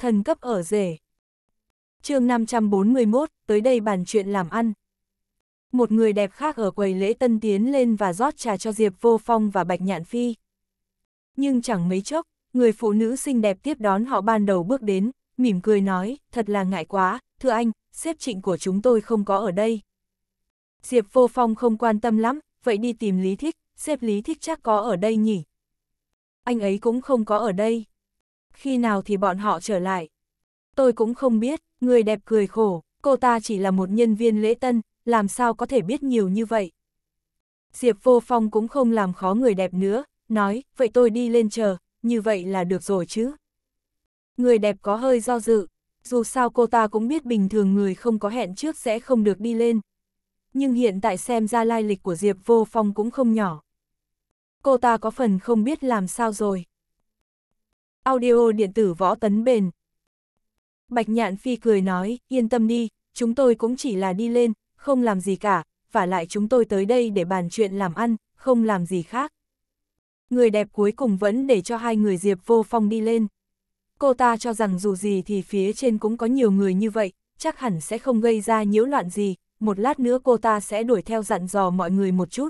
thần cấp ở rể. chương 541, tới đây bàn chuyện làm ăn. Một người đẹp khác ở quầy lễ tân tiến lên và rót trà cho Diệp Vô Phong và Bạch Nhạn Phi. Nhưng chẳng mấy chốc, người phụ nữ xinh đẹp tiếp đón họ ban đầu bước đến, mỉm cười nói, thật là ngại quá, thưa anh, xếp trịnh của chúng tôi không có ở đây. Diệp Vô Phong không quan tâm lắm, vậy đi tìm Lý Thích, xếp Lý Thích chắc có ở đây nhỉ? Anh ấy cũng không có ở đây khi nào thì bọn họ trở lại. Tôi cũng không biết, người đẹp cười khổ, cô ta chỉ là một nhân viên lễ tân, làm sao có thể biết nhiều như vậy. Diệp Vô Phong cũng không làm khó người đẹp nữa, nói, vậy tôi đi lên chờ, như vậy là được rồi chứ. Người đẹp có hơi do dự, dù sao cô ta cũng biết bình thường người không có hẹn trước sẽ không được đi lên. Nhưng hiện tại xem ra lai lịch của Diệp Vô Phong cũng không nhỏ. Cô ta có phần không biết làm sao rồi. Audio điện tử võ tấn bền. Bạch Nhạn Phi cười nói, yên tâm đi, chúng tôi cũng chỉ là đi lên, không làm gì cả, và lại chúng tôi tới đây để bàn chuyện làm ăn, không làm gì khác. Người đẹp cuối cùng vẫn để cho hai người Diệp vô phong đi lên. Cô ta cho rằng dù gì thì phía trên cũng có nhiều người như vậy, chắc hẳn sẽ không gây ra nhiễu loạn gì, một lát nữa cô ta sẽ đuổi theo dặn dò mọi người một chút.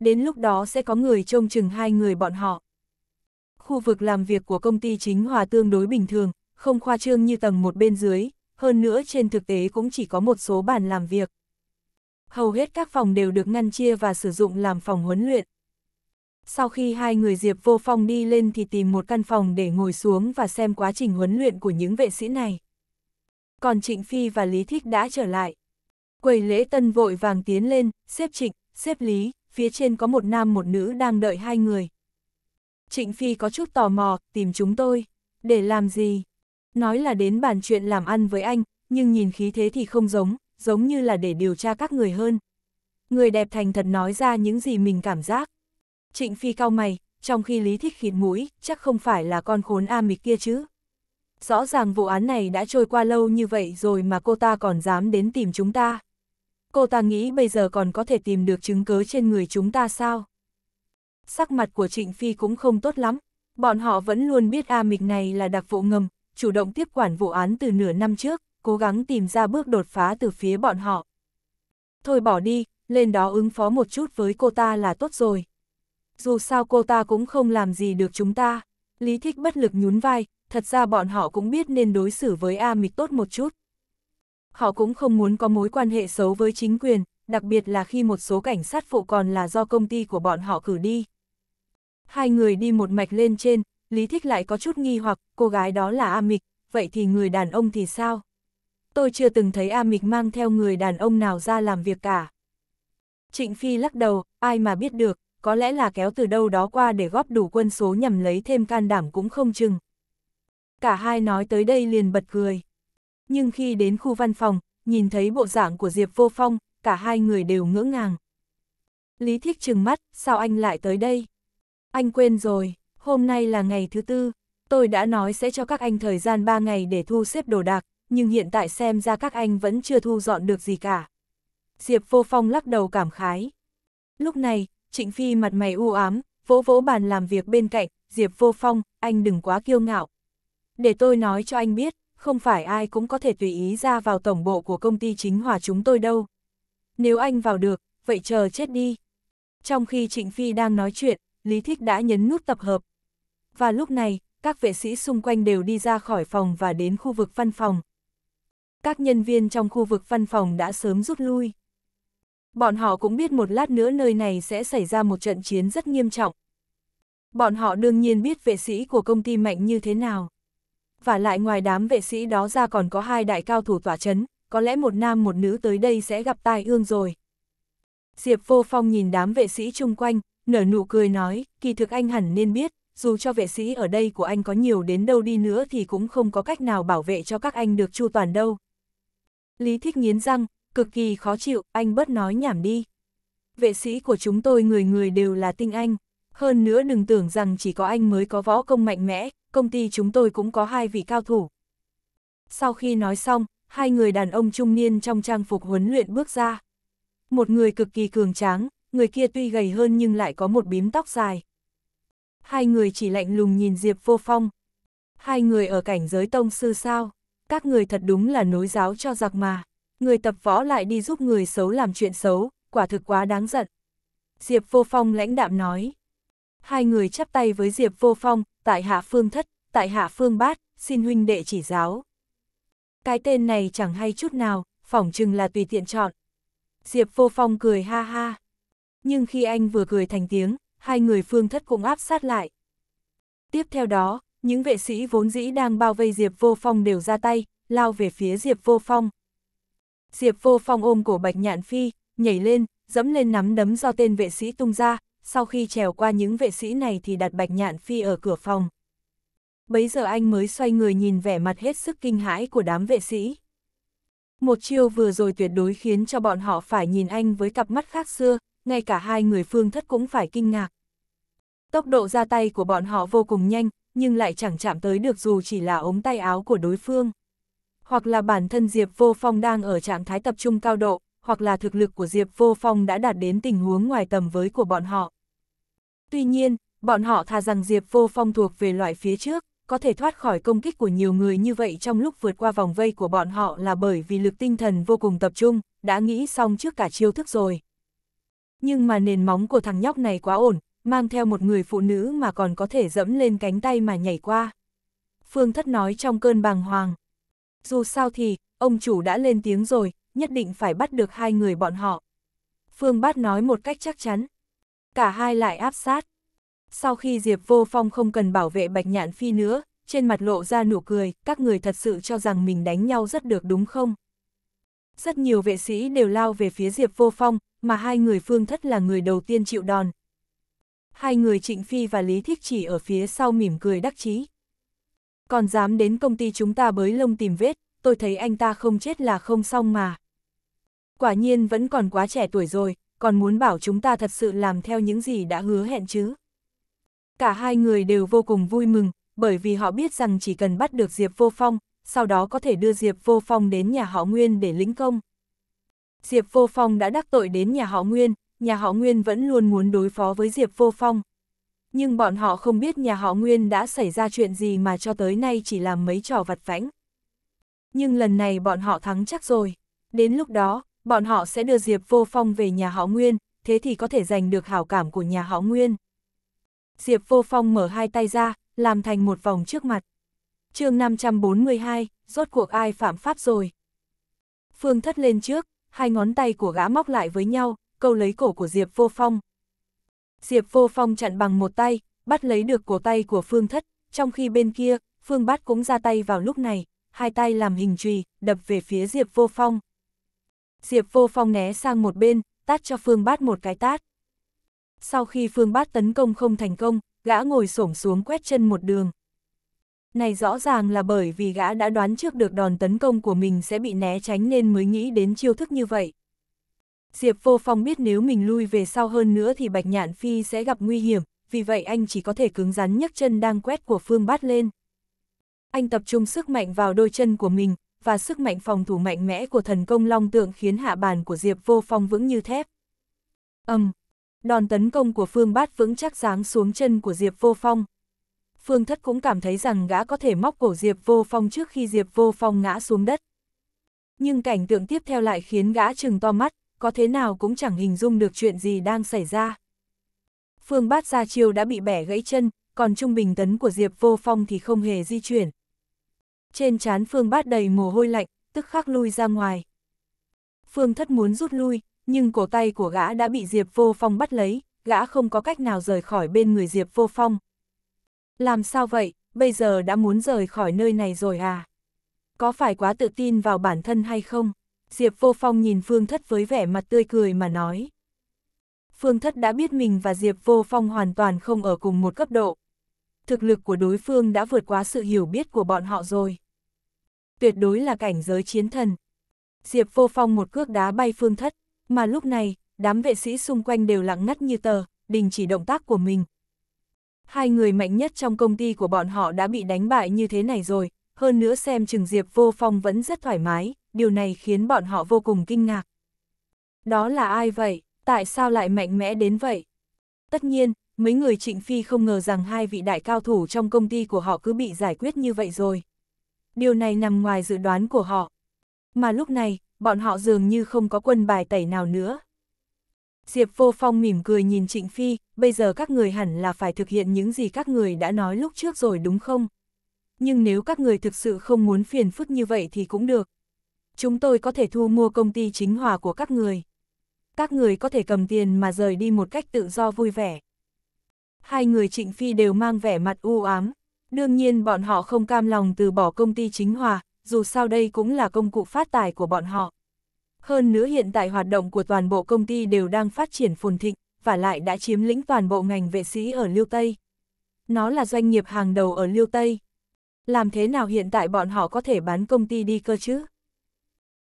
Đến lúc đó sẽ có người trông chừng hai người bọn họ khu vực làm việc của công ty chính hòa tương đối bình thường, không khoa trương như tầng một bên dưới, hơn nữa trên thực tế cũng chỉ có một số bàn làm việc. Hầu hết các phòng đều được ngăn chia và sử dụng làm phòng huấn luyện. Sau khi hai người Diệp Vô Phong đi lên thì tìm một căn phòng để ngồi xuống và xem quá trình huấn luyện của những vệ sĩ này. Còn Trịnh Phi và Lý Thích đã trở lại. Quầy lễ tân vội vàng tiến lên, xếp trịnh, xếp lý, phía trên có một nam một nữ đang đợi hai người. Trịnh Phi có chút tò mò, tìm chúng tôi. Để làm gì? Nói là đến bàn chuyện làm ăn với anh, nhưng nhìn khí thế thì không giống, giống như là để điều tra các người hơn. Người đẹp thành thật nói ra những gì mình cảm giác. Trịnh Phi cau mày, trong khi Lý Thích khịt mũi, chắc không phải là con khốn A mịch kia chứ. Rõ ràng vụ án này đã trôi qua lâu như vậy rồi mà cô ta còn dám đến tìm chúng ta. Cô ta nghĩ bây giờ còn có thể tìm được chứng cớ trên người chúng ta sao? sắc mặt của Trịnh Phi cũng không tốt lắm. Bọn họ vẫn luôn biết A Mịch này là đặc vụ ngầm, chủ động tiếp quản vụ án từ nửa năm trước, cố gắng tìm ra bước đột phá từ phía bọn họ. Thôi bỏ đi, lên đó ứng phó một chút với cô ta là tốt rồi. Dù sao cô ta cũng không làm gì được chúng ta. Lý thích bất lực nhún vai, thật ra bọn họ cũng biết nên đối xử với A Mịch tốt một chút. Họ cũng không muốn có mối quan hệ xấu với chính quyền, đặc biệt là khi một số cảnh sát phụ còn là do công ty của bọn họ cử đi. Hai người đi một mạch lên trên, Lý Thích lại có chút nghi hoặc, cô gái đó là A Mịch, vậy thì người đàn ông thì sao? Tôi chưa từng thấy A Mịch mang theo người đàn ông nào ra làm việc cả. Trịnh Phi lắc đầu, ai mà biết được, có lẽ là kéo từ đâu đó qua để góp đủ quân số nhằm lấy thêm can đảm cũng không chừng. Cả hai nói tới đây liền bật cười. Nhưng khi đến khu văn phòng, nhìn thấy bộ dạng của Diệp Vô Phong, cả hai người đều ngỡ ngàng. Lý Thích trừng mắt, sao anh lại tới đây? Anh quên rồi, hôm nay là ngày thứ tư, tôi đã nói sẽ cho các anh thời gian ba ngày để thu xếp đồ đạc, nhưng hiện tại xem ra các anh vẫn chưa thu dọn được gì cả. Diệp Vô Phong lắc đầu cảm khái. Lúc này, Trịnh Phi mặt mày u ám, vỗ vỗ bàn làm việc bên cạnh, Diệp Vô Phong, anh đừng quá kiêu ngạo. Để tôi nói cho anh biết, không phải ai cũng có thể tùy ý ra vào tổng bộ của công ty chính hòa chúng tôi đâu. Nếu anh vào được, vậy chờ chết đi. Trong khi Trịnh Phi đang nói chuyện, Lý Thích đã nhấn nút tập hợp. Và lúc này, các vệ sĩ xung quanh đều đi ra khỏi phòng và đến khu vực văn phòng. Các nhân viên trong khu vực văn phòng đã sớm rút lui. Bọn họ cũng biết một lát nữa nơi này sẽ xảy ra một trận chiến rất nghiêm trọng. Bọn họ đương nhiên biết vệ sĩ của công ty mạnh như thế nào. Và lại ngoài đám vệ sĩ đó ra còn có hai đại cao thủ tỏa chấn, có lẽ một nam một nữ tới đây sẽ gặp tai ương rồi. Diệp vô phong nhìn đám vệ sĩ chung quanh, nở nụ cười nói, kỳ thực anh hẳn nên biết, dù cho vệ sĩ ở đây của anh có nhiều đến đâu đi nữa thì cũng không có cách nào bảo vệ cho các anh được chu toàn đâu. Lý thích nghiến răng, cực kỳ khó chịu, anh bớt nói nhảm đi. Vệ sĩ của chúng tôi người người đều là tinh anh, hơn nữa đừng tưởng rằng chỉ có anh mới có võ công mạnh mẽ, công ty chúng tôi cũng có hai vị cao thủ. Sau khi nói xong, hai người đàn ông trung niên trong trang phục huấn luyện bước ra. Một người cực kỳ cường tráng, người kia tuy gầy hơn nhưng lại có một bím tóc dài. Hai người chỉ lạnh lùng nhìn Diệp Vô Phong. Hai người ở cảnh giới tông sư sao, các người thật đúng là nối giáo cho giặc mà. Người tập võ lại đi giúp người xấu làm chuyện xấu, quả thực quá đáng giận. Diệp Vô Phong lãnh đạm nói. Hai người chắp tay với Diệp Vô Phong, tại hạ phương thất, tại hạ phương bát, xin huynh đệ chỉ giáo. Cái tên này chẳng hay chút nào, phỏng chừng là tùy tiện chọn. Diệp Vô Phong cười ha ha nhưng khi anh vừa cười thành tiếng, hai người phương thất cũng áp sát lại. Tiếp theo đó, những vệ sĩ vốn dĩ đang bao vây Diệp Vô Phong đều ra tay, lao về phía Diệp Vô Phong. Diệp Vô Phong ôm cổ Bạch Nhạn Phi, nhảy lên, dẫm lên nắm đấm do tên vệ sĩ tung ra, sau khi trèo qua những vệ sĩ này thì đặt Bạch Nhạn Phi ở cửa phòng. Bấy giờ anh mới xoay người nhìn vẻ mặt hết sức kinh hãi của đám vệ sĩ. Một chiêu vừa rồi tuyệt đối khiến cho bọn họ phải nhìn anh với cặp mắt khác xưa, ngay cả hai người phương thất cũng phải kinh ngạc. Tốc độ ra tay của bọn họ vô cùng nhanh, nhưng lại chẳng chạm tới được dù chỉ là ống tay áo của đối phương. Hoặc là bản thân Diệp Vô Phong đang ở trạng thái tập trung cao độ, hoặc là thực lực của Diệp Vô Phong đã đạt đến tình huống ngoài tầm với của bọn họ. Tuy nhiên, bọn họ thà rằng Diệp Vô Phong thuộc về loại phía trước, có thể thoát khỏi công kích của nhiều người như vậy trong lúc vượt qua vòng vây của bọn họ là bởi vì lực tinh thần vô cùng tập trung, đã nghĩ xong trước cả chiêu thức rồi. Nhưng mà nền móng của thằng nhóc này quá ổn, mang theo một người phụ nữ mà còn có thể dẫm lên cánh tay mà nhảy qua. Phương Thất nói trong cơn bàng hoàng. Dù sao thì, ông chủ đã lên tiếng rồi, nhất định phải bắt được hai người bọn họ. Phương Bát nói một cách chắc chắn. Cả hai lại áp sát. Sau khi Diệp Vô Phong không cần bảo vệ Bạch Nhạn Phi nữa, trên mặt lộ ra nụ cười, các người thật sự cho rằng mình đánh nhau rất được đúng không? Rất nhiều vệ sĩ đều lao về phía Diệp Vô Phong, mà hai người Phương Thất là người đầu tiên chịu đòn. Hai người Trịnh Phi và Lý Thích chỉ ở phía sau mỉm cười đắc chí. Còn dám đến công ty chúng ta bới lông tìm vết, tôi thấy anh ta không chết là không xong mà. Quả nhiên vẫn còn quá trẻ tuổi rồi, còn muốn bảo chúng ta thật sự làm theo những gì đã hứa hẹn chứ. Cả hai người đều vô cùng vui mừng, bởi vì họ biết rằng chỉ cần bắt được Diệp Vô Phong, sau đó có thể đưa Diệp Vô Phong đến nhà họ Nguyên để lĩnh công. Diệp Vô Phong đã đắc tội đến nhà họ Nguyên, nhà họ Nguyên vẫn luôn muốn đối phó với Diệp Vô Phong. Nhưng bọn họ không biết nhà họ Nguyên đã xảy ra chuyện gì mà cho tới nay chỉ làm mấy trò vặt vãnh. Nhưng lần này bọn họ thắng chắc rồi. Đến lúc đó, bọn họ sẽ đưa Diệp Vô Phong về nhà họ Nguyên, thế thì có thể giành được hảo cảm của nhà họ Nguyên. Diệp Vô Phong mở hai tay ra, làm thành một vòng trước mặt. chương 542, rốt cuộc ai phạm pháp rồi? Phương thất lên trước, hai ngón tay của gã móc lại với nhau, câu lấy cổ của Diệp Vô Phong. Diệp Vô Phong chặn bằng một tay, bắt lấy được cổ tay của Phương Thất, trong khi bên kia, Phương Bát cũng ra tay vào lúc này, hai tay làm hình trùy, đập về phía Diệp Vô Phong. Diệp Vô Phong né sang một bên, tát cho Phương Bát một cái tát. Sau khi Phương Bát tấn công không thành công, gã ngồi xổm xuống quét chân một đường, này rõ ràng là bởi vì gã đã đoán trước được đòn tấn công của mình sẽ bị né tránh nên mới nghĩ đến chiêu thức như vậy. Diệp Vô Phong biết nếu mình lui về sau hơn nữa thì Bạch Nhạn Phi sẽ gặp nguy hiểm, vì vậy anh chỉ có thể cứng rắn nhấc chân đang quét của Phương Bát lên. Anh tập trung sức mạnh vào đôi chân của mình, và sức mạnh phòng thủ mạnh mẽ của thần công long tượng khiến hạ bàn của Diệp Vô Phong vững như thép. Âm! Um, đòn tấn công của Phương Bát vững chắc giáng xuống chân của Diệp Vô Phong. Phương Thất cũng cảm thấy rằng gã có thể móc cổ Diệp Vô Phong trước khi Diệp Vô Phong ngã xuống đất. Nhưng cảnh tượng tiếp theo lại khiến gã trừng to mắt, có thế nào cũng chẳng hình dung được chuyện gì đang xảy ra. Phương Bát Gia Chiêu đã bị bẻ gãy chân, còn trung bình tấn của Diệp Vô Phong thì không hề di chuyển. Trên trán Phương Bát đầy mồ hôi lạnh, tức khắc lui ra ngoài. Phương Thất muốn rút lui, nhưng cổ tay của gã đã bị Diệp Vô Phong bắt lấy, gã không có cách nào rời khỏi bên người Diệp Vô Phong. Làm sao vậy, bây giờ đã muốn rời khỏi nơi này rồi à? Có phải quá tự tin vào bản thân hay không? Diệp Vô Phong nhìn Phương Thất với vẻ mặt tươi cười mà nói. Phương Thất đã biết mình và Diệp Vô Phong hoàn toàn không ở cùng một cấp độ. Thực lực của đối phương đã vượt quá sự hiểu biết của bọn họ rồi. Tuyệt đối là cảnh giới chiến thần. Diệp Vô Phong một cước đá bay Phương Thất, mà lúc này, đám vệ sĩ xung quanh đều lặng ngắt như tờ, đình chỉ động tác của mình, hai người mạnh nhất trong công ty của bọn họ đã bị đánh bại như thế này rồi, hơn nữa xem chừng Diệp Vô Phong vẫn rất thoải mái, điều này khiến bọn họ vô cùng kinh ngạc. Đó là ai vậy? Tại sao lại mạnh mẽ đến vậy? Tất nhiên, mấy người Trịnh Phi không ngờ rằng hai vị đại cao thủ trong công ty của họ cứ bị giải quyết như vậy rồi. Điều này nằm ngoài dự đoán của họ. Mà lúc này, bọn họ dường như không có quân bài tẩy nào nữa, Diệp Vô Phong mỉm cười nhìn Trịnh Phi, bây giờ các người hẳn là phải thực hiện những gì các người đã nói lúc trước rồi đúng không? Nhưng nếu các người thực sự không muốn phiền phức như vậy thì cũng được. Chúng tôi có thể thu mua công ty chính hòa của các người. Các người có thể cầm tiền mà rời đi một cách tự do vui vẻ. Hai người Trịnh Phi đều mang vẻ mặt u ám. Đương nhiên bọn họ không cam lòng từ bỏ công ty chính hòa, dù sao đây cũng là công cụ phát tài của bọn họ. Hơn nữa hiện tại hoạt động của toàn bộ công ty đều đang phát triển phồn thịnh, và lại đã chiếm lĩnh toàn bộ ngành vệ sĩ ở Liêu Tây. Nó là doanh nghiệp hàng đầu ở Liêu Tây. Làm thế nào hiện tại bọn họ có thể bán công ty đi cơ chứ?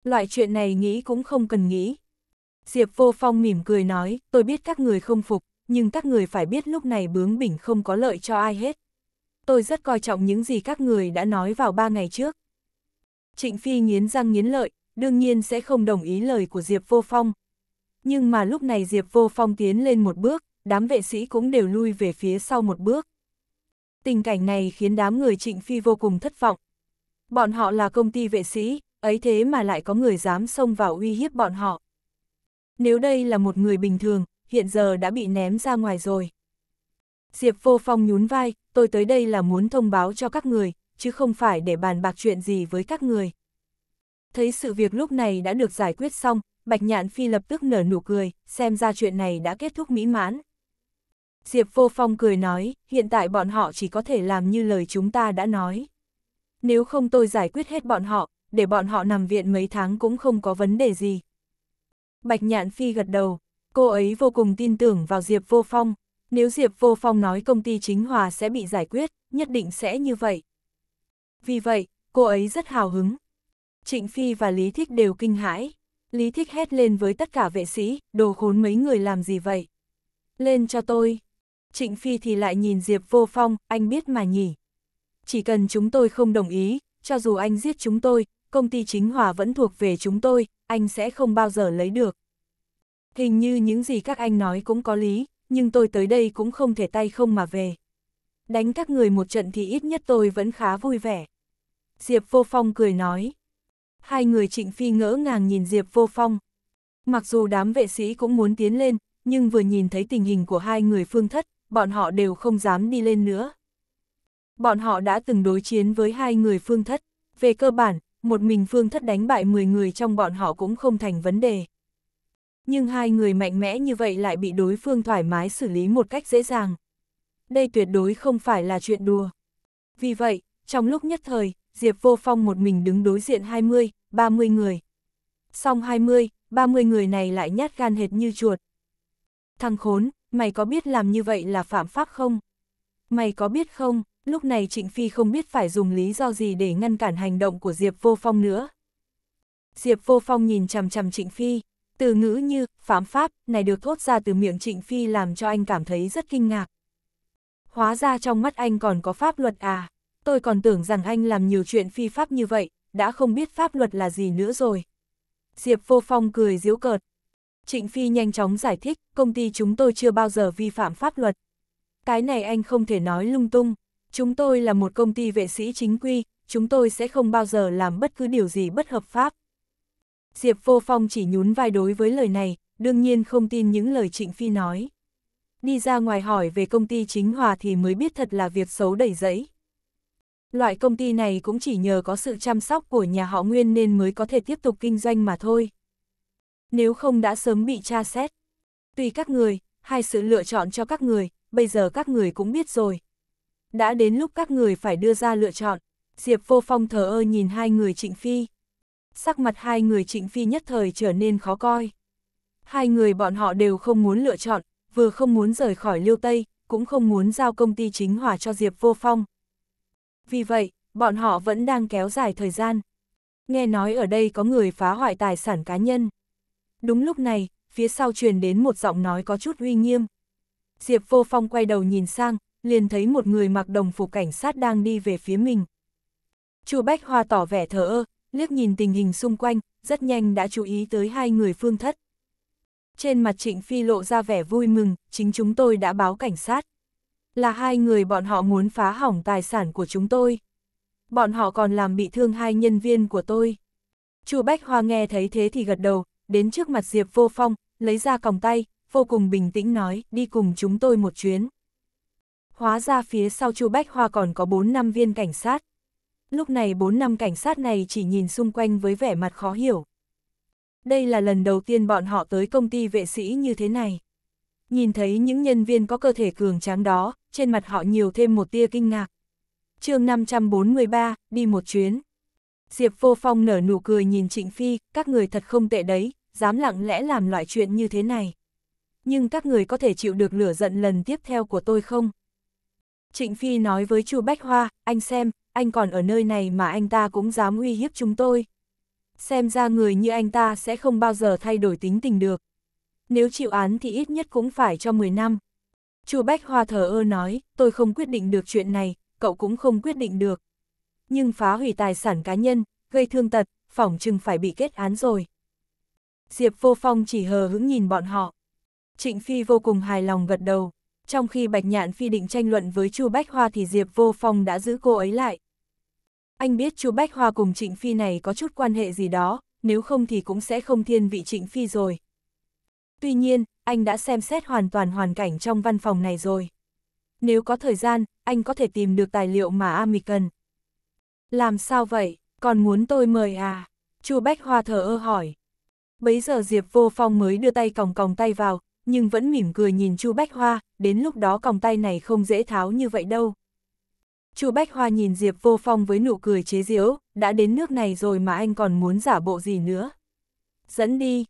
Loại chuyện này nghĩ cũng không cần nghĩ. Diệp Vô Phong mỉm cười nói, tôi biết các người không phục, nhưng các người phải biết lúc này bướng bỉnh không có lợi cho ai hết. Tôi rất coi trọng những gì các người đã nói vào ba ngày trước. Trịnh Phi nghiến răng nghiến lợi, đương nhiên sẽ không đồng ý lời của Diệp Vô Phong. Nhưng mà lúc này Diệp Vô Phong tiến lên một bước, đám vệ sĩ cũng đều lui về phía sau một bước. Tình cảnh này khiến đám người Trịnh Phi vô cùng thất vọng. Bọn họ là công ty vệ sĩ, ấy thế mà lại có người dám xông vào uy hiếp bọn họ. Nếu đây là một người bình thường, hiện giờ đã bị ném ra ngoài rồi. Diệp Vô Phong nhún vai, tôi tới đây là muốn thông báo cho các người, chứ không phải để bàn bạc chuyện gì với các người. Thấy sự việc lúc này đã được giải quyết xong, Bạch Nhạn Phi lập tức nở nụ cười, xem ra chuyện này đã kết thúc mỹ mãn. Diệp Vô Phong cười nói, hiện tại bọn họ chỉ có thể làm như lời chúng ta đã nói. Nếu không tôi giải quyết hết bọn họ, để bọn họ nằm viện mấy tháng cũng không có vấn đề gì. Bạch Nhạn Phi gật đầu, cô ấy vô cùng tin tưởng vào Diệp Vô Phong. Nếu Diệp Vô Phong nói công ty chính hòa sẽ bị giải quyết, nhất định sẽ như vậy. Vì vậy, cô ấy rất hào hứng, Trịnh Phi và Lý Thích đều kinh hãi. Lý Thích hét lên với tất cả vệ sĩ, đồ khốn mấy người làm gì vậy? Lên cho tôi. Trịnh Phi thì lại nhìn Diệp Vô Phong, anh biết mà nhỉ. Chỉ cần chúng tôi không đồng ý, cho dù anh giết chúng tôi, công ty chính hòa vẫn thuộc về chúng tôi, anh sẽ không bao giờ lấy được. Hình như những gì các anh nói cũng có lý, nhưng tôi tới đây cũng không thể tay không mà về. Đánh các người một trận thì ít nhất tôi vẫn khá vui vẻ. Diệp Vô Phong cười nói, hai người trịnh phi ngỡ ngàng nhìn Diệp Vô Phong. Mặc dù đám vệ sĩ cũng muốn tiến lên, nhưng vừa nhìn thấy tình hình của hai người phương thất, bọn họ đều không dám đi lên nữa. Bọn họ đã từng đối chiến với hai người phương thất. Về cơ bản, một mình phương thất đánh bại 10 người trong bọn họ cũng không thành vấn đề. Nhưng hai người mạnh mẽ như vậy lại bị đối phương thoải mái xử lý một cách dễ dàng. Đây tuyệt đối không phải là chuyện đùa. Vì vậy, trong lúc nhất thời, Diệp Vô Phong một mình đứng đối diện 20, 30 người. Xong 20, 30 người này lại nhát gan hệt như chuột. Thằng khốn, mày có biết làm như vậy là phạm pháp không? Mày có biết không, lúc này Trịnh Phi không biết phải dùng lý do gì để ngăn cản hành động của Diệp Vô Phong nữa. Diệp Vô Phong nhìn chằm chằm Trịnh Phi, từ ngữ như phạm pháp này được thốt ra từ miệng Trịnh Phi làm cho anh cảm thấy rất kinh ngạc. Hóa ra trong mắt anh còn có pháp luật à? tôi còn tưởng rằng anh làm nhiều chuyện phi pháp như vậy, đã không biết pháp luật là gì nữa rồi. Diệp Vô Phong cười giễu cợt. Trịnh Phi nhanh chóng giải thích, công ty chúng tôi chưa bao giờ vi phạm pháp luật. Cái này anh không thể nói lung tung, chúng tôi là một công ty vệ sĩ chính quy, chúng tôi sẽ không bao giờ làm bất cứ điều gì bất hợp pháp. Diệp Vô Phong chỉ nhún vai đối với lời này, đương nhiên không tin những lời Trịnh Phi nói. Đi ra ngoài hỏi về công ty chính hòa thì mới biết thật là việc xấu đầy giấy Loại công ty này cũng chỉ nhờ có sự chăm sóc của nhà họ Nguyên nên mới có thể tiếp tục kinh doanh mà thôi. Nếu không đã sớm bị tra xét. Tùy các người, hai sự lựa chọn cho các người, bây giờ các người cũng biết rồi. Đã đến lúc các người phải đưa ra lựa chọn. Diệp vô phong thờ ơ nhìn hai người trịnh phi. Sắc mặt hai người trịnh phi nhất thời trở nên khó coi. Hai người bọn họ đều không muốn lựa chọn, vừa không muốn rời khỏi liêu Tây, cũng không muốn giao công ty chính hòa cho Diệp vô phong, vì vậy, bọn họ vẫn đang kéo dài thời gian. Nghe nói ở đây có người phá hoại tài sản cá nhân. Đúng lúc này, phía sau truyền đến một giọng nói có chút uy nghiêm. Diệp Vô Phong quay đầu nhìn sang, liền thấy một người mặc đồng phục cảnh sát đang đi về phía mình. Chu Bách Hoa tỏ vẻ thờ ơ, liếc nhìn tình hình xung quanh, rất nhanh đã chú ý tới hai người phương thất. Trên mặt Trịnh Phi lộ ra vẻ vui mừng, chính chúng tôi đã báo cảnh sát. Là hai người bọn họ muốn phá hỏng tài sản của chúng tôi. Bọn họ còn làm bị thương hai nhân viên của tôi. Chu Bách Hoa nghe thấy thế thì gật đầu, đến trước mặt Diệp Vô Phong, lấy ra còng tay, vô cùng bình tĩnh nói, đi cùng chúng tôi một chuyến. Hóa ra phía sau Chu Bách Hoa còn có 4 năm viên cảnh sát. Lúc này 4 năm cảnh sát này chỉ nhìn xung quanh với vẻ mặt khó hiểu. Đây là lần đầu tiên bọn họ tới công ty vệ sĩ như thế này. Nhìn thấy những nhân viên có cơ thể cường tráng đó, trên mặt họ nhiều thêm một tia kinh ngạc. chương 543, đi một chuyến. Diệp Vô Phong nở nụ cười nhìn Trịnh Phi, các người thật không tệ đấy, dám lặng lẽ làm loại chuyện như thế này. Nhưng các người có thể chịu được lửa giận lần tiếp theo của tôi không? Trịnh Phi nói với Chu Bách Hoa, anh xem, anh còn ở nơi này mà anh ta cũng dám uy hiếp chúng tôi. Xem ra người như anh ta sẽ không bao giờ thay đổi tính tình được. Nếu chịu án thì ít nhất cũng phải cho 10 năm. Chu Bách Hoa thờ ơ nói, tôi không quyết định được chuyện này, cậu cũng không quyết định được. Nhưng phá hủy tài sản cá nhân, gây thương tật, phỏng chừng phải bị kết án rồi. Diệp Vô Phong chỉ hờ hững nhìn bọn họ. Trịnh Phi vô cùng hài lòng gật đầu. Trong khi Bạch Nhạn Phi định tranh luận với Chu Bách Hoa thì Diệp Vô Phong đã giữ cô ấy lại. Anh biết Chu Bách Hoa cùng Trịnh Phi này có chút quan hệ gì đó, nếu không thì cũng sẽ không thiên vị Trịnh Phi rồi. Tuy nhiên, anh đã xem xét hoàn toàn hoàn cảnh trong văn phòng này rồi. Nếu có thời gian, anh có thể tìm được tài liệu mà Ami cần. Làm sao vậy, còn muốn tôi mời à? Chu Bách Hoa thở ơ hỏi. Bấy giờ Diệp Vô Phong mới đưa tay còng còng tay vào, nhưng vẫn mỉm cười nhìn Chu Bách Hoa, đến lúc đó còng tay này không dễ tháo như vậy đâu. Chu Bách Hoa nhìn Diệp Vô Phong với nụ cười chế giễu, đã đến nước này rồi mà anh còn muốn giả bộ gì nữa. Dẫn đi,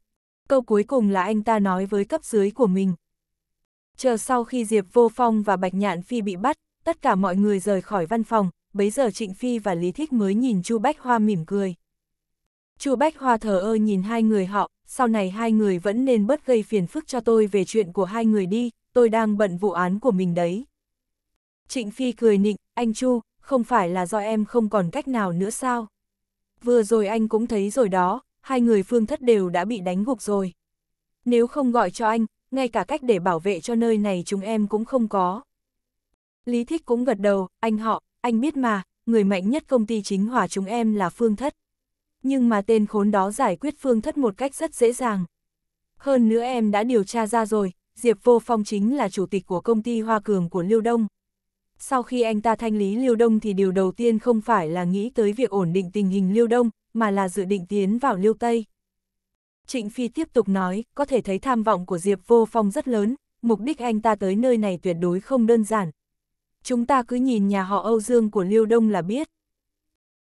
câu cuối cùng là anh ta nói với cấp dưới của mình. Chờ sau khi Diệp Vô Phong và Bạch Nhạn Phi bị bắt, tất cả mọi người rời khỏi văn phòng, bấy giờ Trịnh Phi và Lý Thích mới nhìn Chu Bách Hoa mỉm cười. Chu Bách Hoa thờ ơ nhìn hai người họ, sau này hai người vẫn nên bớt gây phiền phức cho tôi về chuyện của hai người đi, tôi đang bận vụ án của mình đấy. Trịnh Phi cười nịnh, anh Chu, không phải là do em không còn cách nào nữa sao? Vừa rồi anh cũng thấy rồi đó, hai người phương thất đều đã bị đánh gục rồi. Nếu không gọi cho anh, ngay cả cách để bảo vệ cho nơi này chúng em cũng không có. Lý Thích cũng gật đầu, anh họ, anh biết mà, người mạnh nhất công ty chính hòa chúng em là Phương Thất. Nhưng mà tên khốn đó giải quyết Phương Thất một cách rất dễ dàng. Hơn nữa em đã điều tra ra rồi, Diệp Vô Phong chính là chủ tịch của công ty Hoa Cường của Liêu Đông. Sau khi anh ta thanh lý Liêu Đông thì điều đầu tiên không phải là nghĩ tới việc ổn định tình hình Liêu Đông, mà là dự định tiến vào liêu Tây. Trịnh Phi tiếp tục nói, có thể thấy tham vọng của Diệp Vô Phong rất lớn, mục đích anh ta tới nơi này tuyệt đối không đơn giản. Chúng ta cứ nhìn nhà họ Âu Dương của Liêu Đông là biết.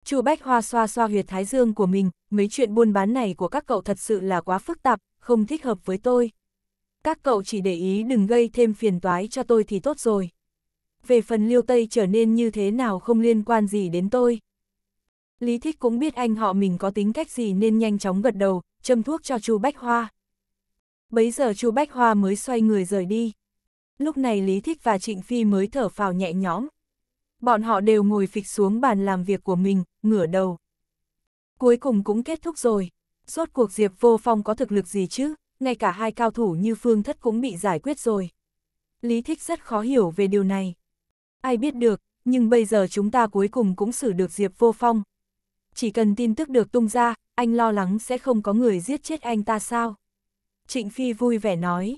Chu Bách Hoa xoa xoa huyệt thái dương của mình, mấy chuyện buôn bán này của các cậu thật sự là quá phức tạp, không thích hợp với tôi. Các cậu chỉ để ý đừng gây thêm phiền toái cho tôi thì tốt rồi. Về phần Liêu Tây trở nên như thế nào không liên quan gì đến tôi. Lý Thích cũng biết anh họ mình có tính cách gì nên nhanh chóng gật đầu, châm thuốc cho Chu Bách Hoa. Bấy giờ Chu Bách Hoa mới xoay người rời đi. Lúc này Lý Thích và Trịnh Phi mới thở phào nhẹ nhõm. Bọn họ đều ngồi phịch xuống bàn làm việc của mình, ngửa đầu. Cuối cùng cũng kết thúc rồi. Rốt cuộc Diệp Vô Phong có thực lực gì chứ, ngay cả hai cao thủ như Phương Thất cũng bị giải quyết rồi. Lý Thích rất khó hiểu về điều này. Ai biết được, nhưng bây giờ chúng ta cuối cùng cũng xử được Diệp Vô Phong, chỉ cần tin tức được tung ra, anh lo lắng sẽ không có người giết chết anh ta sao. Trịnh Phi vui vẻ nói.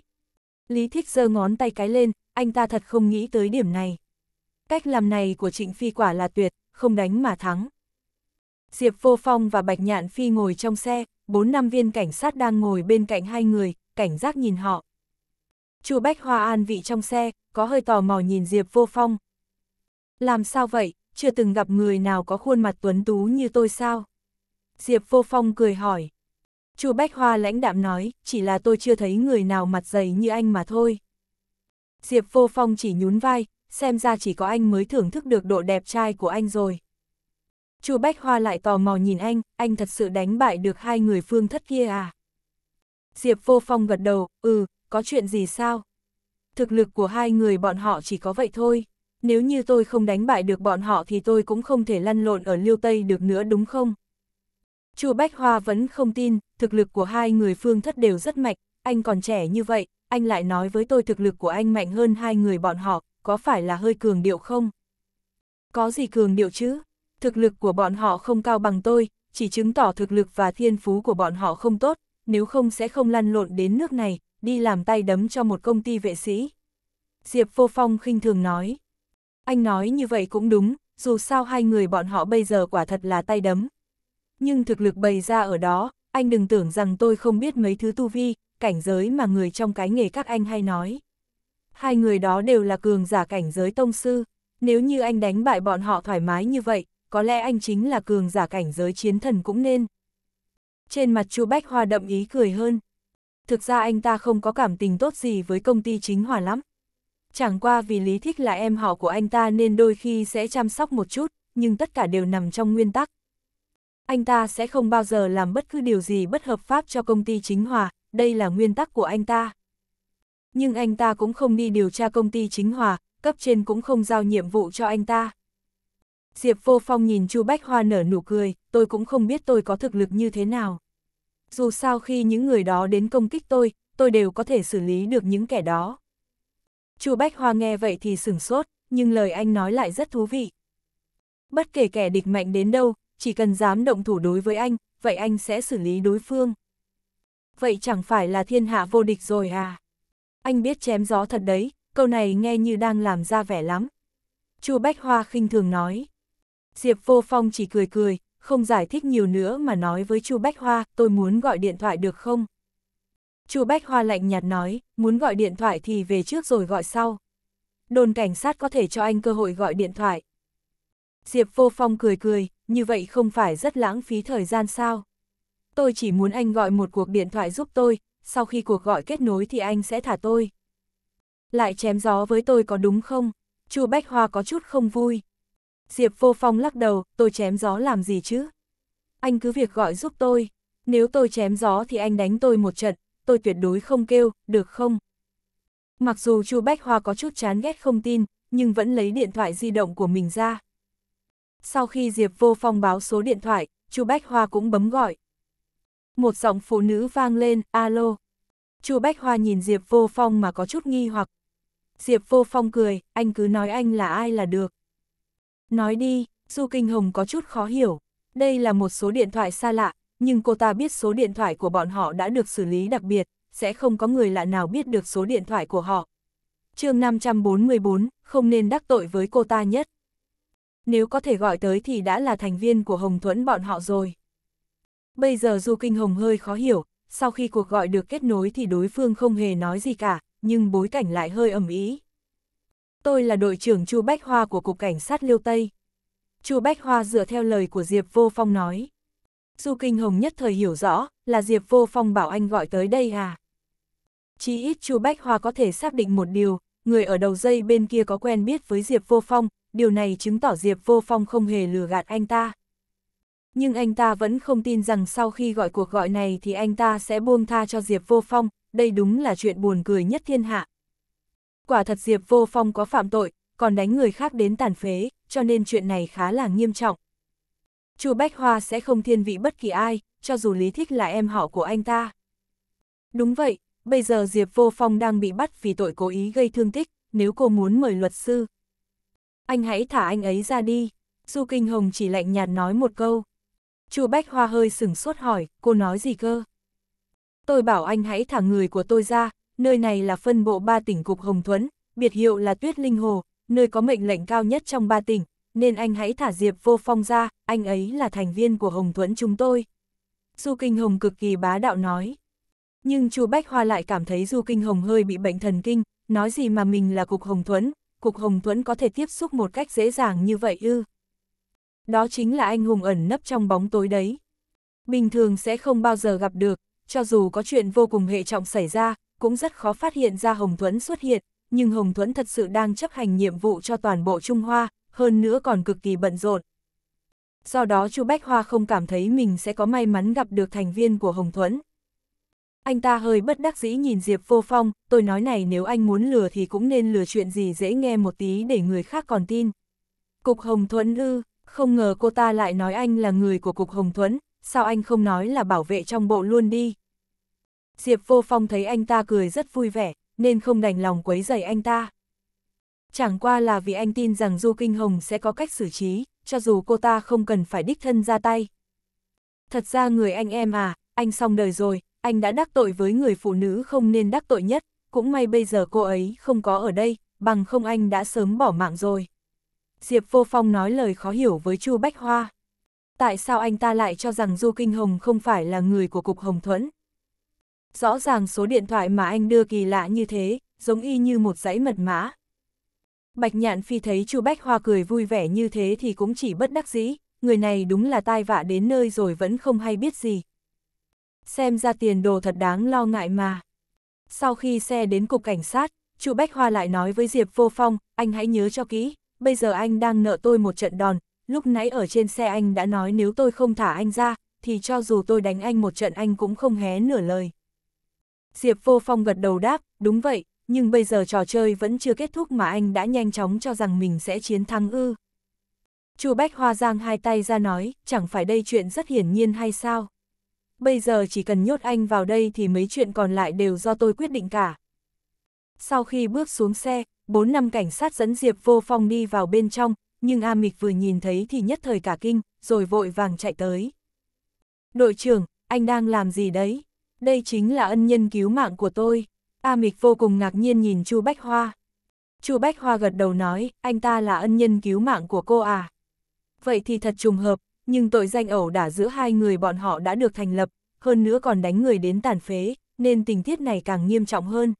Lý Thích giơ ngón tay cái lên, anh ta thật không nghĩ tới điểm này. Cách làm này của Trịnh Phi quả là tuyệt, không đánh mà thắng. Diệp Vô Phong và Bạch Nhạn Phi ngồi trong xe, bốn năm viên cảnh sát đang ngồi bên cạnh hai người, cảnh giác nhìn họ. Chu Bách Hoa An vị trong xe, có hơi tò mò nhìn Diệp Vô Phong. Làm sao vậy, chưa từng gặp người nào có khuôn mặt tuấn tú như tôi sao? Diệp Vô Phong cười hỏi. Chu Bách Hoa lãnh đạm nói, chỉ là tôi chưa thấy người nào mặt dày như anh mà thôi. Diệp Vô Phong chỉ nhún vai, xem ra chỉ có anh mới thưởng thức được độ đẹp trai của anh rồi. Chu Bách Hoa lại tò mò nhìn anh, anh thật sự đánh bại được hai người phương thất kia à? Diệp Vô Phong gật đầu, ừ, có chuyện gì sao? Thực lực của hai người bọn họ chỉ có vậy thôi nếu như tôi không đánh bại được bọn họ thì tôi cũng không thể lăn lộn ở Liêu Tây được nữa đúng không? Chu Bách Hoa vẫn không tin, thực lực của hai người phương thất đều rất mạnh, anh còn trẻ như vậy, anh lại nói với tôi thực lực của anh mạnh hơn hai người bọn họ, có phải là hơi cường điệu không? Có gì cường điệu chứ? Thực lực của bọn họ không cao bằng tôi, chỉ chứng tỏ thực lực và thiên phú của bọn họ không tốt, nếu không sẽ không lăn lộn đến nước này, đi làm tay đấm cho một công ty vệ sĩ. Diệp Vô Phong khinh thường nói. Anh nói như vậy cũng đúng, dù sao hai người bọn họ bây giờ quả thật là tay đấm. Nhưng thực lực bày ra ở đó, anh đừng tưởng rằng tôi không biết mấy thứ tu vi, cảnh giới mà người trong cái nghề các anh hay nói. Hai người đó đều là cường giả cảnh giới tông sư, nếu như anh đánh bại bọn họ thoải mái như vậy, có lẽ anh chính là cường giả cảnh giới chiến thần cũng nên. Trên mặt chu Bách Hoa đậm ý cười hơn. Thực ra anh ta không có cảm tình tốt gì với công ty chính hòa lắm chẳng qua vì lý thích là em họ của anh ta nên đôi khi sẽ chăm sóc một chút, nhưng tất cả đều nằm trong nguyên tắc. Anh ta sẽ không bao giờ làm bất cứ điều gì bất hợp pháp cho công ty chính hòa, đây là nguyên tắc của anh ta. Nhưng anh ta cũng không đi điều tra công ty chính hòa, cấp trên cũng không giao nhiệm vụ cho anh ta. Diệp Vô Phong nhìn Chu Bách Hoa nở nụ cười, tôi cũng không biết tôi có thực lực như thế nào. Dù sao khi những người đó đến công kích tôi, tôi đều có thể xử lý được những kẻ đó. Chu Bách Hoa nghe vậy thì sửng sốt, nhưng lời anh nói lại rất thú vị. Bất kể kẻ địch mạnh đến đâu, chỉ cần dám động thủ đối với anh, vậy anh sẽ xử lý đối phương. Vậy chẳng phải là thiên hạ vô địch rồi à? Anh biết chém gió thật đấy, câu này nghe như đang làm ra vẻ lắm. Chu Bách Hoa khinh thường nói. Diệp Vô Phong chỉ cười cười, không giải thích nhiều nữa mà nói với Chu Bách Hoa, tôi muốn gọi điện thoại được không? Chu Bách Hoa lạnh nhạt nói, muốn gọi điện thoại thì về trước rồi gọi sau. Đồn cảnh sát có thể cho anh cơ hội gọi điện thoại. Diệp Vô Phong cười cười, như vậy không phải rất lãng phí thời gian sao? Tôi chỉ muốn anh gọi một cuộc điện thoại giúp tôi, sau khi cuộc gọi kết nối thì anh sẽ thả tôi. Lại chém gió với tôi có đúng không? Chu Bách Hoa có chút không vui. Diệp Vô Phong lắc đầu, tôi chém gió làm gì chứ? Anh cứ việc gọi giúp tôi, nếu tôi chém gió thì anh đánh tôi một trận, tôi tuyệt đối không kêu, được không? Mặc dù Chu Bách Hoa có chút chán ghét không tin, nhưng vẫn lấy điện thoại di động của mình ra. Sau khi Diệp Vô Phong báo số điện thoại, Chu Bách Hoa cũng bấm gọi. Một giọng phụ nữ vang lên, alo. Chu Bách Hoa nhìn Diệp Vô Phong mà có chút nghi hoặc. Diệp Vô Phong cười, anh cứ nói anh là ai là được. Nói đi, Du Kinh Hồng có chút khó hiểu. Đây là một số điện thoại xa lạ, nhưng cô ta biết số điện thoại của bọn họ đã được xử lý đặc biệt, sẽ không có người lạ nào biết được số điện thoại của họ. chương 544, không nên đắc tội với cô ta nhất. Nếu có thể gọi tới thì đã là thành viên của Hồng Thuẫn bọn họ rồi. Bây giờ Du Kinh Hồng hơi khó hiểu, sau khi cuộc gọi được kết nối thì đối phương không hề nói gì cả, nhưng bối cảnh lại hơi ẩm ý. Tôi là đội trưởng Chu Bách Hoa của Cục Cảnh sát Liêu Tây. Chu Bách Hoa dựa theo lời của Diệp Vô Phong nói. Du Kinh Hồng nhất thời hiểu rõ, là Diệp Vô Phong bảo anh gọi tới đây à. Chỉ ít Chu Bách Hoa có thể xác định một điều, người ở đầu dây bên kia có quen biết với Diệp Vô Phong, điều này chứng tỏ Diệp Vô Phong không hề lừa gạt anh ta. Nhưng anh ta vẫn không tin rằng sau khi gọi cuộc gọi này thì anh ta sẽ buông tha cho Diệp Vô Phong, đây đúng là chuyện buồn cười nhất thiên hạ. Quả thật Diệp Vô Phong có phạm tội, còn đánh người khác đến tàn phế, cho nên chuyện này khá là nghiêm trọng. Chu Bách Hoa sẽ không thiên vị bất kỳ ai, cho dù Lý Thích là em họ của anh ta. Đúng vậy, bây giờ Diệp Vô Phong đang bị bắt vì tội cố ý gây thương tích, nếu cô muốn mời luật sư. Anh hãy thả anh ấy ra đi, Du Kinh Hồng chỉ lạnh nhạt nói một câu. Chu Bách Hoa hơi sửng sốt hỏi, cô nói gì cơ? Tôi bảo anh hãy thả người của tôi ra, nơi này là phân bộ ba tỉnh Cục Hồng Thuấn, biệt hiệu là Tuyết Linh Hồ, nơi có mệnh lệnh cao nhất trong ba tỉnh, nên anh hãy thả Diệp Vô Phong ra, anh ấy là thành viên của Hồng Thuẫn chúng tôi. Du Kinh Hồng cực kỳ bá đạo nói. Nhưng chu Bách Hoa lại cảm thấy Du Kinh Hồng hơi bị bệnh thần kinh, nói gì mà mình là Cục Hồng Thuẫn, Cục Hồng Thuẫn có thể tiếp xúc một cách dễ dàng như vậy ư. Đó chính là anh hùng ẩn nấp trong bóng tối đấy. Bình thường sẽ không bao giờ gặp được, cho dù có chuyện vô cùng hệ trọng xảy ra, cũng rất khó phát hiện ra Hồng Thuẫn xuất hiện, nhưng Hồng Thuẫn thật sự đang chấp hành nhiệm vụ cho toàn bộ Trung Hoa, hơn nữa còn cực kỳ bận rộn. Do đó Chu Bách Hoa không cảm thấy mình sẽ có may mắn gặp được thành viên của Hồng Thuẫn. Anh ta hơi bất đắc dĩ nhìn Diệp Vô Phong, tôi nói này nếu anh muốn lừa thì cũng nên lừa chuyện gì dễ nghe một tí để người khác còn tin. Cục Hồng Thuẫn ư, không ngờ cô ta lại nói anh là người của Cục Hồng Thuẫn, sao anh không nói là bảo vệ trong bộ luôn đi. Diệp Vô Phong thấy anh ta cười rất vui vẻ, nên không đành lòng quấy rầy anh ta. Chẳng qua là vì anh tin rằng Du Kinh Hồng sẽ có cách xử trí, cho dù cô ta không cần phải đích thân ra tay. Thật ra người anh em à, anh xong đời rồi, anh đã đắc tội với người phụ nữ không nên đắc tội nhất, cũng may bây giờ cô ấy không có ở đây, bằng không anh đã sớm bỏ mạng rồi. Diệp Vô Phong nói lời khó hiểu với Chu Bách Hoa. Tại sao anh ta lại cho rằng Du Kinh Hồng không phải là người của Cục Hồng Thuẫn? Rõ ràng số điện thoại mà anh đưa kỳ lạ như thế, giống y như một dãy mật mã, Bạch Nhạn Phi thấy Chu Bách Hoa cười vui vẻ như thế thì cũng chỉ bất đắc dĩ, người này đúng là tai vạ đến nơi rồi vẫn không hay biết gì. Xem ra tiền đồ thật đáng lo ngại mà. Sau khi xe đến cục cảnh sát, Chu Bách Hoa lại nói với Diệp Vô Phong, anh hãy nhớ cho kỹ, bây giờ anh đang nợ tôi một trận đòn, lúc nãy ở trên xe anh đã nói nếu tôi không thả anh ra, thì cho dù tôi đánh anh một trận anh cũng không hé nửa lời. Diệp Vô Phong gật đầu đáp, đúng vậy, nhưng bây giờ trò chơi vẫn chưa kết thúc mà anh đã nhanh chóng cho rằng mình sẽ chiến thắng ư. Chu Bách Hoa giang hai tay ra nói, chẳng phải đây chuyện rất hiển nhiên hay sao? Bây giờ chỉ cần nhốt anh vào đây thì mấy chuyện còn lại đều do tôi quyết định cả. Sau khi bước xuống xe, bốn năm cảnh sát dẫn Diệp Vô Phong đi vào bên trong, nhưng A Mịch vừa nhìn thấy thì nhất thời cả kinh, rồi vội vàng chạy tới. Đội trưởng, anh đang làm gì đấy? Đây chính là ân nhân cứu mạng của tôi. A Mịch vô cùng ngạc nhiên nhìn Chu Bách Hoa. Chu Bách Hoa gật đầu nói, anh ta là ân nhân cứu mạng của cô à. Vậy thì thật trùng hợp, nhưng tội danh ẩu đả giữa hai người bọn họ đã được thành lập, hơn nữa còn đánh người đến tàn phế, nên tình tiết này càng nghiêm trọng hơn.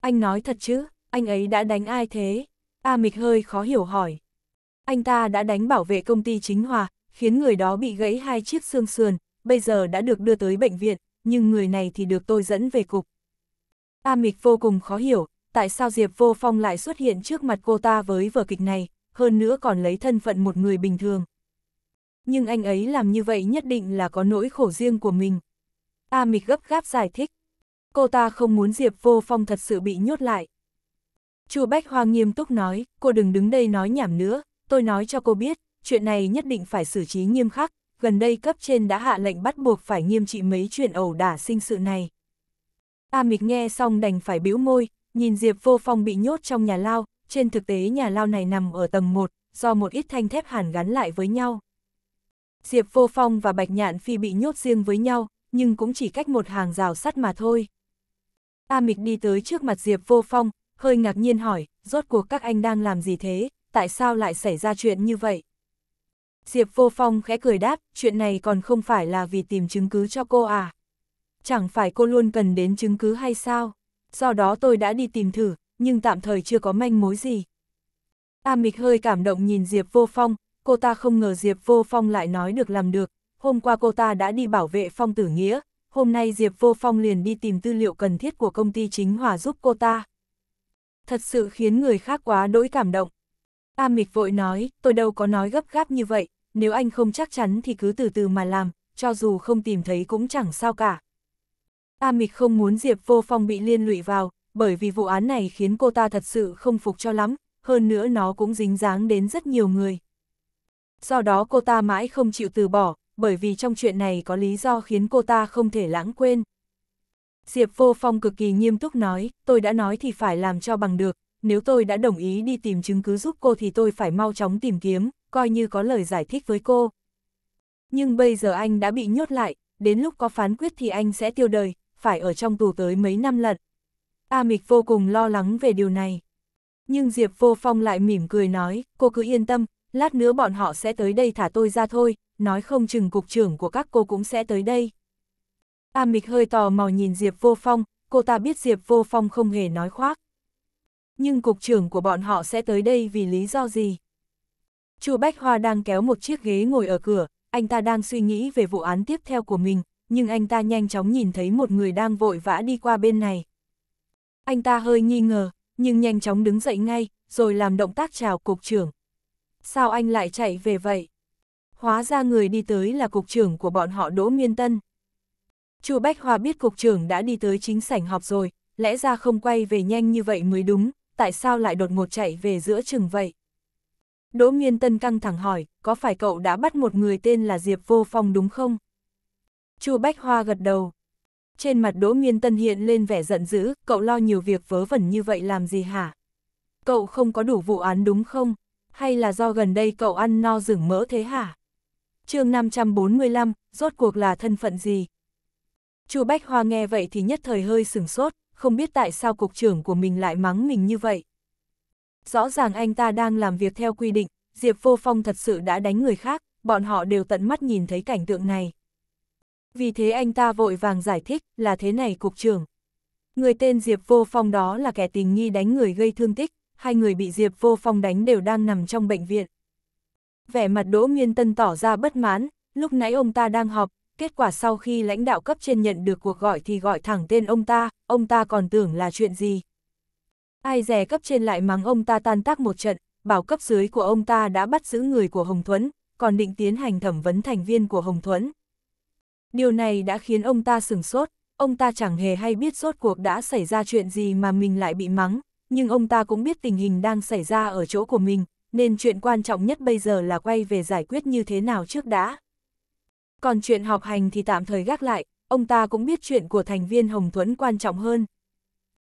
Anh nói thật chứ, anh ấy đã đánh ai thế? A Mịch hơi khó hiểu hỏi. Anh ta đã đánh bảo vệ công ty chính hòa, khiến người đó bị gãy hai chiếc xương sườn, bây giờ đã được đưa tới bệnh viện, nhưng người này thì được tôi dẫn về cục. A Mịch vô cùng khó hiểu, tại sao Diệp Vô Phong lại xuất hiện trước mặt cô ta với vở kịch này, hơn nữa còn lấy thân phận một người bình thường. Nhưng anh ấy làm như vậy nhất định là có nỗi khổ riêng của mình. A Mịch gấp gáp giải thích. Cô ta không muốn Diệp Vô Phong thật sự bị nhốt lại. Chu Bách Hoa nghiêm túc nói, cô đừng đứng đây nói nhảm nữa, tôi nói cho cô biết, chuyện này nhất định phải xử trí nghiêm khắc, gần đây cấp trên đã hạ lệnh bắt buộc phải nghiêm trị mấy chuyện ẩu đả sinh sự này. A Mịch nghe xong đành phải bĩu môi, nhìn Diệp Vô Phong bị nhốt trong nhà lao, trên thực tế nhà lao này nằm ở tầng 1, do một ít thanh thép hàn gắn lại với nhau. Diệp Vô Phong và Bạch Nhạn Phi bị nhốt riêng với nhau, nhưng cũng chỉ cách một hàng rào sắt mà thôi. A Mịch đi tới trước mặt Diệp Vô Phong, hơi ngạc nhiên hỏi, rốt cuộc các anh đang làm gì thế, tại sao lại xảy ra chuyện như vậy? Diệp Vô Phong khẽ cười đáp, chuyện này còn không phải là vì tìm chứng cứ cho cô à chẳng phải cô luôn cần đến chứng cứ hay sao? Do đó tôi đã đi tìm thử, nhưng tạm thời chưa có manh mối gì. A Mịch hơi cảm động nhìn Diệp Vô Phong, cô ta không ngờ Diệp Vô Phong lại nói được làm được, hôm qua cô ta đã đi bảo vệ Phong Tử Nghĩa, hôm nay Diệp Vô Phong liền đi tìm tư liệu cần thiết của công ty chính hòa giúp cô ta. Thật sự khiến người khác quá đỗi cảm động. A Mịch vội nói, tôi đâu có nói gấp gáp như vậy, nếu anh không chắc chắn thì cứ từ từ mà làm, cho dù không tìm thấy cũng chẳng sao cả. A Mịch không muốn Diệp Vô Phong bị liên lụy vào, bởi vì vụ án này khiến cô ta thật sự không phục cho lắm, hơn nữa nó cũng dính dáng đến rất nhiều người. Do đó cô ta mãi không chịu từ bỏ, bởi vì trong chuyện này có lý do khiến cô ta không thể lãng quên. Diệp Vô Phong cực kỳ nghiêm túc nói, tôi đã nói thì phải làm cho bằng được, nếu tôi đã đồng ý đi tìm chứng cứ giúp cô thì tôi phải mau chóng tìm kiếm, coi như có lời giải thích với cô. Nhưng bây giờ anh đã bị nhốt lại, đến lúc có phán quyết thì anh sẽ tiêu đời, phải ở trong tù tới mấy năm lận. A Mịch vô cùng lo lắng về điều này. Nhưng Diệp Vô Phong lại mỉm cười nói, cô cứ yên tâm, lát nữa bọn họ sẽ tới đây thả tôi ra thôi, nói không chừng cục trưởng của các cô cũng sẽ tới đây. A Mịch hơi tò mò nhìn Diệp Vô Phong, cô ta biết Diệp Vô Phong không hề nói khoác. Nhưng cục trưởng của bọn họ sẽ tới đây vì lý do gì? Chu Bách Hoa đang kéo một chiếc ghế ngồi ở cửa, anh ta đang suy nghĩ về vụ án tiếp theo của mình, nhưng anh ta nhanh chóng nhìn thấy một người đang vội vã đi qua bên này. Anh ta hơi nghi ngờ, nhưng nhanh chóng đứng dậy ngay, rồi làm động tác chào cục trưởng. Sao anh lại chạy về vậy? Hóa ra người đi tới là cục trưởng của bọn họ Đỗ Nguyên Tân. Chu Bách Hoa biết cục trưởng đã đi tới chính sảnh họp rồi, lẽ ra không quay về nhanh như vậy mới đúng, tại sao lại đột ngột chạy về giữa chừng vậy? Đỗ Nguyên Tân căng thẳng hỏi, có phải cậu đã bắt một người tên là Diệp Vô Phong đúng không? Chu Bách Hoa gật đầu. Trên mặt Đỗ Nguyên Tân hiện lên vẻ giận dữ, cậu lo nhiều việc vớ vẩn như vậy làm gì hả? Cậu không có đủ vụ án đúng không? Hay là do gần đây cậu ăn no rừng mỡ thế hả? chương 545, rốt cuộc là thân phận gì? Chu Bách Hoa nghe vậy thì nhất thời hơi sửng sốt, không biết tại sao cục trưởng của mình lại mắng mình như vậy. Rõ ràng anh ta đang làm việc theo quy định, Diệp Vô Phong thật sự đã đánh người khác, bọn họ đều tận mắt nhìn thấy cảnh tượng này. Vì thế anh ta vội vàng giải thích là thế này cục trưởng. Người tên Diệp Vô Phong đó là kẻ tình nghi đánh người gây thương tích, hai người bị Diệp Vô Phong đánh đều đang nằm trong bệnh viện. Vẻ mặt Đỗ Nguyên Tân tỏ ra bất mãn, lúc nãy ông ta đang họp, kết quả sau khi lãnh đạo cấp trên nhận được cuộc gọi thì gọi thẳng tên ông ta, ông ta còn tưởng là chuyện gì. Ai rẻ cấp trên lại mắng ông ta tan tác một trận, bảo cấp dưới của ông ta đã bắt giữ người của Hồng Thuấn, còn định tiến hành thẩm vấn thành viên của Hồng Thuấn. Điều này đã khiến ông ta sừng sốt, ông ta chẳng hề hay biết rốt cuộc đã xảy ra chuyện gì mà mình lại bị mắng, nhưng ông ta cũng biết tình hình đang xảy ra ở chỗ của mình, nên chuyện quan trọng nhất bây giờ là quay về giải quyết như thế nào trước đã. Còn chuyện học hành thì tạm thời gác lại, ông ta cũng biết chuyện của thành viên Hồng Thuẫn quan trọng hơn.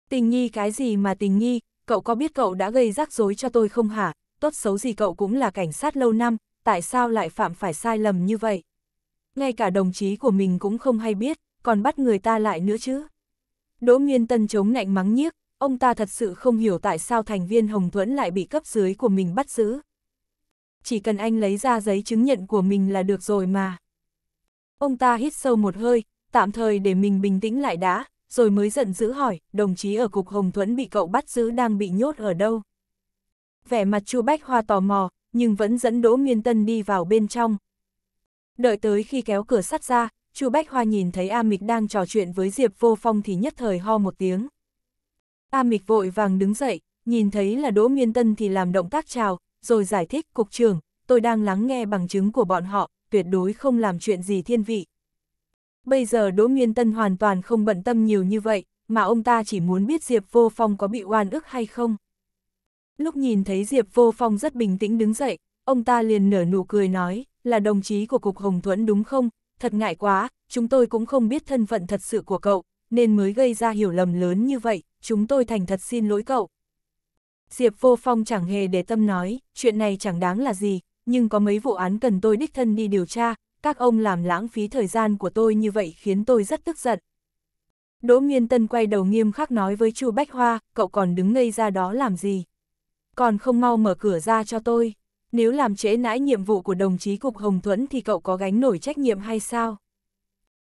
Tình nghi cái gì mà tình nghi? cậu có biết cậu đã gây rắc rối cho tôi không hả? Tốt xấu gì cậu cũng là cảnh sát lâu năm, tại sao lại phạm phải sai lầm như vậy? ngay cả đồng chí của mình cũng không hay biết, còn bắt người ta lại nữa chứ. Đỗ Nguyên Tân chống nạnh mắng nhiếc, ông ta thật sự không hiểu tại sao thành viên Hồng Thuẫn lại bị cấp dưới của mình bắt giữ. Chỉ cần anh lấy ra giấy chứng nhận của mình là được rồi mà. Ông ta hít sâu một hơi, tạm thời để mình bình tĩnh lại đã, rồi mới giận dữ hỏi, đồng chí ở cục Hồng Thuẫn bị cậu bắt giữ đang bị nhốt ở đâu. Vẻ mặt Chu Bách Hoa tò mò, nhưng vẫn dẫn Đỗ Nguyên Tân đi vào bên trong, Đợi tới khi kéo cửa sắt ra, Chu Bách Hoa nhìn thấy A Mịch đang trò chuyện với Diệp Vô Phong thì nhất thời ho một tiếng. A Mịch vội vàng đứng dậy, nhìn thấy là Đỗ Miên Tân thì làm động tác chào, rồi giải thích cục trưởng, tôi đang lắng nghe bằng chứng của bọn họ, tuyệt đối không làm chuyện gì thiên vị. Bây giờ Đỗ Miên Tân hoàn toàn không bận tâm nhiều như vậy, mà ông ta chỉ muốn biết Diệp Vô Phong có bị oan ức hay không. Lúc nhìn thấy Diệp Vô Phong rất bình tĩnh đứng dậy, ông ta liền nở nụ cười nói, là đồng chí của Cục Hồng Thuẫn đúng không? Thật ngại quá, chúng tôi cũng không biết thân phận thật sự của cậu, nên mới gây ra hiểu lầm lớn như vậy, chúng tôi thành thật xin lỗi cậu. Diệp Vô Phong chẳng hề để tâm nói, chuyện này chẳng đáng là gì, nhưng có mấy vụ án cần tôi đích thân đi điều tra, các ông làm lãng phí thời gian của tôi như vậy khiến tôi rất tức giận. Đỗ Nguyên Tân quay đầu nghiêm khắc nói với Chu Bách Hoa, cậu còn đứng ngây ra đó làm gì? Còn không mau mở cửa ra cho tôi. Nếu làm trễ nãi nhiệm vụ của đồng chí Cục Hồng Thuẫn thì cậu có gánh nổi trách nhiệm hay sao?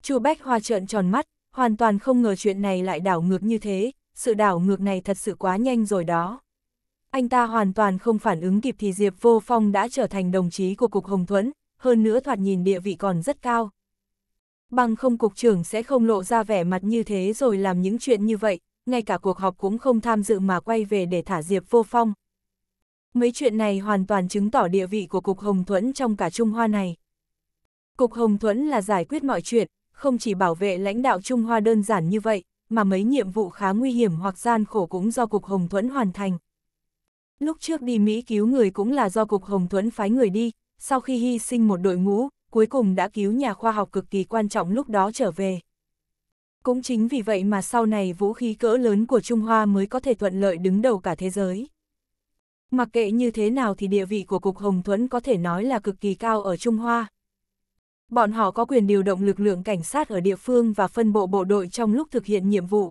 Chu Bách Hoa trợn tròn mắt, hoàn toàn không ngờ chuyện này lại đảo ngược như thế, sự đảo ngược này thật sự quá nhanh rồi đó. Anh ta hoàn toàn không phản ứng kịp thì Diệp Vô Phong đã trở thành đồng chí của Cục Hồng Thuẫn, hơn nữa thoạt nhìn địa vị còn rất cao. Bằng không Cục trưởng sẽ không lộ ra vẻ mặt như thế rồi làm những chuyện như vậy, ngay cả cuộc họp cũng không tham dự mà quay về để thả Diệp Vô Phong, Mấy chuyện này hoàn toàn chứng tỏ địa vị của Cục Hồng Thuẫn trong cả Trung Hoa này. Cục Hồng Thuẫn là giải quyết mọi chuyện, không chỉ bảo vệ lãnh đạo Trung Hoa đơn giản như vậy, mà mấy nhiệm vụ khá nguy hiểm hoặc gian khổ cũng do Cục Hồng Thuẫn hoàn thành. Lúc trước đi Mỹ cứu người cũng là do Cục Hồng Thuẫn phái người đi, sau khi hy sinh một đội ngũ, cuối cùng đã cứu nhà khoa học cực kỳ quan trọng lúc đó trở về. Cũng chính vì vậy mà sau này vũ khí cỡ lớn của Trung Hoa mới có thể thuận lợi đứng đầu cả thế giới. Mặc kệ như thế nào thì địa vị của Cục Hồng Thuẫn có thể nói là cực kỳ cao ở Trung Hoa. Bọn họ có quyền điều động lực lượng cảnh sát ở địa phương và phân bộ bộ đội trong lúc thực hiện nhiệm vụ.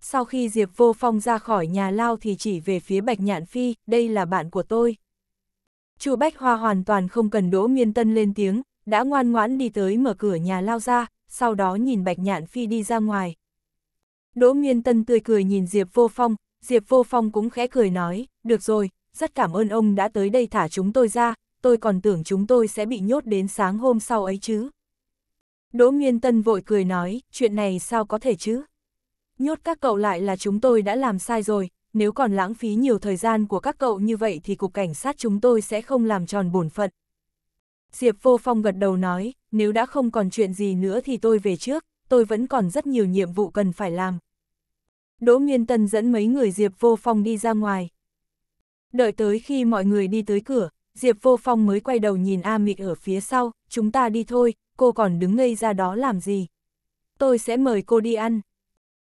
Sau khi Diệp Vô Phong ra khỏi nhà lao thì chỉ về phía Bạch Nhạn Phi, đây là bạn của tôi. Chu Bách Hoa hoàn toàn không cần Đỗ Miên Tân lên tiếng, đã ngoan ngoãn đi tới mở cửa nhà lao ra, sau đó nhìn Bạch Nhạn Phi đi ra ngoài. Đỗ Miên Tân tươi cười nhìn Diệp Vô Phong, Diệp Vô Phong cũng khẽ cười nói, được rồi, rất cảm ơn ông đã tới đây thả chúng tôi ra, tôi còn tưởng chúng tôi sẽ bị nhốt đến sáng hôm sau ấy chứ. Đỗ Nguyên Tân vội cười nói, chuyện này sao có thể chứ? Nhốt các cậu lại là chúng tôi đã làm sai rồi, nếu còn lãng phí nhiều thời gian của các cậu như vậy thì cục cảnh sát chúng tôi sẽ không làm tròn bổn phận. Diệp Vô Phong gật đầu nói, nếu đã không còn chuyện gì nữa thì tôi về trước, tôi vẫn còn rất nhiều nhiệm vụ cần phải làm. Đỗ Nguyên Tân dẫn mấy người Diệp Vô Phong đi ra ngoài. Đợi tới khi mọi người đi tới cửa, Diệp Vô Phong mới quay đầu nhìn A Mịch ở phía sau, chúng ta đi thôi, cô còn đứng ngây ra đó làm gì? Tôi sẽ mời cô đi ăn.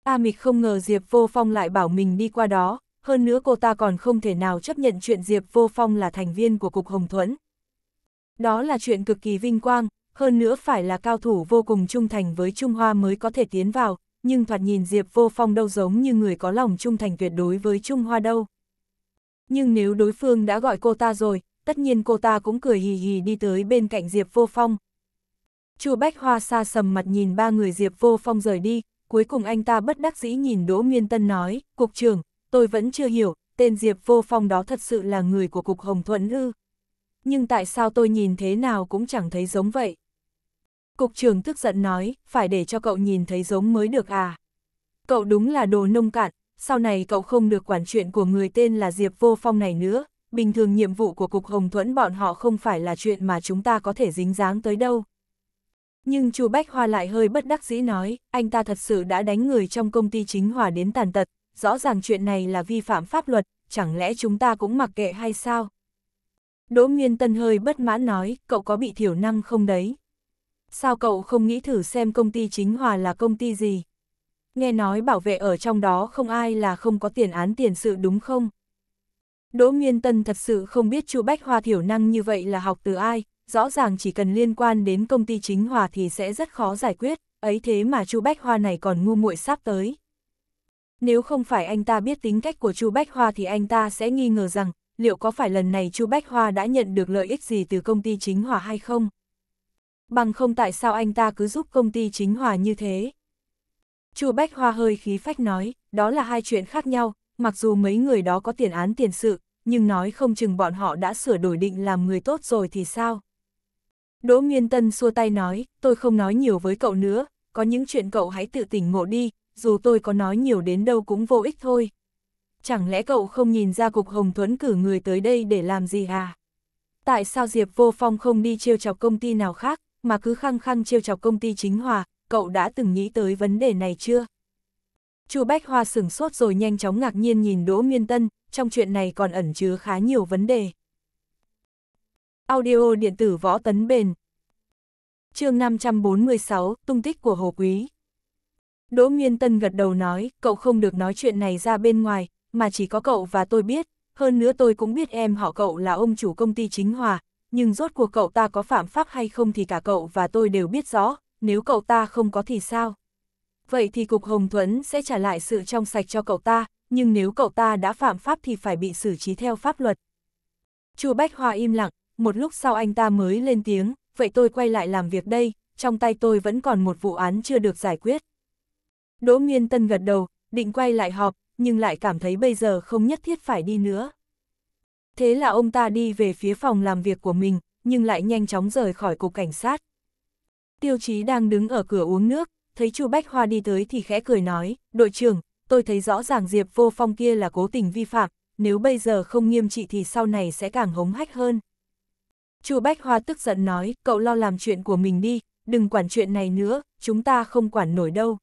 A Mịch không ngờ Diệp Vô Phong lại bảo mình đi qua đó, hơn nữa cô ta còn không thể nào chấp nhận chuyện Diệp Vô Phong là thành viên của Cục Hồng Thuẫn. Đó là chuyện cực kỳ vinh quang, hơn nữa phải là cao thủ vô cùng trung thành với Trung Hoa mới có thể tiến vào, nhưng thoạt nhìn Diệp Vô Phong đâu giống như người có lòng trung thành tuyệt đối với Trung Hoa đâu. Nhưng nếu đối phương đã gọi cô ta rồi, tất nhiên cô ta cũng cười hì hì đi tới bên cạnh Diệp Vô Phong. Chu Bách Hoa xa sầm mặt nhìn ba người Diệp Vô Phong rời đi, cuối cùng anh ta bất đắc dĩ nhìn Đỗ nguyên Tân nói, Cục trưởng, tôi vẫn chưa hiểu, tên Diệp Vô Phong đó thật sự là người của Cục Hồng Thuận ư. Nhưng tại sao tôi nhìn thế nào cũng chẳng thấy giống vậy. Cục trưởng tức giận nói, phải để cho cậu nhìn thấy giống mới được à. Cậu đúng là đồ nông cạn, sau này cậu không được quản chuyện của người tên là Diệp Vô Phong này nữa, bình thường nhiệm vụ của Cục Hồng Thuẫn bọn họ không phải là chuyện mà chúng ta có thể dính dáng tới đâu. Nhưng chu Bách Hoa lại hơi bất đắc dĩ nói, anh ta thật sự đã đánh người trong công ty chính hòa đến tàn tật, rõ ràng chuyện này là vi phạm pháp luật, chẳng lẽ chúng ta cũng mặc kệ hay sao? Đỗ Nguyên Tân hơi bất mãn nói, cậu có bị thiểu năng không đấy? sao cậu không nghĩ thử xem công ty chính hòa là công ty gì? Nghe nói bảo vệ ở trong đó không ai là không có tiền án tiền sự đúng không? Đỗ Nguyên Tân thật sự không biết Chu Bách Hoa thiểu năng như vậy là học từ ai, rõ ràng chỉ cần liên quan đến công ty chính hòa thì sẽ rất khó giải quyết, ấy thế mà Chu Bách Hoa này còn ngu muội sắp tới. Nếu không phải anh ta biết tính cách của Chu Bách Hoa thì anh ta sẽ nghi ngờ rằng, liệu có phải lần này Chu Bách Hoa đã nhận được lợi ích gì từ công ty chính hòa hay không? bằng không tại sao anh ta cứ giúp công ty chính hòa như thế. Chu Bách Hoa hơi khí phách nói, đó là hai chuyện khác nhau, mặc dù mấy người đó có tiền án tiền sự, nhưng nói không chừng bọn họ đã sửa đổi định làm người tốt rồi thì sao. Đỗ Nguyên Tân xua tay nói, tôi không nói nhiều với cậu nữa, có những chuyện cậu hãy tự tỉnh ngộ đi, dù tôi có nói nhiều đến đâu cũng vô ích thôi. Chẳng lẽ cậu không nhìn ra cục Hồng Thuấn cử người tới đây để làm gì à? Tại sao Diệp Vô Phong không đi trêu chọc công ty nào khác, mà cứ khăng khăng trêu chọc công ty chính hòa, cậu đã từng nghĩ tới vấn đề này chưa? Chu Bách Hoa sửng sốt rồi nhanh chóng ngạc nhiên nhìn Đỗ Miên Tân, trong chuyện này còn ẩn chứa khá nhiều vấn đề. Audio điện tử võ tấn bền chương 546, tung tích của Hồ Quý Đỗ Miên Tân gật đầu nói, cậu không được nói chuyện này ra bên ngoài, mà chỉ có cậu và tôi biết, hơn nữa tôi cũng biết em họ cậu là ông chủ công ty chính hòa, nhưng rốt cuộc cậu ta có phạm pháp hay không thì cả cậu và tôi đều biết rõ, nếu cậu ta không có thì sao? Vậy thì Cục Hồng Thuấn sẽ trả lại sự trong sạch cho cậu ta, nhưng nếu cậu ta đã phạm pháp thì phải bị xử trí theo pháp luật. Chu Bách Hoa im lặng, một lúc sau anh ta mới lên tiếng, vậy tôi quay lại làm việc đây, trong tay tôi vẫn còn một vụ án chưa được giải quyết. Đỗ Nguyên Tân gật đầu, định quay lại họp, nhưng lại cảm thấy bây giờ không nhất thiết phải đi nữa. Thế là ông ta đi về phía phòng làm việc của mình, nhưng lại nhanh chóng rời khỏi cục cảnh sát. Tiêu chí đang đứng ở cửa uống nước, thấy Chu Bách Hoa đi tới thì khẽ cười nói, đội trưởng, tôi thấy rõ ràng Diệp vô phong kia là cố tình vi phạm, nếu bây giờ không nghiêm trị thì sau này sẽ càng hống hách hơn. Chu Bách Hoa tức giận nói, cậu lo làm chuyện của mình đi, đừng quản chuyện này nữa, chúng ta không quản nổi đâu.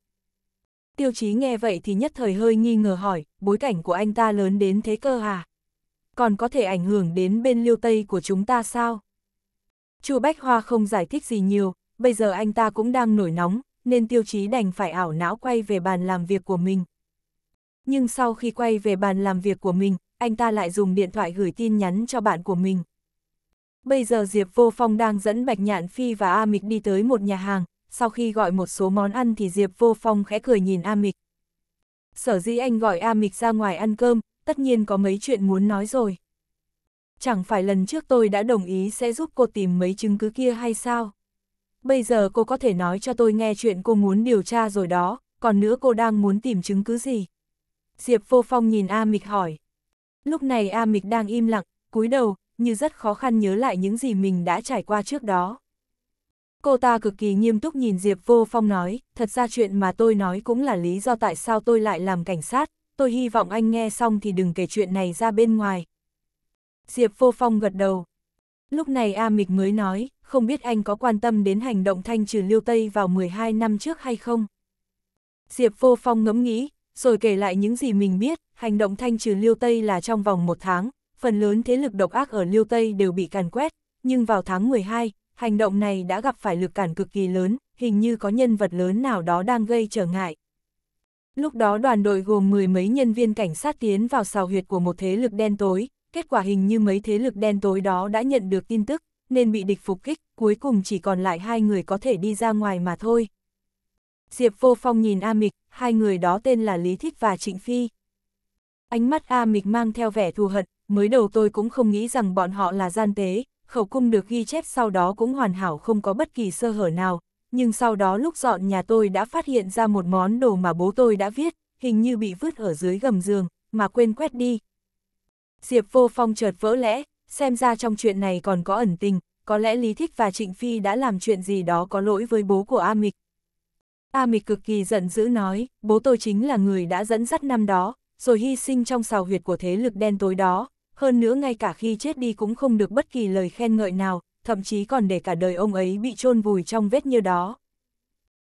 Tiêu chí nghe vậy thì nhất thời hơi nghi ngờ hỏi, bối cảnh của anh ta lớn đến thế cơ à? còn có thể ảnh hưởng đến bên liêu Tây của chúng ta sao? Chu Bách Hoa không giải thích gì nhiều, bây giờ anh ta cũng đang nổi nóng, nên tiêu chí đành phải ảo não quay về bàn làm việc của mình. Nhưng sau khi quay về bàn làm việc của mình, anh ta lại dùng điện thoại gửi tin nhắn cho bạn của mình. Bây giờ Diệp Vô Phong đang dẫn Bạch Nhạn Phi và A Mịch đi tới một nhà hàng, sau khi gọi một số món ăn thì Diệp Vô Phong khẽ cười nhìn A Mịch. Sở dĩ anh gọi A Mịch ra ngoài ăn cơm tất nhiên có mấy chuyện muốn nói rồi. Chẳng phải lần trước tôi đã đồng ý sẽ giúp cô tìm mấy chứng cứ kia hay sao? Bây giờ cô có thể nói cho tôi nghe chuyện cô muốn điều tra rồi đó, còn nữa cô đang muốn tìm chứng cứ gì? Diệp Vô Phong nhìn A Mịch hỏi. Lúc này A Mịch đang im lặng, cúi đầu, như rất khó khăn nhớ lại những gì mình đã trải qua trước đó. Cô ta cực kỳ nghiêm túc nhìn Diệp Vô Phong nói, thật ra chuyện mà tôi nói cũng là lý do tại sao tôi lại làm cảnh sát, tôi hy vọng anh nghe xong thì đừng kể chuyện này ra bên ngoài. Diệp Vô Phong gật đầu. Lúc này A Mịch mới nói, không biết anh có quan tâm đến hành động thanh trừ Liêu Tây vào 12 năm trước hay không? Diệp Vô Phong ngẫm nghĩ, rồi kể lại những gì mình biết, hành động thanh trừ Liêu Tây là trong vòng một tháng, phần lớn thế lực độc ác ở Liêu Tây đều bị càn quét, nhưng vào tháng 12, hành động này đã gặp phải lực cản cực kỳ lớn, hình như có nhân vật lớn nào đó đang gây trở ngại, Lúc đó đoàn đội gồm mười mấy nhân viên cảnh sát tiến vào sào huyệt của một thế lực đen tối, kết quả hình như mấy thế lực đen tối đó đã nhận được tin tức, nên bị địch phục kích, cuối cùng chỉ còn lại hai người có thể đi ra ngoài mà thôi. Diệp Vô Phong nhìn A Mịch, hai người đó tên là Lý Thích và Trịnh Phi. Ánh mắt A Mịch mang theo vẻ thù hận, mới đầu tôi cũng không nghĩ rằng bọn họ là gian tế, khẩu cung được ghi chép sau đó cũng hoàn hảo không có bất kỳ sơ hở nào, nhưng sau đó lúc dọn nhà tôi đã phát hiện ra một món đồ mà bố tôi đã viết, hình như bị vứt ở dưới gầm giường, mà quên quét đi. Diệp vô phong chợt vỡ lẽ, xem ra trong chuyện này còn có ẩn tình, có lẽ Lý Thích và Trịnh Phi đã làm chuyện gì đó có lỗi với bố của A Mịch. A Mịch cực kỳ giận dữ nói, bố tôi chính là người đã dẫn dắt năm đó, rồi hy sinh trong sào huyệt của thế lực đen tối đó, hơn nữa ngay cả khi chết đi cũng không được bất kỳ lời khen ngợi nào, thậm chí còn để cả đời ông ấy bị chôn vùi trong vết như đó.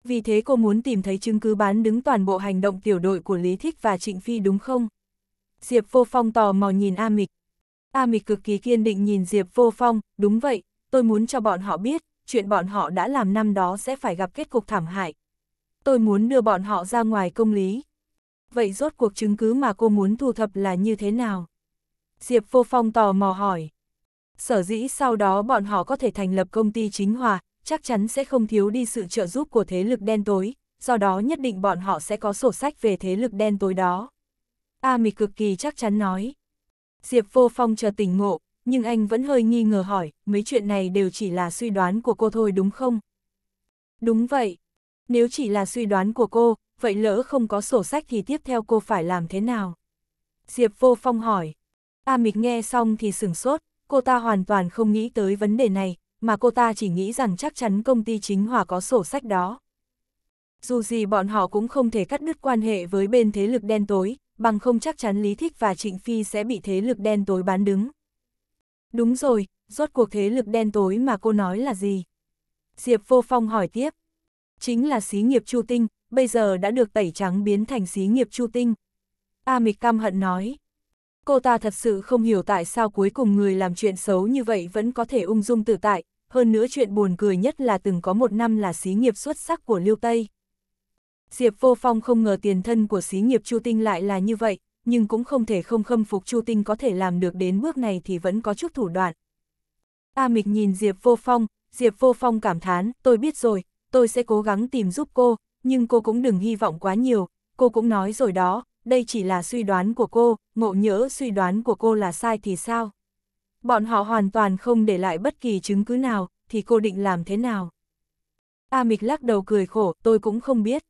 Vì thế cô muốn tìm thấy chứng cứ bán đứng toàn bộ hành động tiểu đội của Lý Thích và Trịnh Phi đúng không? Diệp Vô Phong tò mò nhìn A Mịch. A Mịch cực kỳ kiên định nhìn Diệp Vô Phong, đúng vậy, tôi muốn cho bọn họ biết, chuyện bọn họ đã làm năm đó sẽ phải gặp kết cục thảm hại. Tôi muốn đưa bọn họ ra ngoài công lý. Vậy rốt cuộc chứng cứ mà cô muốn thu thập là như thế nào? Diệp Vô Phong tò mò hỏi. Sở dĩ sau đó bọn họ có thể thành lập công ty chính hòa, chắc chắn sẽ không thiếu đi sự trợ giúp của thế lực đen tối, do đó nhất định bọn họ sẽ có sổ sách về thế lực đen tối đó. A à, Mị cực kỳ chắc chắn nói. Diệp Vô Phong chờ tỉnh ngộ, nhưng anh vẫn hơi nghi ngờ hỏi, mấy chuyện này đều chỉ là suy đoán của cô thôi đúng không? Đúng vậy. Nếu chỉ là suy đoán của cô, vậy lỡ không có sổ sách thì tiếp theo cô phải làm thế nào? Diệp Vô Phong hỏi. A Mịch nghe xong thì sửng sốt, cô ta hoàn toàn không nghĩ tới vấn đề này, mà cô ta chỉ nghĩ rằng chắc chắn công ty chính hòa có sổ sách đó. Dù gì bọn họ cũng không thể cắt đứt quan hệ với bên thế lực đen tối, bằng không chắc chắn Lý Thích và Trịnh Phi sẽ bị thế lực đen tối bán đứng. Đúng rồi, rốt cuộc thế lực đen tối mà cô nói là gì? Diệp Vô Phong hỏi tiếp. Chính là xí nghiệp Chu Tinh, bây giờ đã được tẩy trắng biến thành xí nghiệp Chu Tinh. A Mịch cam hận nói cô ta thật sự không hiểu tại sao cuối cùng người làm chuyện xấu như vậy vẫn có thể ung dung tự tại, hơn nữa chuyện buồn cười nhất là từng có một năm là xí nghiệp xuất sắc của lưu Tây. Diệp Vô Phong không ngờ tiền thân của xí nghiệp Chu Tinh lại là như vậy, nhưng cũng không thể không khâm phục Chu Tinh có thể làm được đến bước này thì vẫn có chút thủ đoạn. A Mịch nhìn Diệp Vô Phong, Diệp Vô Phong cảm thán, tôi biết rồi, tôi sẽ cố gắng tìm giúp cô, nhưng cô cũng đừng hy vọng quá nhiều, cô cũng nói rồi đó, đây chỉ là suy đoán của cô, ngộ nhỡ suy đoán của cô là sai thì sao? Bọn họ hoàn toàn không để lại bất kỳ chứng cứ nào, thì cô định làm thế nào? A Mịch lắc đầu cười khổ, tôi cũng không biết.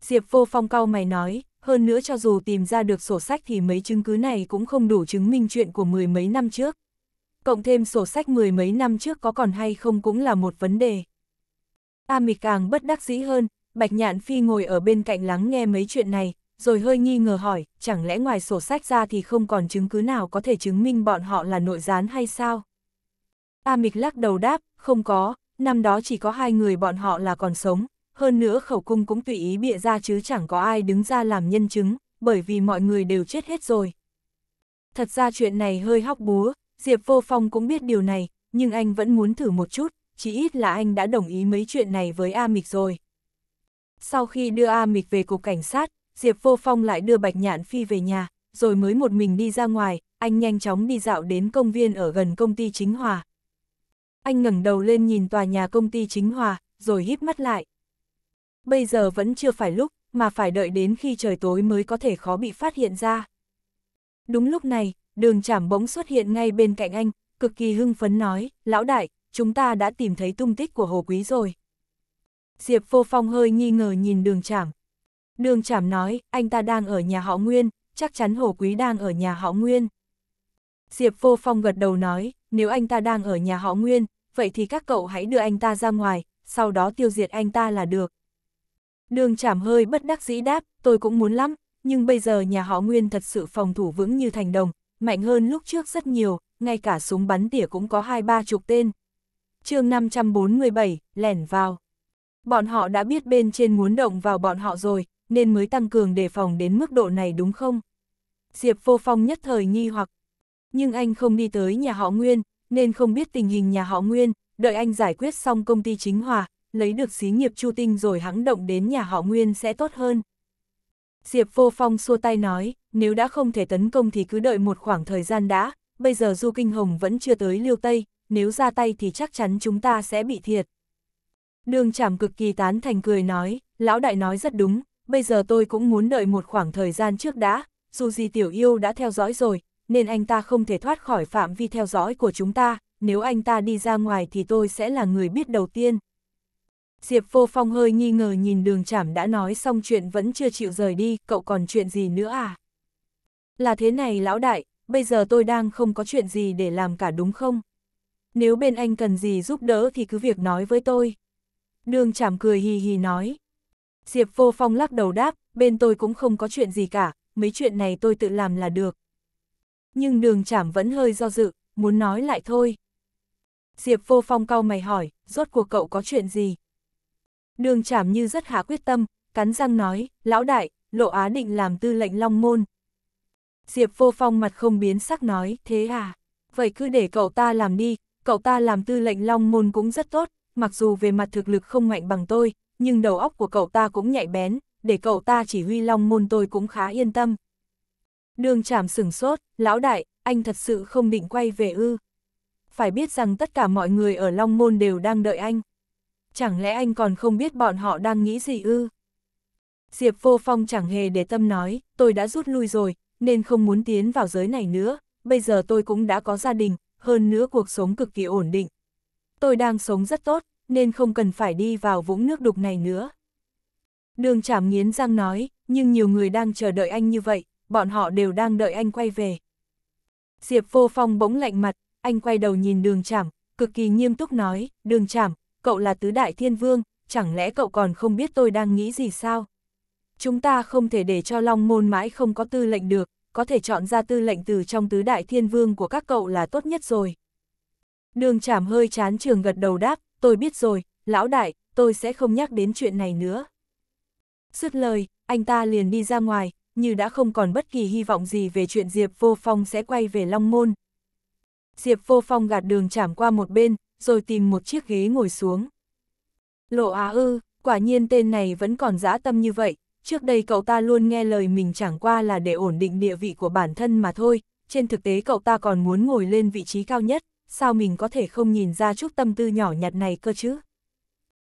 Diệp vô phong cau mày nói, hơn nữa cho dù tìm ra được sổ sách thì mấy chứng cứ này cũng không đủ chứng minh chuyện của mười mấy năm trước. Cộng thêm sổ sách mười mấy năm trước có còn hay không cũng là một vấn đề. A Mịch càng bất đắc dĩ hơn, Bạch Nhạn Phi ngồi ở bên cạnh lắng nghe mấy chuyện này, rồi hơi nghi ngờ hỏi, chẳng lẽ ngoài sổ sách ra thì không còn chứng cứ nào có thể chứng minh bọn họ là nội gián hay sao? A Mịch lắc đầu đáp, không có, năm đó chỉ có hai người bọn họ là còn sống, hơn nữa khẩu cung cũng tùy ý bịa ra chứ chẳng có ai đứng ra làm nhân chứng, bởi vì mọi người đều chết hết rồi. Thật ra chuyện này hơi hóc búa, Diệp Vô Phong cũng biết điều này, nhưng anh vẫn muốn thử một chút, chỉ ít là anh đã đồng ý mấy chuyện này với A Mịch rồi. Sau khi đưa A Mịch về cục cảnh sát, Diệp Vô Phong lại đưa Bạch Nhạn Phi về nhà, rồi mới một mình đi ra ngoài, anh nhanh chóng đi dạo đến công viên ở gần công ty chính hòa. Anh ngẩng đầu lên nhìn tòa nhà công ty chính hòa, rồi híp mắt lại. Bây giờ vẫn chưa phải lúc, mà phải đợi đến khi trời tối mới có thể khó bị phát hiện ra. Đúng lúc này, đường chảm bỗng xuất hiện ngay bên cạnh anh, cực kỳ hưng phấn nói, lão đại, chúng ta đã tìm thấy tung tích của Hồ Quý rồi. Diệp Vô Phong hơi nghi ngờ nhìn đường chảm, Đường chảm nói, anh ta đang ở nhà họ Nguyên, chắc chắn Hồ Quý đang ở nhà họ Nguyên. Diệp Vô Phong gật đầu nói, nếu anh ta đang ở nhà họ Nguyên, vậy thì các cậu hãy đưa anh ta ra ngoài, sau đó tiêu diệt anh ta là được. Đường chảm hơi bất đắc dĩ đáp, tôi cũng muốn lắm, nhưng bây giờ nhà họ Nguyên thật sự phòng thủ vững như thành đồng, mạnh hơn lúc trước rất nhiều, ngay cả súng bắn tỉa cũng có hai ba chục tên. chương 547, lẻn vào. Bọn họ đã biết bên trên muốn động vào bọn họ rồi, nên mới tăng cường đề phòng đến mức độ này đúng không? Diệp Vô Phong nhất thời nghi hoặc, nhưng anh không đi tới nhà họ Nguyên, nên không biết tình hình nhà họ Nguyên, đợi anh giải quyết xong công ty chính hòa, lấy được xí nghiệp Chu Tinh rồi hãng động đến nhà họ Nguyên sẽ tốt hơn. Diệp Vô Phong xua tay nói, nếu đã không thể tấn công thì cứ đợi một khoảng thời gian đã, bây giờ Du Kinh Hồng vẫn chưa tới Liêu Tây, nếu ra tay thì chắc chắn chúng ta sẽ bị thiệt. Đường Trảm cực kỳ tán thành cười nói, lão đại nói rất đúng, bây giờ tôi cũng muốn đợi một khoảng thời gian trước đã, dù gì tiểu yêu đã theo dõi rồi, nên anh ta không thể thoát khỏi phạm vi theo dõi của chúng ta, nếu anh ta đi ra ngoài thì tôi sẽ là người biết đầu tiên. Diệp Vô Phong hơi nghi ngờ nhìn đường chảm đã nói xong chuyện vẫn chưa chịu rời đi, cậu còn chuyện gì nữa à? Là thế này lão đại, bây giờ tôi đang không có chuyện gì để làm cả đúng không? Nếu bên anh cần gì giúp đỡ thì cứ việc nói với tôi. Đường chảm cười hì hì nói. Diệp Vô Phong lắc đầu đáp, bên tôi cũng không có chuyện gì cả, mấy chuyện này tôi tự làm là được. Nhưng đường chảm vẫn hơi do dự, muốn nói lại thôi. Diệp Vô Phong cau mày hỏi, rốt cuộc cậu có chuyện gì? Đường chảm như rất hạ quyết tâm, cắn răng nói, lão đại, lộ á định làm tư lệnh long môn. Diệp Vô Phong mặt không biến sắc nói, thế à? Vậy cứ để cậu ta làm đi, cậu ta làm tư lệnh long môn cũng rất tốt, mặc dù về mặt thực lực không mạnh bằng tôi, nhưng đầu óc của cậu ta cũng nhạy bén, để cậu ta chỉ huy long môn tôi cũng khá yên tâm. Đường chảm sửng sốt, lão đại, anh thật sự không định quay về ư. Phải biết rằng tất cả mọi người ở Long Môn đều đang đợi anh. Chẳng lẽ anh còn không biết bọn họ đang nghĩ gì ư? Diệp Vô Phong chẳng hề để tâm nói, tôi đã rút lui rồi, nên không muốn tiến vào giới này nữa, bây giờ tôi cũng đã có gia đình, hơn nữa cuộc sống cực kỳ ổn định. Tôi đang sống rất tốt, nên không cần phải đi vào vũng nước đục này nữa. Đường chảm nghiến răng nói, nhưng nhiều người đang chờ đợi anh như vậy, bọn họ đều đang đợi anh quay về. Diệp vô phong bỗng lạnh mặt, anh quay đầu nhìn đường chảm, cực kỳ nghiêm túc nói, đường chảm, cậu là tứ đại thiên vương, chẳng lẽ cậu còn không biết tôi đang nghĩ gì sao? Chúng ta không thể để cho Long Môn mãi không có tư lệnh được, có thể chọn ra tư lệnh từ trong tứ đại thiên vương của các cậu là tốt nhất rồi. Đường chảm hơi chán trường gật đầu đáp, tôi biết rồi, lão đại, tôi sẽ không nhắc đến chuyện này nữa. Dứt lời, anh ta liền đi ra ngoài, như đã không còn bất kỳ hy vọng gì về chuyện Diệp Vô Phong sẽ quay về Long Môn. Diệp Vô Phong gạt đường chảm qua một bên, rồi tìm một chiếc ghế ngồi xuống. Lộ á ư, quả nhiên tên này vẫn còn dã tâm như vậy, trước đây cậu ta luôn nghe lời mình chẳng qua là để ổn định địa vị của bản thân mà thôi, trên thực tế cậu ta còn muốn ngồi lên vị trí cao nhất, sao mình có thể không nhìn ra chút tâm tư nhỏ nhặt này cơ chứ?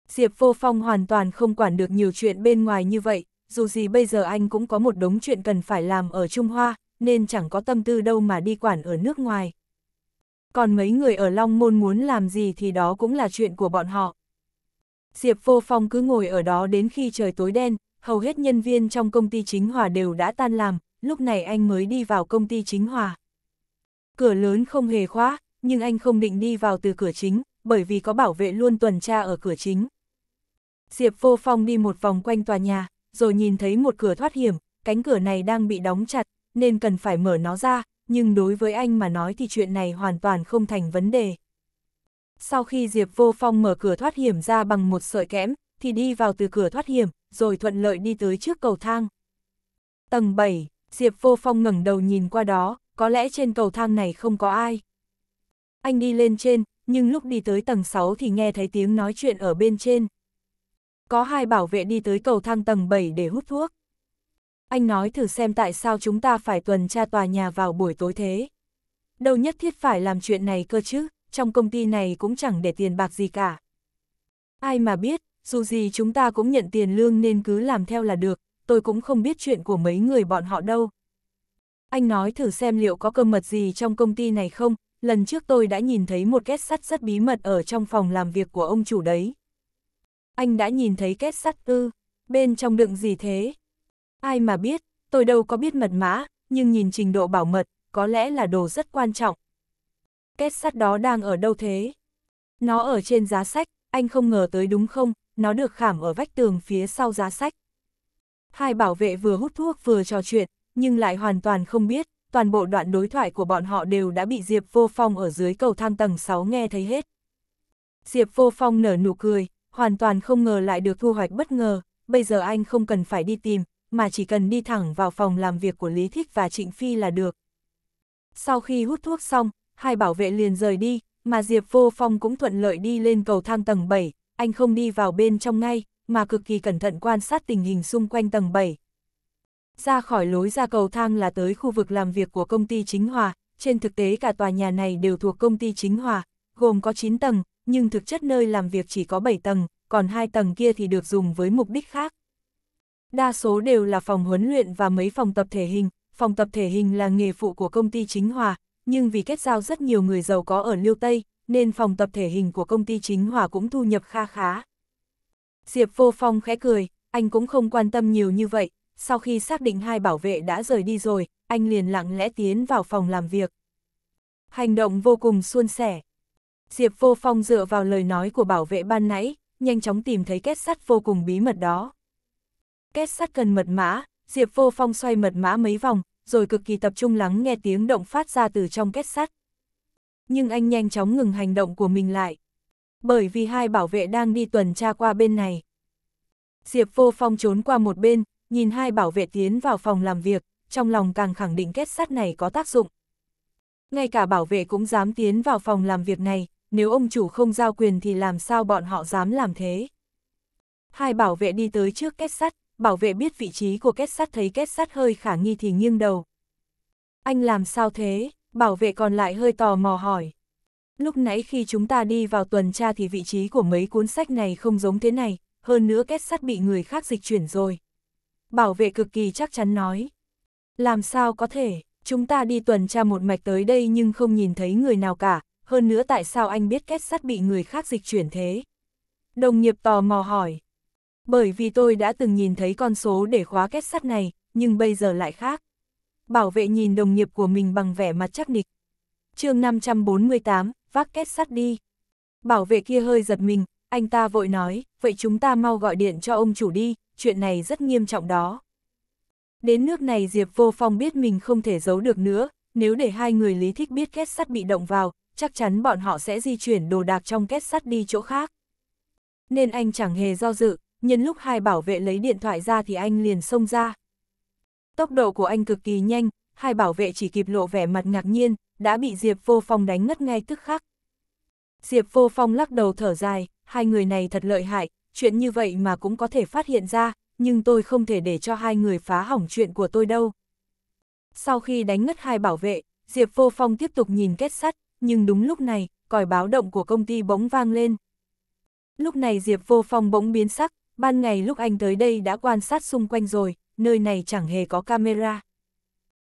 Diệp Vô Phong hoàn toàn không quản được nhiều chuyện bên ngoài như vậy, dù gì bây giờ anh cũng có một đống chuyện cần phải làm ở Trung Hoa, nên chẳng có tâm tư đâu mà đi quản ở nước ngoài. Còn mấy người ở Long Môn muốn làm gì thì đó cũng là chuyện của bọn họ. Diệp Vô Phong cứ ngồi ở đó đến khi trời tối đen, hầu hết nhân viên trong công ty chính hòa đều đã tan làm, lúc này anh mới đi vào công ty chính hòa. Cửa lớn không hề khóa, nhưng anh không định đi vào từ cửa chính, bởi vì có bảo vệ luôn tuần tra ở cửa chính. Diệp Vô Phong đi một vòng quanh tòa nhà, rồi nhìn thấy một cửa thoát hiểm, cánh cửa này đang bị đóng chặt, nên cần phải mở nó ra, nhưng đối với anh mà nói thì chuyện này hoàn toàn không thành vấn đề. Sau khi Diệp Vô Phong mở cửa thoát hiểm ra bằng một sợi kẽm, thì đi vào từ cửa thoát hiểm, rồi thuận lợi đi tới trước cầu thang. Tầng 7, Diệp Vô Phong ngẩng đầu nhìn qua đó, có lẽ trên cầu thang này không có ai anh đi lên trên, nhưng lúc đi tới tầng 6 thì nghe thấy tiếng nói chuyện ở bên trên. Có hai bảo vệ đi tới cầu thang tầng 7 để hút thuốc. Anh nói thử xem tại sao chúng ta phải tuần tra tòa nhà vào buổi tối thế. Đâu nhất thiết phải làm chuyện này cơ chứ, trong công ty này cũng chẳng để tiền bạc gì cả. Ai mà biết, dù gì chúng ta cũng nhận tiền lương nên cứ làm theo là được, tôi cũng không biết chuyện của mấy người bọn họ đâu. Anh nói thử xem liệu có cơ mật gì trong công ty này không, lần trước tôi đã nhìn thấy một két sắt rất bí mật ở trong phòng làm việc của ông chủ đấy. Anh đã nhìn thấy két sắt ư, bên trong đựng gì thế? Ai mà biết, tôi đâu có biết mật mã, nhưng nhìn trình độ bảo mật, có lẽ là đồ rất quan trọng. Két sắt đó đang ở đâu thế? Nó ở trên giá sách, anh không ngờ tới đúng không, nó được khảm ở vách tường phía sau giá sách. Hai bảo vệ vừa hút thuốc vừa trò chuyện, nhưng lại hoàn toàn không biết, toàn bộ đoạn đối thoại của bọn họ đều đã bị Diệp Vô Phong ở dưới cầu thang tầng 6 nghe thấy hết. Diệp Vô Phong nở nụ cười, hoàn toàn không ngờ lại được thu hoạch bất ngờ, bây giờ anh không cần phải đi tìm, mà chỉ cần đi thẳng vào phòng làm việc của Lý Thích và Trịnh Phi là được. Sau khi hút thuốc xong, hai bảo vệ liền rời đi, mà Diệp Vô Phong cũng thuận lợi đi lên cầu thang tầng 7, anh không đi vào bên trong ngay, mà cực kỳ cẩn thận quan sát tình hình xung quanh tầng 7, ra khỏi lối ra cầu thang là tới khu vực làm việc của công ty chính hòa, trên thực tế cả tòa nhà này đều thuộc công ty chính hòa, gồm có 9 tầng, nhưng thực chất nơi làm việc chỉ có 7 tầng, còn hai tầng kia thì được dùng với mục đích khác. Đa số đều là phòng huấn luyện và mấy phòng tập thể hình, phòng tập thể hình là nghề phụ của công ty chính hòa, nhưng vì kết giao rất nhiều người giàu có ở Liêu Tây, nên phòng tập thể hình của công ty chính hòa cũng thu nhập kha khá. Diệp Vô Phong khẽ cười, anh cũng không quan tâm nhiều như vậy, sau khi xác định hai bảo vệ đã rời đi rồi, anh liền lặng lẽ tiến vào phòng làm việc. Hành động vô cùng suôn sẻ. Diệp Vô Phong dựa vào lời nói của bảo vệ ban nãy, nhanh chóng tìm thấy kết sắt vô cùng bí mật đó. Kết sắt cần mật mã, Diệp Vô Phong xoay mật mã mấy vòng, rồi cực kỳ tập trung lắng nghe tiếng động phát ra từ trong kết sắt. Nhưng anh nhanh chóng ngừng hành động của mình lại, bởi vì hai bảo vệ đang đi tuần tra qua bên này. Diệp Vô Phong trốn qua một bên, nhìn hai bảo vệ tiến vào phòng làm việc, trong lòng càng khẳng định kết sắt này có tác dụng. Ngay cả bảo vệ cũng dám tiến vào phòng làm việc này, nếu ông chủ không giao quyền thì làm sao bọn họ dám làm thế. Hai bảo vệ đi tới trước kết sắt, bảo vệ biết vị trí của kết sắt thấy kết sắt hơi khả nghi thì nghiêng đầu. Anh làm sao thế? Bảo vệ còn lại hơi tò mò hỏi. Lúc nãy khi chúng ta đi vào tuần tra thì vị trí của mấy cuốn sách này không giống thế này, hơn nữa kết sắt bị người khác dịch chuyển rồi bảo vệ cực kỳ chắc chắn nói. Làm sao có thể, chúng ta đi tuần tra một mạch tới đây nhưng không nhìn thấy người nào cả, hơn nữa tại sao anh biết kết sắt bị người khác dịch chuyển thế? Đồng nghiệp tò mò hỏi. Bởi vì tôi đã từng nhìn thấy con số để khóa kết sắt này, nhưng bây giờ lại khác. Bảo vệ nhìn đồng nghiệp của mình bằng vẻ mặt chắc nịch. chương 548, vác kết sắt đi. Bảo vệ kia hơi giật mình, anh ta vội nói, vậy chúng ta mau gọi điện cho ông chủ đi, chuyện này rất nghiêm trọng đó. Đến nước này Diệp Vô Phong biết mình không thể giấu được nữa, nếu để hai người lý thích biết kết sắt bị động vào, chắc chắn bọn họ sẽ di chuyển đồ đạc trong kết sắt đi chỗ khác. Nên anh chẳng hề do dự, nhân lúc hai bảo vệ lấy điện thoại ra thì anh liền xông ra. Tốc độ của anh cực kỳ nhanh, hai bảo vệ chỉ kịp lộ vẻ mặt ngạc nhiên, đã bị Diệp Vô Phong đánh ngất ngay tức khắc. Diệp Vô Phong lắc đầu thở dài, hai người này thật lợi hại, chuyện như vậy mà cũng có thể phát hiện ra, nhưng tôi không thể để cho hai người phá hỏng chuyện của tôi đâu. Sau khi đánh ngất hai bảo vệ, Diệp Vô Phong tiếp tục nhìn kết sắt, nhưng đúng lúc này, còi báo động của công ty bỗng vang lên. Lúc này Diệp Vô Phong bỗng biến sắc, ban ngày lúc anh tới đây đã quan sát xung quanh rồi, nơi này chẳng hề có camera.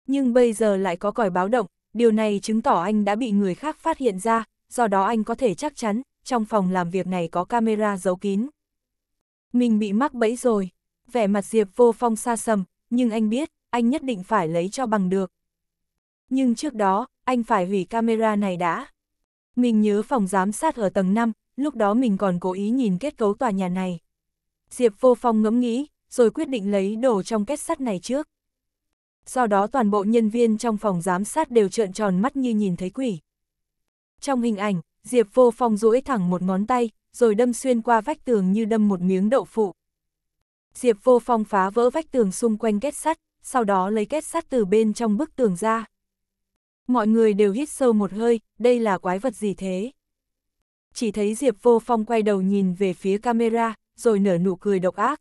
Nhưng bây giờ lại có còi báo động, điều này chứng tỏ anh đã bị người khác phát hiện ra, do đó anh có thể chắc chắn, trong phòng làm việc này có camera giấu kín. Mình bị mắc bẫy rồi, vẻ mặt Diệp vô phong xa sầm, nhưng anh biết, anh nhất định phải lấy cho bằng được. Nhưng trước đó, anh phải hủy camera này đã. Mình nhớ phòng giám sát ở tầng 5, lúc đó mình còn cố ý nhìn kết cấu tòa nhà này. Diệp vô phong ngẫm nghĩ, rồi quyết định lấy đồ trong kết sắt này trước. Do đó toàn bộ nhân viên trong phòng giám sát đều trợn tròn mắt như nhìn thấy quỷ. Trong hình ảnh, Diệp vô phong duỗi thẳng một ngón tay, rồi đâm xuyên qua vách tường như đâm một miếng đậu phụ. Diệp vô phong phá vỡ vách tường xung quanh kết sắt, sau đó lấy kết sắt từ bên trong bức tường ra. Mọi người đều hít sâu một hơi, đây là quái vật gì thế? Chỉ thấy Diệp vô phong quay đầu nhìn về phía camera, rồi nở nụ cười độc ác.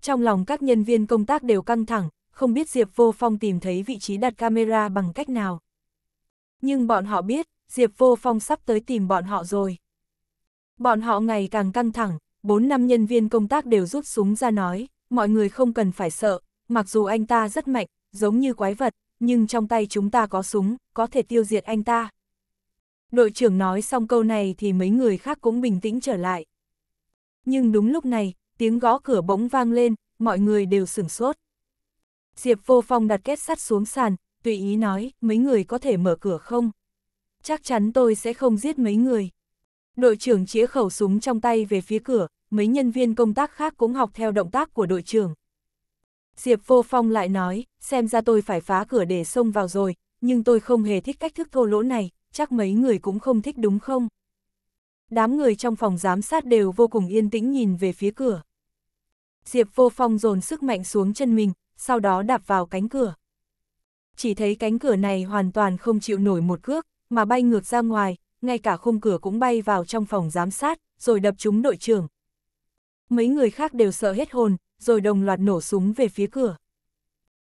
Trong lòng các nhân viên công tác đều căng thẳng, không biết Diệp vô phong tìm thấy vị trí đặt camera bằng cách nào. Nhưng bọn họ biết, Diệp Vô Phong sắp tới tìm bọn họ rồi. Bọn họ ngày càng căng thẳng, bốn năm nhân viên công tác đều rút súng ra nói, mọi người không cần phải sợ, mặc dù anh ta rất mạnh, giống như quái vật, nhưng trong tay chúng ta có súng, có thể tiêu diệt anh ta. Đội trưởng nói xong câu này thì mấy người khác cũng bình tĩnh trở lại. Nhưng đúng lúc này, tiếng gõ cửa bỗng vang lên, mọi người đều sửng sốt. Diệp vô phong đặt két sắt xuống sàn, tùy ý nói, mấy người có thể mở cửa không? chắc chắn tôi sẽ không giết mấy người. Đội trưởng chĩa khẩu súng trong tay về phía cửa, mấy nhân viên công tác khác cũng học theo động tác của đội trưởng. Diệp Vô Phong lại nói, xem ra tôi phải phá cửa để xông vào rồi, nhưng tôi không hề thích cách thức thô lỗ này, chắc mấy người cũng không thích đúng không? Đám người trong phòng giám sát đều vô cùng yên tĩnh nhìn về phía cửa. Diệp Vô Phong dồn sức mạnh xuống chân mình, sau đó đạp vào cánh cửa. Chỉ thấy cánh cửa này hoàn toàn không chịu nổi một cước, mà bay ngược ra ngoài, ngay cả khung cửa cũng bay vào trong phòng giám sát, rồi đập trúng đội trưởng. Mấy người khác đều sợ hết hồn, rồi đồng loạt nổ súng về phía cửa.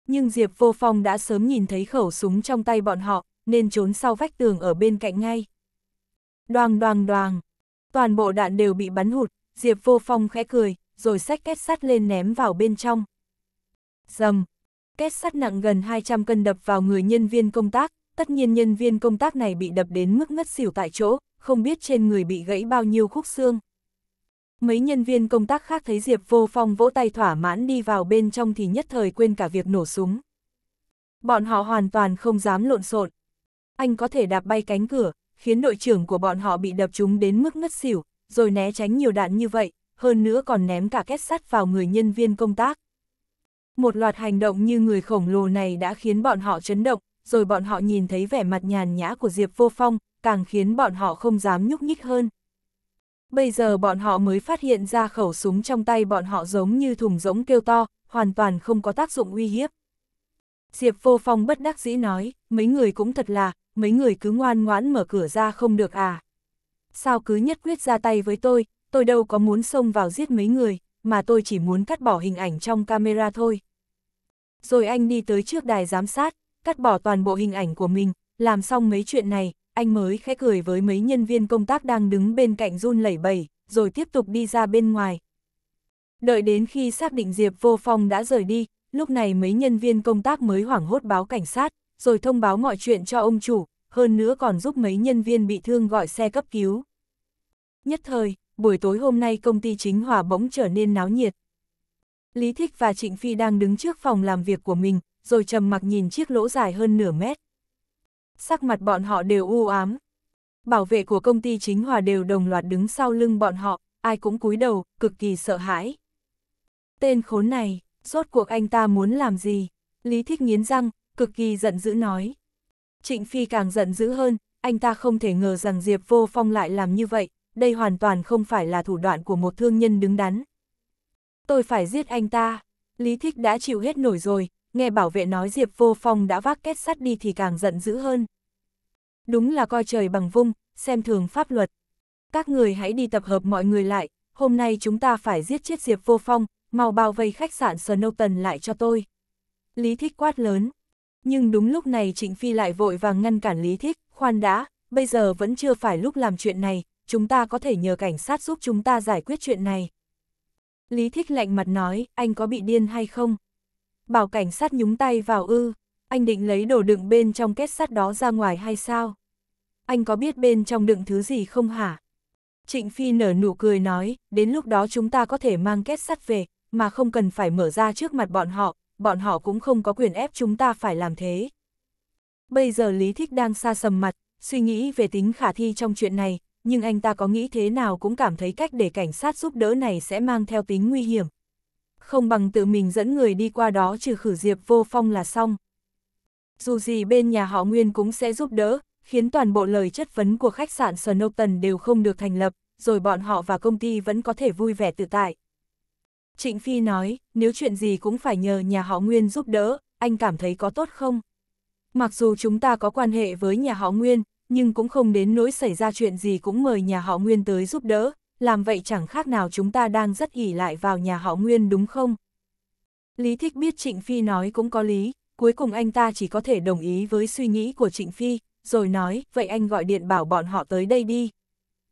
Nhưng Diệp Vô Phong đã sớm nhìn thấy khẩu súng trong tay bọn họ, nên trốn sau vách tường ở bên cạnh ngay. Đoàng đoàng đoàng, toàn bộ đạn đều bị bắn hụt, Diệp Vô Phong khẽ cười, rồi xách két sắt lên ném vào bên trong. Dầm, két sắt nặng gần 200 cân đập vào người nhân viên công tác, tất nhiên nhân viên công tác này bị đập đến mức ngất xỉu tại chỗ, không biết trên người bị gãy bao nhiêu khúc xương. Mấy nhân viên công tác khác thấy Diệp Vô Phong vỗ tay thỏa mãn đi vào bên trong thì nhất thời quên cả việc nổ súng. Bọn họ hoàn toàn không dám lộn xộn. Anh có thể đạp bay cánh cửa, khiến đội trưởng của bọn họ bị đập chúng đến mức ngất xỉu, rồi né tránh nhiều đạn như vậy, hơn nữa còn ném cả két sắt vào người nhân viên công tác. Một loạt hành động như người khổng lồ này đã khiến bọn họ chấn động, rồi bọn họ nhìn thấy vẻ mặt nhàn nhã của Diệp Vô Phong, càng khiến bọn họ không dám nhúc nhích hơn. Bây giờ bọn họ mới phát hiện ra khẩu súng trong tay bọn họ giống như thùng rỗng kêu to, hoàn toàn không có tác dụng uy hiếp. Diệp Vô Phong bất đắc dĩ nói, mấy người cũng thật là, mấy người cứ ngoan ngoãn mở cửa ra không được à. Sao cứ nhất quyết ra tay với tôi, tôi đâu có muốn xông vào giết mấy người, mà tôi chỉ muốn cắt bỏ hình ảnh trong camera thôi. Rồi anh đi tới trước đài giám sát, cắt bỏ toàn bộ hình ảnh của mình, làm xong mấy chuyện này, anh mới khẽ cười với mấy nhân viên công tác đang đứng bên cạnh run lẩy bẩy, rồi tiếp tục đi ra bên ngoài. Đợi đến khi xác định Diệp Vô Phong đã rời đi, lúc này mấy nhân viên công tác mới hoảng hốt báo cảnh sát, rồi thông báo mọi chuyện cho ông chủ, hơn nữa còn giúp mấy nhân viên bị thương gọi xe cấp cứu. Nhất thời, buổi tối hôm nay công ty chính hòa bỗng trở nên náo nhiệt. Lý Thích và Trịnh Phi đang đứng trước phòng làm việc của mình, rồi trầm mặc nhìn chiếc lỗ dài hơn nửa mét. Sắc mặt bọn họ đều u ám. Bảo vệ của công ty chính hòa đều đồng loạt đứng sau lưng bọn họ, ai cũng cúi đầu, cực kỳ sợ hãi. Tên khốn này, rốt cuộc anh ta muốn làm gì? Lý Thích nghiến răng, cực kỳ giận dữ nói. Trịnh Phi càng giận dữ hơn, anh ta không thể ngờ rằng Diệp Vô Phong lại làm như vậy, đây hoàn toàn không phải là thủ đoạn của một thương nhân đứng đắn. Tôi phải giết anh ta, Lý Thích đã chịu hết nổi rồi, nghe bảo vệ nói Diệp Vô Phong đã vác kết sắt đi thì càng giận dữ hơn. Đúng là coi trời bằng vung, xem thường pháp luật. Các người hãy đi tập hợp mọi người lại, hôm nay chúng ta phải giết chết Diệp Vô Phong, mau bao vây khách sạn Snowton lại cho tôi. Lý Thích quát lớn. Nhưng đúng lúc này Trịnh Phi lại vội vàng ngăn cản Lý Thích, khoan đã, bây giờ vẫn chưa phải lúc làm chuyện này, chúng ta có thể nhờ cảnh sát giúp chúng ta giải quyết chuyện này. Lý Thích lạnh mặt nói, anh có bị điên hay không? bảo cảnh sát nhúng tay vào ư, anh định lấy đồ đựng bên trong kết sắt đó ra ngoài hay sao? Anh có biết bên trong đựng thứ gì không hả? Trịnh Phi nở nụ cười nói, đến lúc đó chúng ta có thể mang kết sắt về, mà không cần phải mở ra trước mặt bọn họ, bọn họ cũng không có quyền ép chúng ta phải làm thế. Bây giờ Lý Thích đang xa sầm mặt, suy nghĩ về tính khả thi trong chuyện này, nhưng anh ta có nghĩ thế nào cũng cảm thấy cách để cảnh sát giúp đỡ này sẽ mang theo tính nguy hiểm, không bằng tự mình dẫn người đi qua đó trừ khử Diệp Vô Phong là xong. Dù gì bên nhà họ Nguyên cũng sẽ giúp đỡ, khiến toàn bộ lời chất vấn của khách sạn Snowton đều không được thành lập, rồi bọn họ và công ty vẫn có thể vui vẻ tự tại. Trịnh Phi nói, nếu chuyện gì cũng phải nhờ nhà họ Nguyên giúp đỡ, anh cảm thấy có tốt không? Mặc dù chúng ta có quan hệ với nhà họ Nguyên, nhưng cũng không đến nỗi xảy ra chuyện gì cũng mời nhà họ Nguyên tới giúp đỡ, làm vậy chẳng khác nào chúng ta đang rất ỉ lại vào nhà họ Nguyên đúng không? Lý Thích biết Trịnh Phi nói cũng có lý, cuối cùng anh ta chỉ có thể đồng ý với suy nghĩ của Trịnh Phi, rồi nói, vậy anh gọi điện bảo bọn họ tới đây đi.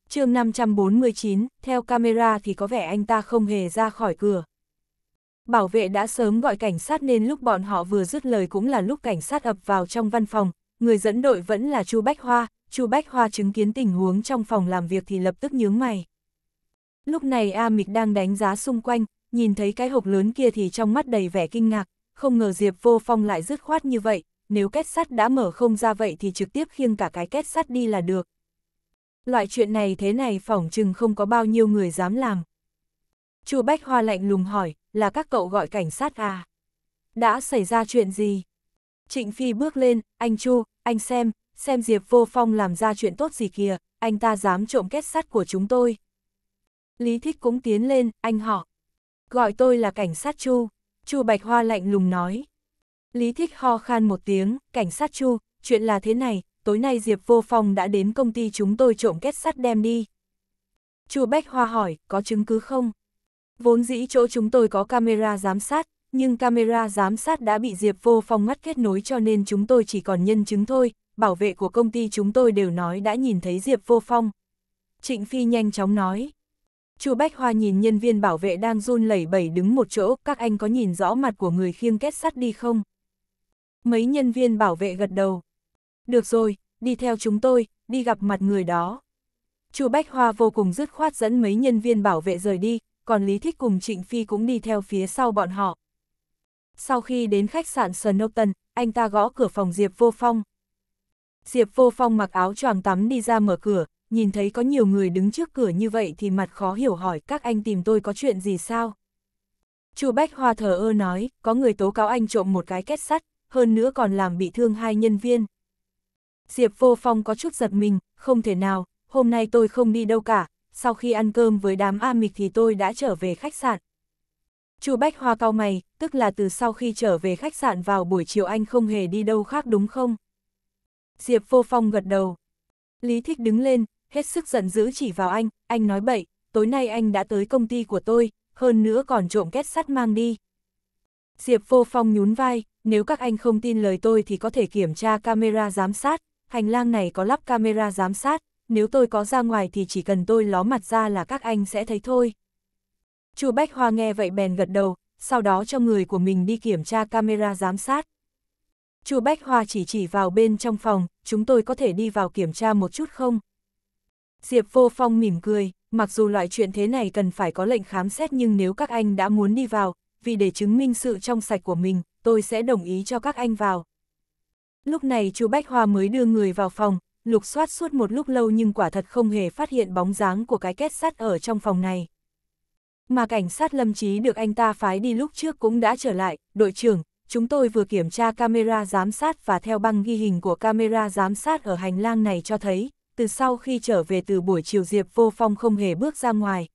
chương 549, theo camera thì có vẻ anh ta không hề ra khỏi cửa. Bảo vệ đã sớm gọi cảnh sát nên lúc bọn họ vừa dứt lời cũng là lúc cảnh sát ập vào trong văn phòng, người dẫn đội vẫn là Chu Bách Hoa, Chu Bách Hoa chứng kiến tình huống trong phòng làm việc thì lập tức nhướng mày. Lúc này A Mịch đang đánh giá xung quanh, nhìn thấy cái hộp lớn kia thì trong mắt đầy vẻ kinh ngạc, không ngờ Diệp Vô Phong lại dứt khoát như vậy, nếu kết sắt đã mở không ra vậy thì trực tiếp khiêng cả cái kết sắt đi là được. Loại chuyện này thế này phỏng chừng không có bao nhiêu người dám làm. Chu Bách Hoa lạnh lùng hỏi, là các cậu gọi cảnh sát à? Đã xảy ra chuyện gì? Trịnh Phi bước lên, anh Chu, anh xem, xem Diệp Vô Phong làm ra chuyện tốt gì kìa, anh ta dám trộm kết sắt của chúng tôi. Lý Thích cũng tiến lên, anh họ. Gọi tôi là cảnh sát Chu. Chu Bạch Hoa lạnh lùng nói. Lý Thích ho khan một tiếng, cảnh sát Chu, chuyện là thế này, tối nay Diệp Vô Phong đã đến công ty chúng tôi trộm kết sắt đem đi. Chu Bạch Hoa hỏi, có chứng cứ không? Vốn dĩ chỗ chúng tôi có camera giám sát, nhưng camera giám sát đã bị Diệp Vô Phong ngắt kết nối cho nên chúng tôi chỉ còn nhân chứng thôi, bảo vệ của công ty chúng tôi đều nói đã nhìn thấy Diệp Vô Phong. Trịnh Phi nhanh chóng nói. Chu Bách Hoa nhìn nhân viên bảo vệ đang run lẩy bẩy đứng một chỗ, các anh có nhìn rõ mặt của người khiêng kết sắt đi không? Mấy nhân viên bảo vệ gật đầu. Được rồi, đi theo chúng tôi, đi gặp mặt người đó. Chu Bách Hoa vô cùng dứt khoát dẫn mấy nhân viên bảo vệ rời đi, còn Lý Thích cùng Trịnh Phi cũng đi theo phía sau bọn họ. Sau khi đến khách sạn Snowton, anh ta gõ cửa phòng Diệp Vô Phong. Diệp Vô Phong mặc áo choàng tắm đi ra mở cửa, nhìn thấy có nhiều người đứng trước cửa như vậy thì mặt khó hiểu hỏi các anh tìm tôi có chuyện gì sao. Chu Bách Hoa thờ ơ nói, có người tố cáo anh trộm một cái kết sắt, hơn nữa còn làm bị thương hai nhân viên. Diệp Vô Phong có chút giật mình, không thể nào, hôm nay tôi không đi đâu cả, sau khi ăn cơm với đám A Mịch thì tôi đã trở về khách sạn. Chu Bách Hoa cau mày, tức là từ sau khi trở về khách sạn vào buổi chiều anh không hề đi đâu khác đúng không? Diệp Vô Phong gật đầu. Lý Thích đứng lên, hết sức giận dữ chỉ vào anh, anh nói bậy, tối nay anh đã tới công ty của tôi, hơn nữa còn trộm két sắt mang đi. Diệp Vô Phong nhún vai, nếu các anh không tin lời tôi thì có thể kiểm tra camera giám sát, hành lang này có lắp camera giám sát, nếu tôi có ra ngoài thì chỉ cần tôi ló mặt ra là các anh sẽ thấy thôi. Chu Bách Hoa nghe vậy bèn gật đầu, sau đó cho người của mình đi kiểm tra camera giám sát. Chu Bách Hoa chỉ chỉ vào bên trong phòng, chúng tôi có thể đi vào kiểm tra một chút không? Diệp Vô Phong mỉm cười, mặc dù loại chuyện thế này cần phải có lệnh khám xét nhưng nếu các anh đã muốn đi vào, vì để chứng minh sự trong sạch của mình, tôi sẽ đồng ý cho các anh vào. Lúc này chu Bách Hoa mới đưa người vào phòng, lục soát suốt một lúc lâu nhưng quả thật không hề phát hiện bóng dáng của cái kết sắt ở trong phòng này. Mà cảnh sát lâm trí được anh ta phái đi lúc trước cũng đã trở lại, đội trưởng, chúng tôi vừa kiểm tra camera giám sát và theo băng ghi hình của camera giám sát ở hành lang này cho thấy, từ sau khi trở về từ buổi chiều Diệp Vô Phong không hề bước ra ngoài.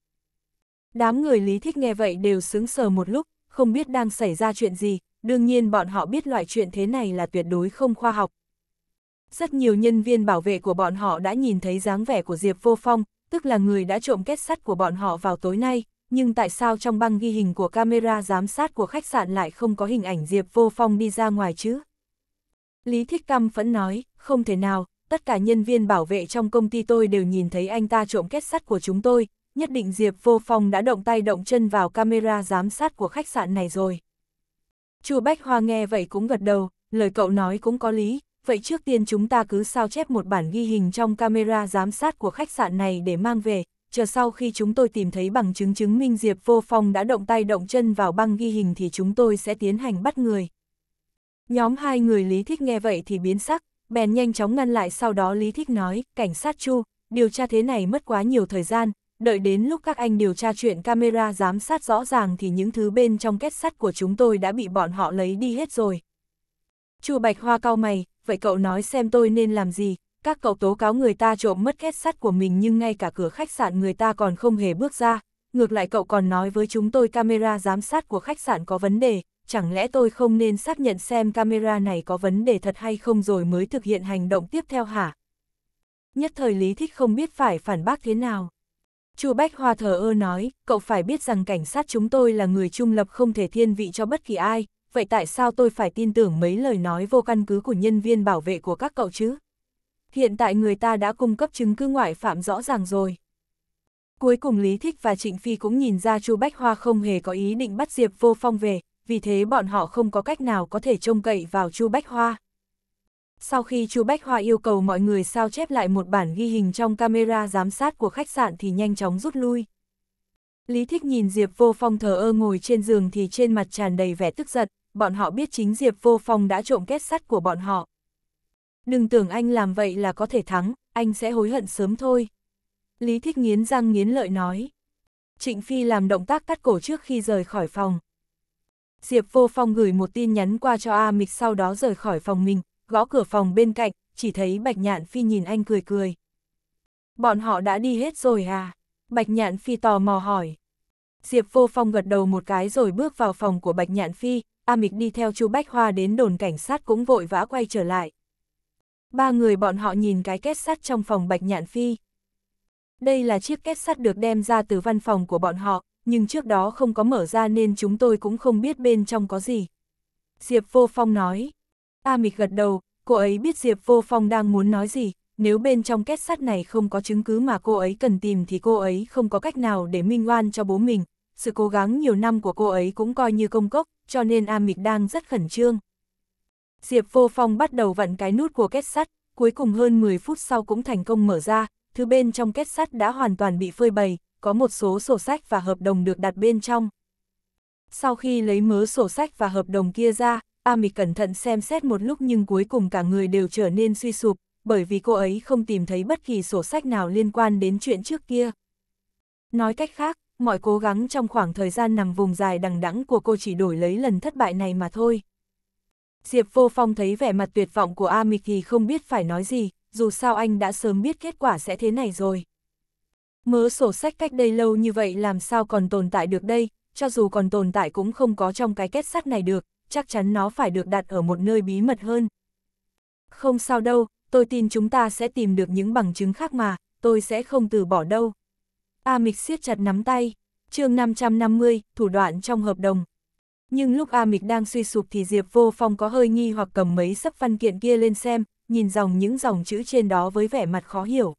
Đám người Lý Thích nghe vậy đều sững sờ một lúc, không biết đang xảy ra chuyện gì, đương nhiên bọn họ biết loại chuyện thế này là tuyệt đối không khoa học. Rất nhiều nhân viên bảo vệ của bọn họ đã nhìn thấy dáng vẻ của Diệp Vô Phong, tức là người đã trộm kết sắt của bọn họ vào tối nay, nhưng tại sao trong băng ghi hình của camera giám sát của khách sạn lại không có hình ảnh Diệp Vô Phong đi ra ngoài chứ? Lý Thích Căm vẫn nói, không thể nào, tất cả nhân viên bảo vệ trong công ty tôi đều nhìn thấy anh ta trộm kết sắt của chúng tôi, nhất định Diệp Vô Phong đã động tay động chân vào camera giám sát của khách sạn này rồi. Chu Bách Hoa nghe vậy cũng gật đầu, lời cậu nói cũng có lý, vậy trước tiên chúng ta cứ sao chép một bản ghi hình trong camera giám sát của khách sạn này để mang về, chờ sau khi chúng tôi tìm thấy bằng chứng chứng minh Diệp Vô Phong đã động tay động chân vào băng ghi hình thì chúng tôi sẽ tiến hành bắt người. Nhóm hai người Lý Thích nghe vậy thì biến sắc, bèn nhanh chóng ngăn lại sau đó Lý Thích nói, cảnh sát Chu, điều tra thế này mất quá nhiều thời gian, đợi đến lúc các anh điều tra chuyện camera giám sát rõ ràng thì những thứ bên trong kết sắt của chúng tôi đã bị bọn họ lấy đi hết rồi. Chu Bạch Hoa cau mày, vậy cậu nói xem tôi nên làm gì, các cậu tố cáo người ta trộm mất kết sắt của mình nhưng ngay cả cửa khách sạn người ta còn không hề bước ra, ngược lại cậu còn nói với chúng tôi camera giám sát của khách sạn có vấn đề, chẳng lẽ tôi không nên xác nhận xem camera này có vấn đề thật hay không rồi mới thực hiện hành động tiếp theo hả? Nhất thời Lý Thích không biết phải phản bác thế nào. Chu Bách Hoa thờ ơ nói, cậu phải biết rằng cảnh sát chúng tôi là người trung lập không thể thiên vị cho bất kỳ ai, vậy tại sao tôi phải tin tưởng mấy lời nói vô căn cứ của nhân viên bảo vệ của các cậu chứ? Hiện tại người ta đã cung cấp chứng cứ ngoại phạm rõ ràng rồi. Cuối cùng Lý Thích và Trịnh Phi cũng nhìn ra Chu Bách Hoa không hề có ý định bắt Diệp Vô Phong về, vì thế bọn họ không có cách nào có thể trông cậy vào Chu Bách Hoa. Sau khi Chu Bách Hoa yêu cầu mọi người sao chép lại một bản ghi hình trong camera giám sát của khách sạn thì nhanh chóng rút lui. Lý Thích nhìn Diệp Vô Phong thờ ơ ngồi trên giường thì trên mặt tràn đầy vẻ tức giận, bọn họ biết chính Diệp Vô Phong đã trộm kết sắt của bọn họ. Đừng tưởng anh làm vậy là có thể thắng, anh sẽ hối hận sớm thôi. Lý Thích nghiến răng nghiến lợi nói. Trịnh Phi làm động tác cắt cổ trước khi rời khỏi phòng. Diệp Vô Phong gửi một tin nhắn qua cho A Mịch sau đó rời khỏi phòng mình, gõ cửa phòng bên cạnh, chỉ thấy Bạch Nhạn Phi nhìn anh cười cười. Bọn họ đã đi hết rồi à? Bạch Nhạn Phi tò mò hỏi. Diệp Vô Phong gật đầu một cái rồi bước vào phòng của Bạch Nhạn Phi, A Mịch đi theo chú Bách Hoa đến đồn cảnh sát cũng vội vã quay trở lại. Ba người bọn họ nhìn cái két sắt trong phòng Bạch Nhạn Phi. Đây là chiếc két sắt được đem ra từ văn phòng của bọn họ, nhưng trước đó không có mở ra nên chúng tôi cũng không biết bên trong có gì. Diệp Vô Phong nói. A Mịch gật đầu, cô ấy biết Diệp Vô Phong đang muốn nói gì, nếu bên trong kết sắt này không có chứng cứ mà cô ấy cần tìm thì cô ấy không có cách nào để minh oan cho bố mình. Sự cố gắng nhiều năm của cô ấy cũng coi như công cốc, cho nên A Mịch đang rất khẩn trương. Diệp Vô Phong bắt đầu vặn cái nút của kết sắt, cuối cùng hơn 10 phút sau cũng thành công mở ra, thứ bên trong kết sắt đã hoàn toàn bị phơi bày, có một số sổ sách và hợp đồng được đặt bên trong. Sau khi lấy mớ sổ sách và hợp đồng kia ra, Ami cẩn thận xem xét một lúc nhưng cuối cùng cả người đều trở nên suy sụp, bởi vì cô ấy không tìm thấy bất kỳ sổ sách nào liên quan đến chuyện trước kia. Nói cách khác, mọi cố gắng trong khoảng thời gian nằm vùng dài đằng đẵng của cô chỉ đổi lấy lần thất bại này mà thôi. Diệp Vô Phong thấy vẻ mặt tuyệt vọng của Ami thì không biết phải nói gì, dù sao anh đã sớm biết kết quả sẽ thế này rồi. Mớ sổ sách cách đây lâu như vậy làm sao còn tồn tại được đây, cho dù còn tồn tại cũng không có trong cái kết sắt này được, chắc chắn nó phải được đặt ở một nơi bí mật hơn. Không sao đâu, tôi tin chúng ta sẽ tìm được những bằng chứng khác mà, tôi sẽ không từ bỏ đâu. A Mịch siết chặt nắm tay, chương 550, thủ đoạn trong hợp đồng. Nhưng lúc A Mịch đang suy sụp thì Diệp Vô Phong có hơi nghi hoặc cầm mấy sấp văn kiện kia lên xem, nhìn dòng những dòng chữ trên đó với vẻ mặt khó hiểu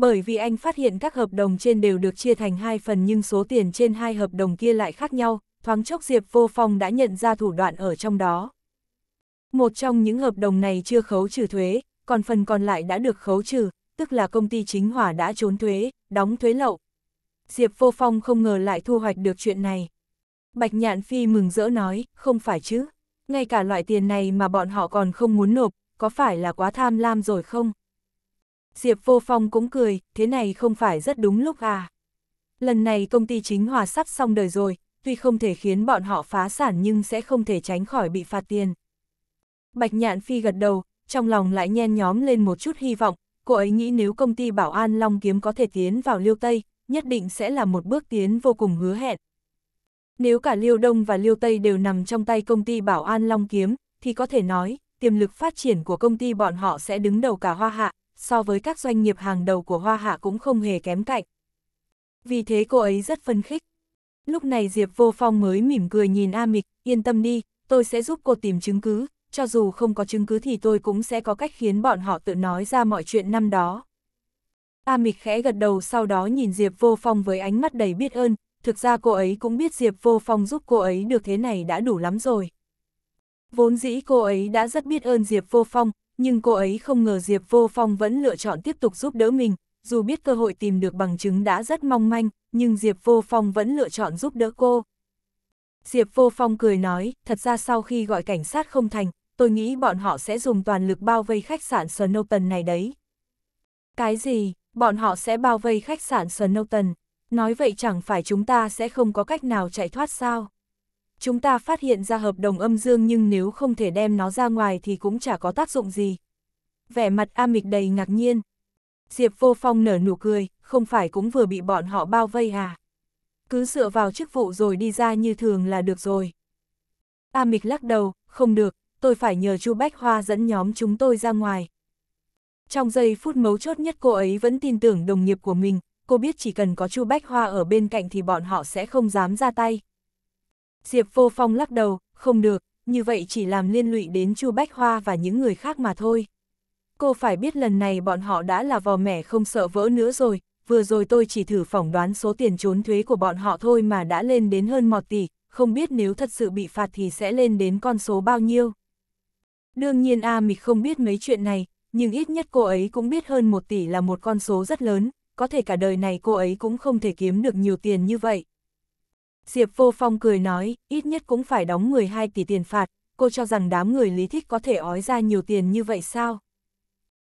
bởi vì anh phát hiện các hợp đồng trên đều được chia thành hai phần nhưng số tiền trên hai hợp đồng kia lại khác nhau, thoáng chốc Diệp Vô Phong đã nhận ra thủ đoạn ở trong đó. Một trong những hợp đồng này chưa khấu trừ thuế, còn phần còn lại đã được khấu trừ, tức là công ty chính hỏa đã trốn thuế, đóng thuế lậu. Diệp Vô Phong không ngờ lại thu hoạch được chuyện này. Bạch Nhạn Phi mừng rỡ nói, không phải chứ, ngay cả loại tiền này mà bọn họ còn không muốn nộp, có phải là quá tham lam rồi không? Diệp Vô Phong cũng cười, thế này không phải rất đúng lúc à. Lần này công ty chính hòa sắp xong đời rồi, tuy không thể khiến bọn họ phá sản nhưng sẽ không thể tránh khỏi bị phạt tiền. Bạch Nhạn Phi gật đầu, trong lòng lại nhen nhóm lên một chút hy vọng, cô ấy nghĩ nếu công ty Bảo An Long Kiếm có thể tiến vào Liêu Tây, nhất định sẽ là một bước tiến vô cùng hứa hẹn. Nếu cả Liêu Đông và Liêu Tây đều nằm trong tay công ty Bảo An Long Kiếm, thì có thể nói, tiềm lực phát triển của công ty bọn họ sẽ đứng đầu cả hoa hạ, so với các doanh nghiệp hàng đầu của Hoa Hạ cũng không hề kém cạnh. Vì thế cô ấy rất phân khích. Lúc này Diệp Vô Phong mới mỉm cười nhìn A Mịch, yên tâm đi, tôi sẽ giúp cô tìm chứng cứ, cho dù không có chứng cứ thì tôi cũng sẽ có cách khiến bọn họ tự nói ra mọi chuyện năm đó. A Mịch khẽ gật đầu sau đó nhìn Diệp Vô Phong với ánh mắt đầy biết ơn, thực ra cô ấy cũng biết Diệp Vô Phong giúp cô ấy được thế này đã đủ lắm rồi. Vốn dĩ cô ấy đã rất biết ơn Diệp Vô Phong, nhưng cô ấy không ngờ Diệp Vô Phong vẫn lựa chọn tiếp tục giúp đỡ mình, dù biết cơ hội tìm được bằng chứng đã rất mong manh, nhưng Diệp Vô Phong vẫn lựa chọn giúp đỡ cô. Diệp Vô Phong cười nói, thật ra sau khi gọi cảnh sát không thành, tôi nghĩ bọn họ sẽ dùng toàn lực bao vây khách sạn Snowton này đấy. Cái gì, bọn họ sẽ bao vây khách sạn Snowton, nói vậy chẳng phải chúng ta sẽ không có cách nào chạy thoát sao? chúng ta phát hiện ra hợp đồng âm dương nhưng nếu không thể đem nó ra ngoài thì cũng chả có tác dụng gì. Vẻ mặt A Mịch đầy ngạc nhiên. Diệp Vô Phong nở nụ cười, không phải cũng vừa bị bọn họ bao vây à? Cứ dựa vào chức vụ rồi đi ra như thường là được rồi. A Mịch lắc đầu, không được, tôi phải nhờ Chu Bách Hoa dẫn nhóm chúng tôi ra ngoài. Trong giây phút mấu chốt nhất cô ấy vẫn tin tưởng đồng nghiệp của mình, cô biết chỉ cần có Chu Bách Hoa ở bên cạnh thì bọn họ sẽ không dám ra tay. Diệp Vô Phong lắc đầu, không được, như vậy chỉ làm liên lụy đến Chu Bách Hoa và những người khác mà thôi. Cô phải biết lần này bọn họ đã là vò mẻ không sợ vỡ nữa rồi, vừa rồi tôi chỉ thử phỏng đoán số tiền trốn thuế của bọn họ thôi mà đã lên đến hơn một tỷ, không biết nếu thật sự bị phạt thì sẽ lên đến con số bao nhiêu. Đương nhiên A Mịch không biết mấy chuyện này, nhưng ít nhất cô ấy cũng biết hơn một tỷ là một con số rất lớn, có thể cả đời này cô ấy cũng không thể kiếm được nhiều tiền như vậy. Diệp Vô Phong cười nói, ít nhất cũng phải đóng 12 tỷ tiền phạt, cô cho rằng đám người lý thích có thể ói ra nhiều tiền như vậy sao?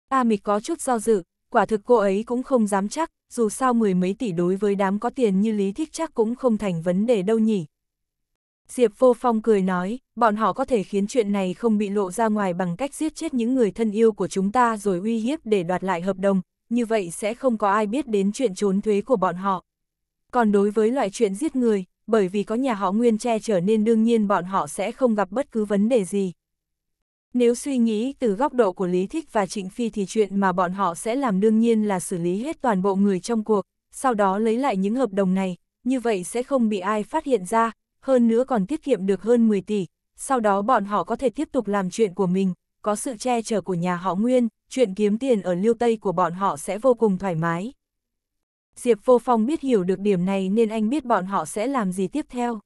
A Mịch có chút do dự, quả thực cô ấy cũng không dám chắc, dù sao mười mấy tỷ đối với đám có tiền như lý thích chắc cũng không thành vấn đề đâu nhỉ. Diệp Vô Phong cười nói, bọn họ có thể khiến chuyện này không bị lộ ra ngoài bằng cách giết chết những người thân yêu của chúng ta rồi uy hiếp để đoạt lại hợp đồng, như vậy sẽ không có ai biết đến chuyện trốn thuế của bọn họ. Còn đối với loại chuyện giết người, bởi vì có nhà họ Nguyên che chở nên đương nhiên bọn họ sẽ không gặp bất cứ vấn đề gì. Nếu suy nghĩ từ góc độ của Lý Thích và Trịnh Phi thì chuyện mà bọn họ sẽ làm đương nhiên là xử lý hết toàn bộ người trong cuộc, sau đó lấy lại những hợp đồng này, như vậy sẽ không bị ai phát hiện ra, hơn nữa còn tiết kiệm được hơn 10 tỷ, sau đó bọn họ có thể tiếp tục làm chuyện của mình, có sự che chở của nhà họ Nguyên, chuyện kiếm tiền ở Liêu Tây của bọn họ sẽ vô cùng thoải mái. Diệp Vô Phong biết hiểu được điểm này nên anh biết bọn họ sẽ làm gì tiếp theo.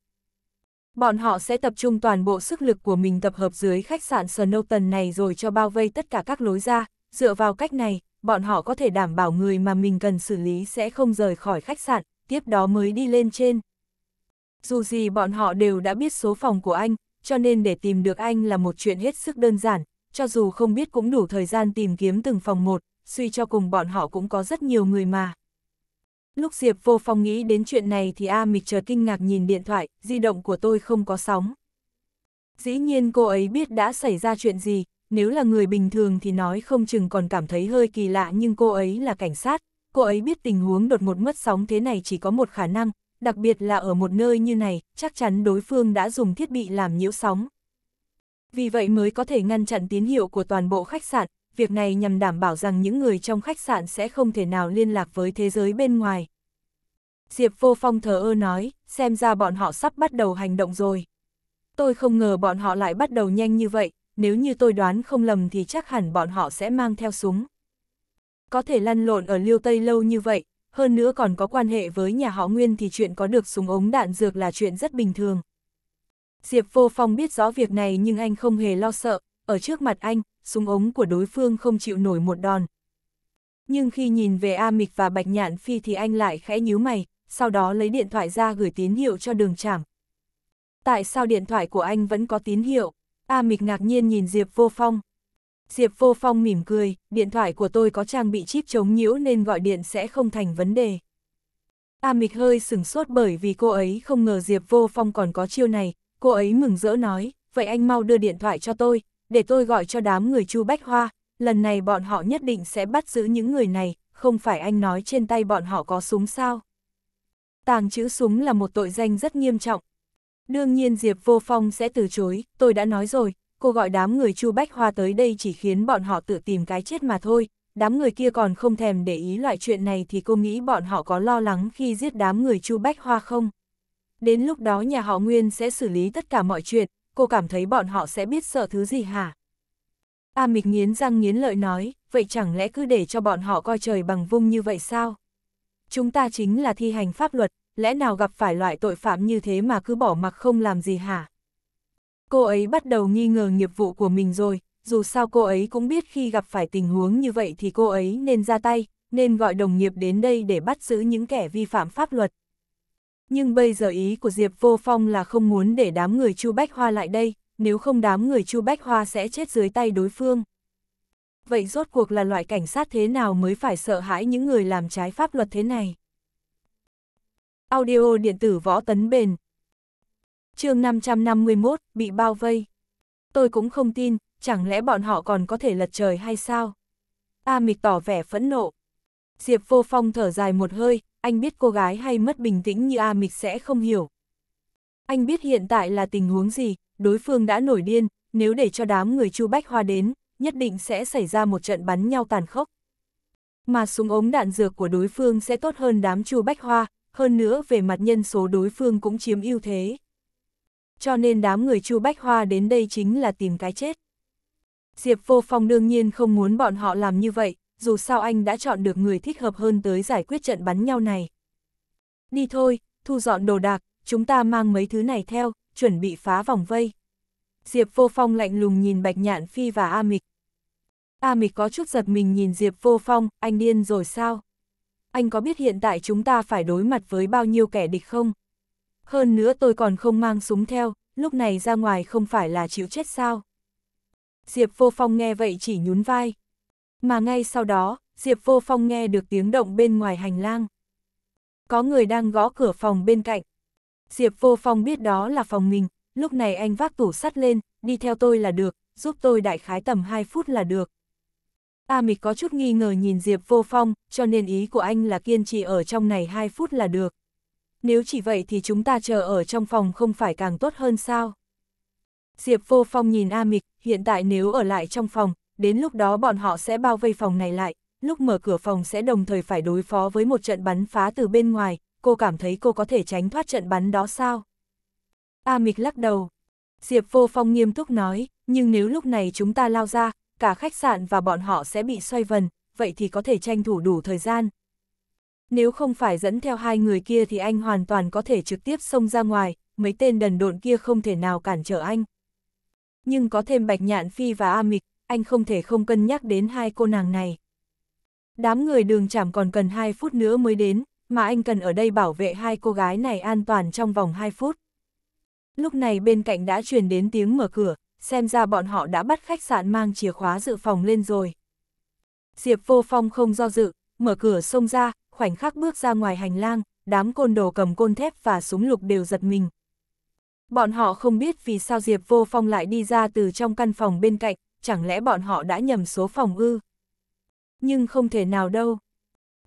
Bọn họ sẽ tập trung toàn bộ sức lực của mình tập hợp dưới khách sạn Snowton này rồi cho bao vây tất cả các lối ra, dựa vào cách này, bọn họ có thể đảm bảo người mà mình cần xử lý sẽ không rời khỏi khách sạn, tiếp đó mới đi lên trên. Dù gì bọn họ đều đã biết số phòng của anh, cho nên để tìm được anh là một chuyện hết sức đơn giản, cho dù không biết cũng đủ thời gian tìm kiếm từng phòng một, suy cho cùng bọn họ cũng có rất nhiều người mà. Lúc Diệp vô phong nghĩ đến chuyện này thì A Mịch chợt kinh ngạc nhìn điện thoại, di động của tôi không có sóng. Dĩ nhiên cô ấy biết đã xảy ra chuyện gì, nếu là người bình thường thì nói không chừng còn cảm thấy hơi kỳ lạ nhưng cô ấy là cảnh sát, cô ấy biết tình huống đột ngột mất sóng thế này chỉ có một khả năng, đặc biệt là ở một nơi như này, chắc chắn đối phương đã dùng thiết bị làm nhiễu sóng. Vì vậy mới có thể ngăn chặn tín hiệu của toàn bộ khách sạn, việc này nhằm đảm bảo rằng những người trong khách sạn sẽ không thể nào liên lạc với thế giới bên ngoài. Diệp Vô Phong thờ ơ nói, xem ra bọn họ sắp bắt đầu hành động rồi. Tôi không ngờ bọn họ lại bắt đầu nhanh như vậy, nếu như tôi đoán không lầm thì chắc hẳn bọn họ sẽ mang theo súng. Có thể lăn lộn ở Liêu Tây lâu như vậy, hơn nữa còn có quan hệ với nhà họ Nguyên thì chuyện có được súng ống đạn dược là chuyện rất bình thường. Diệp Vô Phong biết rõ việc này nhưng anh không hề lo sợ, ở trước mặt anh, súng ống của đối phương không chịu nổi một đòn. Nhưng khi nhìn về A Mịch và Bạch Nhạn Phi thì anh lại khẽ nhíu mày, sau đó lấy điện thoại ra gửi tín hiệu cho đường trảm. Tại sao điện thoại của anh vẫn có tín hiệu? A Mịch ngạc nhiên nhìn Diệp Vô Phong. Diệp Vô Phong mỉm cười, điện thoại của tôi có trang bị chip chống nhiễu nên gọi điện sẽ không thành vấn đề. A Mịch hơi sửng sốt bởi vì cô ấy không ngờ Diệp Vô Phong còn có chiêu này, cô ấy mừng rỡ nói, vậy anh mau đưa điện thoại cho tôi, để tôi gọi cho đám người Chu Bách Hoa, lần này bọn họ nhất định sẽ bắt giữ những người này, không phải anh nói trên tay bọn họ có súng sao. Tàng chữ súng là một tội danh rất nghiêm trọng. Đương nhiên Diệp Vô Phong sẽ từ chối, tôi đã nói rồi, cô gọi đám người Chu Bách Hoa tới đây chỉ khiến bọn họ tự tìm cái chết mà thôi, đám người kia còn không thèm để ý loại chuyện này thì cô nghĩ bọn họ có lo lắng khi giết đám người Chu Bách Hoa không? Đến lúc đó nhà họ Nguyên sẽ xử lý tất cả mọi chuyện, cô cảm thấy bọn họ sẽ biết sợ thứ gì hả? A mịch nghiến răng nghiến lợi nói, vậy chẳng lẽ cứ để cho bọn họ coi trời bằng vung như vậy sao? Chúng ta chính là thi hành pháp luật, lẽ nào gặp phải loại tội phạm như thế mà cứ bỏ mặc không làm gì hả? Cô ấy bắt đầu nghi ngờ nghiệp vụ của mình rồi, dù sao cô ấy cũng biết khi gặp phải tình huống như vậy thì cô ấy nên ra tay, nên gọi đồng nghiệp đến đây để bắt giữ những kẻ vi phạm pháp luật. Nhưng bây giờ ý của Diệp Vô Phong là không muốn để đám người Chu Bách Hoa lại đây, nếu không đám người Chu Bách Hoa sẽ chết dưới tay đối phương. Vậy rốt cuộc là loại cảnh sát thế nào mới phải sợ hãi những người làm trái pháp luật thế này? Audio điện tử võ tấn bền chương 551, bị bao vây. Tôi cũng không tin, chẳng lẽ bọn họ còn có thể lật trời hay sao? A mịch tỏ vẻ phẫn nộ. Diệp vô phong thở dài một hơi, anh biết cô gái hay mất bình tĩnh như A Mịch sẽ không hiểu. Anh biết hiện tại là tình huống gì, đối phương đã nổi điên, nếu để cho đám người Chu Bách Hoa đến, nhất định sẽ xảy ra một trận bắn nhau tàn khốc. Mà súng ống đạn dược của đối phương sẽ tốt hơn đám Chu Bách Hoa, hơn nữa về mặt nhân số đối phương cũng chiếm ưu thế. Cho nên đám người Chu Bách Hoa đến đây chính là tìm cái chết. Diệp Vô Phong đương nhiên không muốn bọn họ làm như vậy, dù sao anh đã chọn được người thích hợp hơn tới giải quyết trận bắn nhau này. Đi thôi, thu dọn đồ đạc, chúng ta mang mấy thứ này theo, chuẩn bị phá vòng vây. Diệp Vô Phong lạnh lùng nhìn Bạch Nhạn Phi và A Mịch. A Mịch có chút giật mình nhìn Diệp Vô Phong, anh điên rồi sao? Anh có biết hiện tại chúng ta phải đối mặt với bao nhiêu kẻ địch không? Hơn nữa tôi còn không mang súng theo, lúc này ra ngoài không phải là chịu chết sao? Diệp Vô Phong nghe vậy chỉ nhún vai. Mà ngay sau đó, Diệp Vô Phong nghe được tiếng động bên ngoài hành lang. Có người đang gõ cửa phòng bên cạnh. Diệp Vô Phong biết đó là phòng mình, lúc này anh vác tủ sắt lên, đi theo tôi là được, giúp tôi đại khái tầm 2 phút là được. A Mịch có chút nghi ngờ nhìn Diệp Vô Phong, cho nên ý của anh là kiên trì ở trong này 2 phút là được. Nếu chỉ vậy thì chúng ta chờ ở trong phòng không phải càng tốt hơn sao? Diệp Vô Phong nhìn A Mịch, hiện tại nếu ở lại trong phòng, đến lúc đó bọn họ sẽ bao vây phòng này lại, lúc mở cửa phòng sẽ đồng thời phải đối phó với một trận bắn phá từ bên ngoài, cô cảm thấy cô có thể tránh thoát trận bắn đó sao? A Mịch lắc đầu. Diệp Vô Phong nghiêm túc nói, nhưng nếu lúc này chúng ta lao ra, cả khách sạn và bọn họ sẽ bị xoay vần, vậy thì có thể tranh thủ đủ thời gian. Nếu không phải dẫn theo hai người kia thì anh hoàn toàn có thể trực tiếp xông ra ngoài, mấy tên đần độn kia không thể nào cản trở anh. Nhưng có thêm Bạch Nhạn Phi và A Mịch, anh không thể không cân nhắc đến hai cô nàng này. Đám người đường chảm còn cần 2 phút nữa mới đến, mà anh cần ở đây bảo vệ hai cô gái này an toàn trong vòng 2 phút. Lúc này bên cạnh đã truyền đến tiếng mở cửa, xem ra bọn họ đã bắt khách sạn mang chìa khóa dự phòng lên rồi. Diệp vô phong không do dự, mở cửa xông ra, khoảnh khắc bước ra ngoài hành lang, đám côn đồ cầm côn thép và súng lục đều giật mình. Bọn họ không biết vì sao Diệp vô phong lại đi ra từ trong căn phòng bên cạnh, chẳng lẽ bọn họ đã nhầm số phòng ư? Nhưng không thể nào đâu.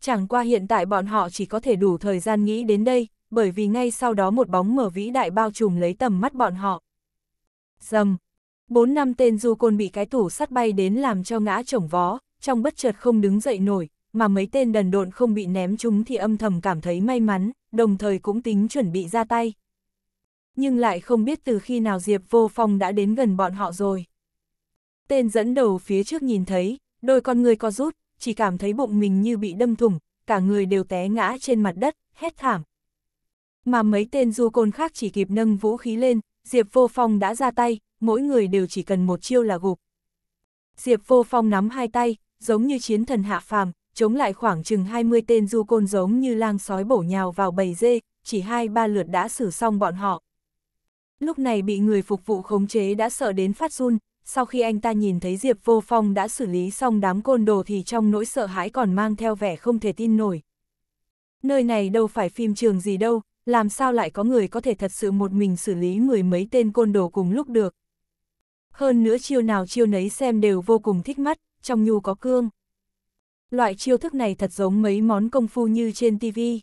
Chẳng qua hiện tại bọn họ chỉ có thể đủ thời gian nghĩ đến đây, bởi vì ngay sau đó một bóng mở vĩ đại bao trùm lấy tầm mắt bọn họ. Dầm! Bốn năm tên du côn bị cái tủ sắt bay đến làm cho ngã chổng vó, trong bất chợt không đứng dậy nổi, mà mấy tên đần độn không bị ném chúng thì âm thầm cảm thấy may mắn, đồng thời cũng tính chuẩn bị ra tay. Nhưng lại không biết từ khi nào Diệp Vô Phong đã đến gần bọn họ rồi. Tên dẫn đầu phía trước nhìn thấy, đôi con người co rút, chỉ cảm thấy bụng mình như bị đâm thủng, cả người đều té ngã trên mặt đất, hét thảm. Mà mấy tên du côn khác chỉ kịp nâng vũ khí lên, Diệp Vô Phong đã ra tay, mỗi người đều chỉ cần một chiêu là gục. Diệp Vô Phong nắm hai tay, giống như chiến thần hạ phàm, chống lại khoảng chừng 20 tên du côn giống như lang sói bổ nhào vào bầy dê, chỉ hai ba lượt đã xử xong bọn họ. Lúc này bị người phục vụ khống chế đã sợ đến phát run, sau khi anh ta nhìn thấy Diệp Vô Phong đã xử lý xong đám côn đồ thì trong nỗi sợ hãi còn mang theo vẻ không thể tin nổi. Nơi này đâu phải phim trường gì đâu, làm sao lại có người có thể thật sự một mình xử lý mười mấy tên côn đồ cùng lúc được. Hơn nữa chiêu nào chiêu nấy xem đều vô cùng thích mắt, trong nhu có cương. Loại chiêu thức này thật giống mấy món công phu như trên tivi.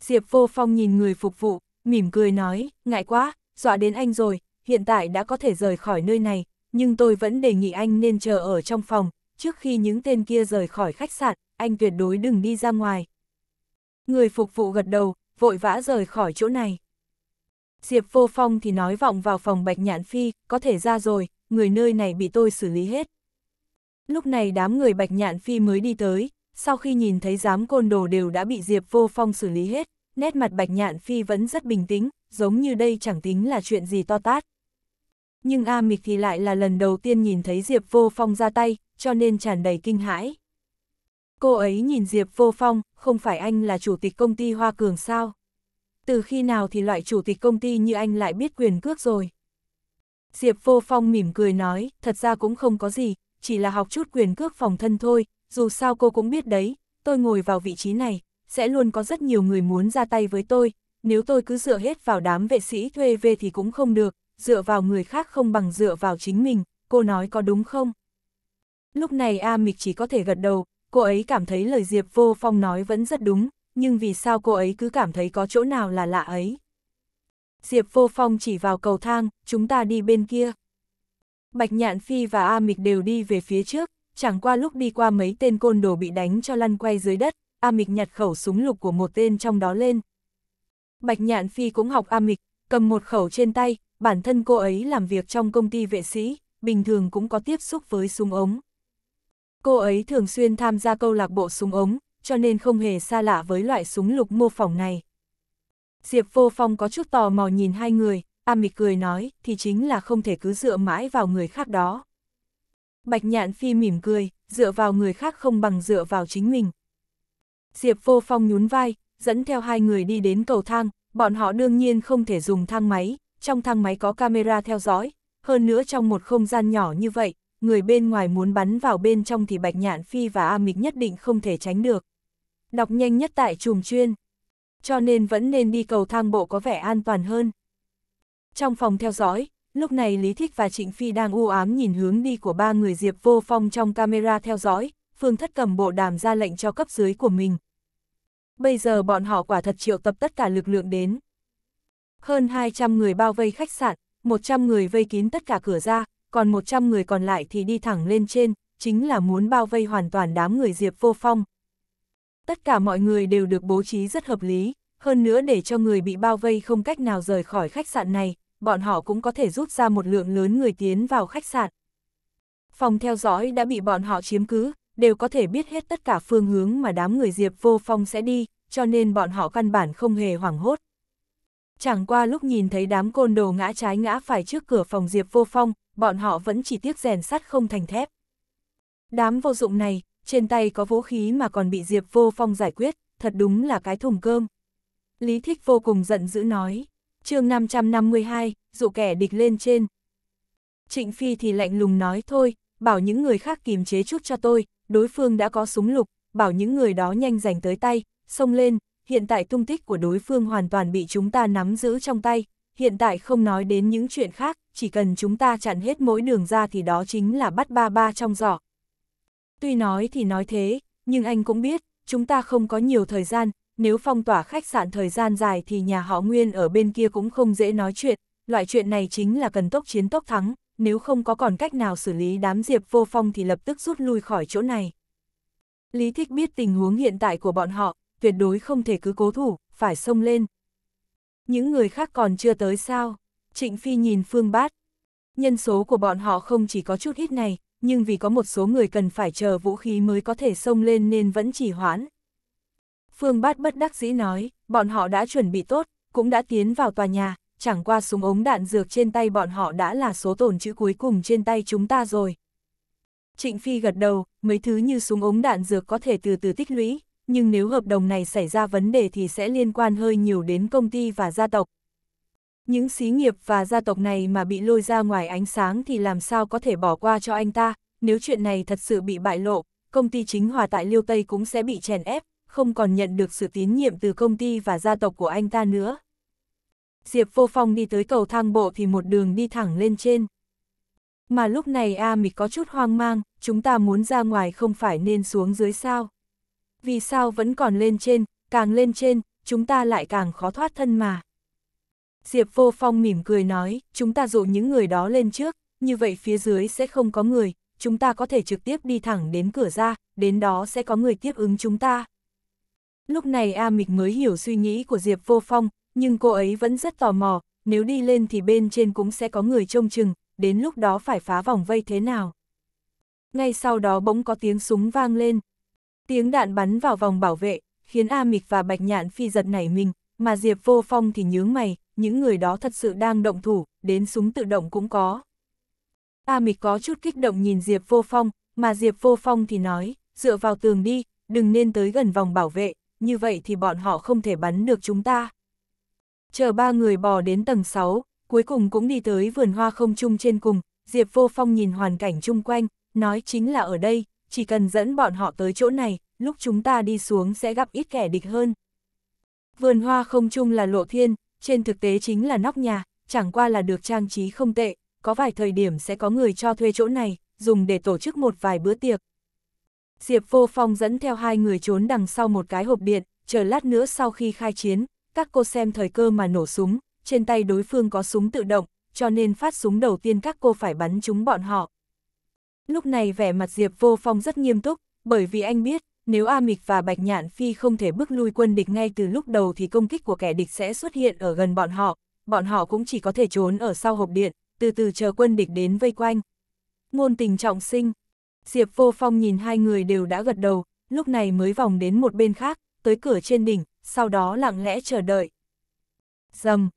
Diệp Vô Phong nhìn người phục vụ, mỉm cười nói, ngại quá, dọa đến anh rồi, hiện tại đã có thể rời khỏi nơi này, nhưng tôi vẫn đề nghị anh nên chờ ở trong phòng, trước khi những tên kia rời khỏi khách sạn, anh tuyệt đối đừng đi ra ngoài. Người phục vụ gật đầu, vội vã rời khỏi chỗ này. Diệp vô phong thì nói vọng vào phòng bạch nhạn phi, có thể ra rồi, người nơi này bị tôi xử lý hết. Lúc này đám người bạch nhạn phi mới đi tới, sau khi nhìn thấy giám côn đồ đều đã bị Diệp vô phong xử lý hết, nét mặt bạch nhạn phi vẫn rất bình tĩnh, giống như đây chẳng tính là chuyện gì to tát nhưng A Mịch thì lại là lần đầu tiên nhìn thấy Diệp Vô Phong ra tay, cho nên tràn đầy kinh hãi. Cô ấy nhìn Diệp Vô Phong, không phải anh là chủ tịch công ty Hoa Cường sao? Từ khi nào thì loại chủ tịch công ty như anh lại biết quyền cước rồi? Diệp Vô Phong mỉm cười nói, thật ra cũng không có gì, chỉ là học chút quyền cước phòng thân thôi, dù sao cô cũng biết đấy, tôi ngồi vào vị trí này, sẽ luôn có rất nhiều người muốn ra tay với tôi, nếu tôi cứ dựa hết vào đám vệ sĩ thuê về thì cũng không được, dựa vào người khác không bằng dựa vào chính mình, cô nói có đúng không? Lúc này A Mịch chỉ có thể gật đầu, cô ấy cảm thấy lời Diệp Vô Phong nói vẫn rất đúng, nhưng vì sao cô ấy cứ cảm thấy có chỗ nào là lạ ấy? Diệp Vô Phong chỉ vào cầu thang, chúng ta đi bên kia. Bạch Nhạn Phi và A Mịch đều đi về phía trước, chẳng qua lúc đi qua mấy tên côn đồ bị đánh cho lăn quay dưới đất, A Mịch nhặt khẩu súng lục của một tên trong đó lên. Bạch Nhạn Phi cũng học A Mịch, cầm một khẩu trên tay, bản thân cô ấy làm việc trong công ty vệ sĩ, bình thường cũng có tiếp xúc với súng ống. Cô ấy thường xuyên tham gia câu lạc bộ súng ống, cho nên không hề xa lạ với loại súng lục mô phỏng này. Diệp Vô Phong có chút tò mò nhìn hai người, A Mịch cười nói, thì chính là không thể cứ dựa mãi vào người khác đó. Bạch Nhạn Phi mỉm cười, dựa vào người khác không bằng dựa vào chính mình. Diệp Vô Phong nhún vai, dẫn theo hai người đi đến cầu thang, bọn họ đương nhiên không thể dùng thang máy, trong thang máy có camera theo dõi, hơn nữa trong một không gian nhỏ như vậy, người bên ngoài muốn bắn vào bên trong thì Bạch Nhạn Phi và A Mịch nhất định không thể tránh được. Đọc nhanh nhất tại chùm chuyên. Cho nên vẫn nên đi cầu thang bộ có vẻ an toàn hơn. Trong phòng theo dõi, lúc này Lý Thích và Trịnh Phi đang u ám nhìn hướng đi của ba người Diệp Vô Phong trong camera theo dõi, Phương Thất cầm bộ đàm ra lệnh cho cấp dưới của mình. Bây giờ bọn họ quả thật triệu tập tất cả lực lượng đến, hơn 200 người bao vây khách sạn, 100 người vây kín tất cả cửa ra, còn 100 người còn lại thì đi thẳng lên trên, chính là muốn bao vây hoàn toàn đám người Diệp Vô Phong. Tất cả mọi người đều được bố trí rất hợp lý, hơn nữa để cho người bị bao vây không cách nào rời khỏi khách sạn này, bọn họ cũng có thể rút ra một lượng lớn người tiến vào khách sạn. Phòng theo dõi đã bị bọn họ chiếm cứ, đều có thể biết hết tất cả phương hướng mà đám người Diệp Vô Phong sẽ đi, cho nên bọn họ căn bản không hề hoảng hốt. Chẳng qua lúc nhìn thấy đám côn đồ ngã trái ngã phải trước cửa phòng Diệp Vô Phong, bọn họ vẫn chỉ tiếc rèn sắt không thành thép. Đám vô dụng này, trên tay có vũ khí mà còn bị Diệp Vô Phong giải quyết, thật đúng là cái thùng cơm. Lý Thích vô cùng giận dữ nói, chương 552, dụ kẻ địch lên trên. Trịnh Phi thì lạnh lùng nói thôi, bảo những người khác kiềm chế chút cho tôi, đối phương đã có súng lục, bảo những người đó nhanh giành tới tay, xông lên, hiện tại tung tích của đối phương hoàn toàn bị chúng ta nắm giữ trong tay, hiện tại không nói đến những chuyện khác, chỉ cần chúng ta chặn hết mỗi đường ra thì đó chính là bắt ba ba trong giỏ. Tuy nói thì nói thế, nhưng anh cũng biết, chúng ta không có nhiều thời gian, nếu phong tỏa khách sạn thời gian dài thì nhà họ Nguyên ở bên kia cũng không dễ nói chuyện, loại chuyện này chính là cần tốc chiến tốc thắng, nếu không có còn cách nào xử lý đám diệp vô phong thì lập tức rút lui khỏi chỗ này. Lý Thích biết tình huống hiện tại của bọn họ, tuyệt đối không thể cứ cố thủ, phải xông lên. Những người khác còn chưa tới sao? Trịnh Phi nhìn Phương Bát. Nhân số của bọn họ không chỉ có chút ít này, nhưng vì có một số người cần phải chờ vũ khí mới có thể xông lên nên vẫn chỉ hoãn. Phương Bát bất đắc dĩ nói, bọn họ đã chuẩn bị tốt, cũng đã tiến vào tòa nhà, chẳng qua súng ống đạn dược trên tay bọn họ đã là số tổn chữ cuối cùng trên tay chúng ta rồi. Trịnh Phi gật đầu, mấy thứ như súng ống đạn dược có thể từ từ tích lũy, nhưng nếu hợp đồng này xảy ra vấn đề thì sẽ liên quan hơi nhiều đến công ty và gia tộc. Những xí nghiệp và gia tộc này mà bị lôi ra ngoài ánh sáng thì làm sao có thể bỏ qua cho anh ta, nếu chuyện này thật sự bị bại lộ, công ty chính hòa tại Liêu Tây cũng sẽ bị chèn ép, không còn nhận được sự tín nhiệm từ công ty và gia tộc của anh ta nữa. Diệp Vô Phong đi tới cầu thang bộ thì một đường đi thẳng lên trên. Mà lúc này A Mịch có chút hoang mang, chúng ta muốn ra ngoài không phải nên xuống dưới sao vì sao vẫn còn lên trên, càng lên trên, chúng ta lại càng khó thoát thân mà. Diệp Vô Phong mỉm cười nói, chúng ta dụ những người đó lên trước, như vậy phía dưới sẽ không có người, chúng ta có thể trực tiếp đi thẳng đến cửa ra, đến đó sẽ có người tiếp ứng chúng ta. Lúc này A Mịch mới hiểu suy nghĩ của Diệp Vô Phong, nhưng cô ấy vẫn rất tò mò, nếu đi lên thì bên trên cũng sẽ có người trông chừng, đến lúc đó phải phá vòng vây thế nào. Ngay sau đó bỗng có tiếng súng vang lên, Tiếng đạn bắn vào vòng bảo vệ, khiến A Mịch và Bạch Nhạn Phi giật nảy mình, mà Diệp Vô Phong thì nhướng mày, những người đó thật sự đang động thủ, đến súng tự động cũng có. A Mịch có chút kích động nhìn Diệp Vô Phong, mà Diệp Vô Phong thì nói, dựa vào tường đi, đừng nên tới gần vòng bảo vệ, như vậy thì bọn họ không thể bắn được chúng ta. Chờ ba người bò đến tầng 6, cuối cùng cũng đi tới vườn hoa không chung trên cùng, Diệp Vô Phong nhìn hoàn cảnh chung quanh, nói chính là ở đây, chỉ cần dẫn bọn họ tới chỗ này, lúc chúng ta đi xuống sẽ gặp ít kẻ địch hơn. Vườn hoa không chung là lộ thiên, trên thực tế chính là nóc nhà, chẳng qua là được trang trí không tệ, có vài thời điểm sẽ có người cho thuê chỗ này, dùng để tổ chức một vài bữa tiệc. Diệp Vô Phong dẫn theo hai người trốn đằng sau một cái hộp điện, chờ lát nữa sau khi khai chiến, các cô xem thời cơ mà nổ súng, trên tay đối phương có súng tự động, cho nên phát súng đầu tiên các cô phải bắn chúng bọn họ. Lúc này vẻ mặt Diệp Vô Phong rất nghiêm túc, bởi vì anh biết, nếu A Mịch và Bạch Nhạn Phi không thể bước lui quân địch ngay từ lúc đầu thì công kích của kẻ địch sẽ xuất hiện ở gần bọn họ, bọn họ cũng chỉ có thể trốn ở sau hộp điện, từ từ chờ quân địch đến vây quanh. Ngôn tình trọng sinh, Diệp Vô Phong nhìn hai người đều đã gật đầu, lúc này mới vòng đến một bên khác, tới cửa trên đỉnh, sau đó lặng lẽ chờ đợi. Dầm,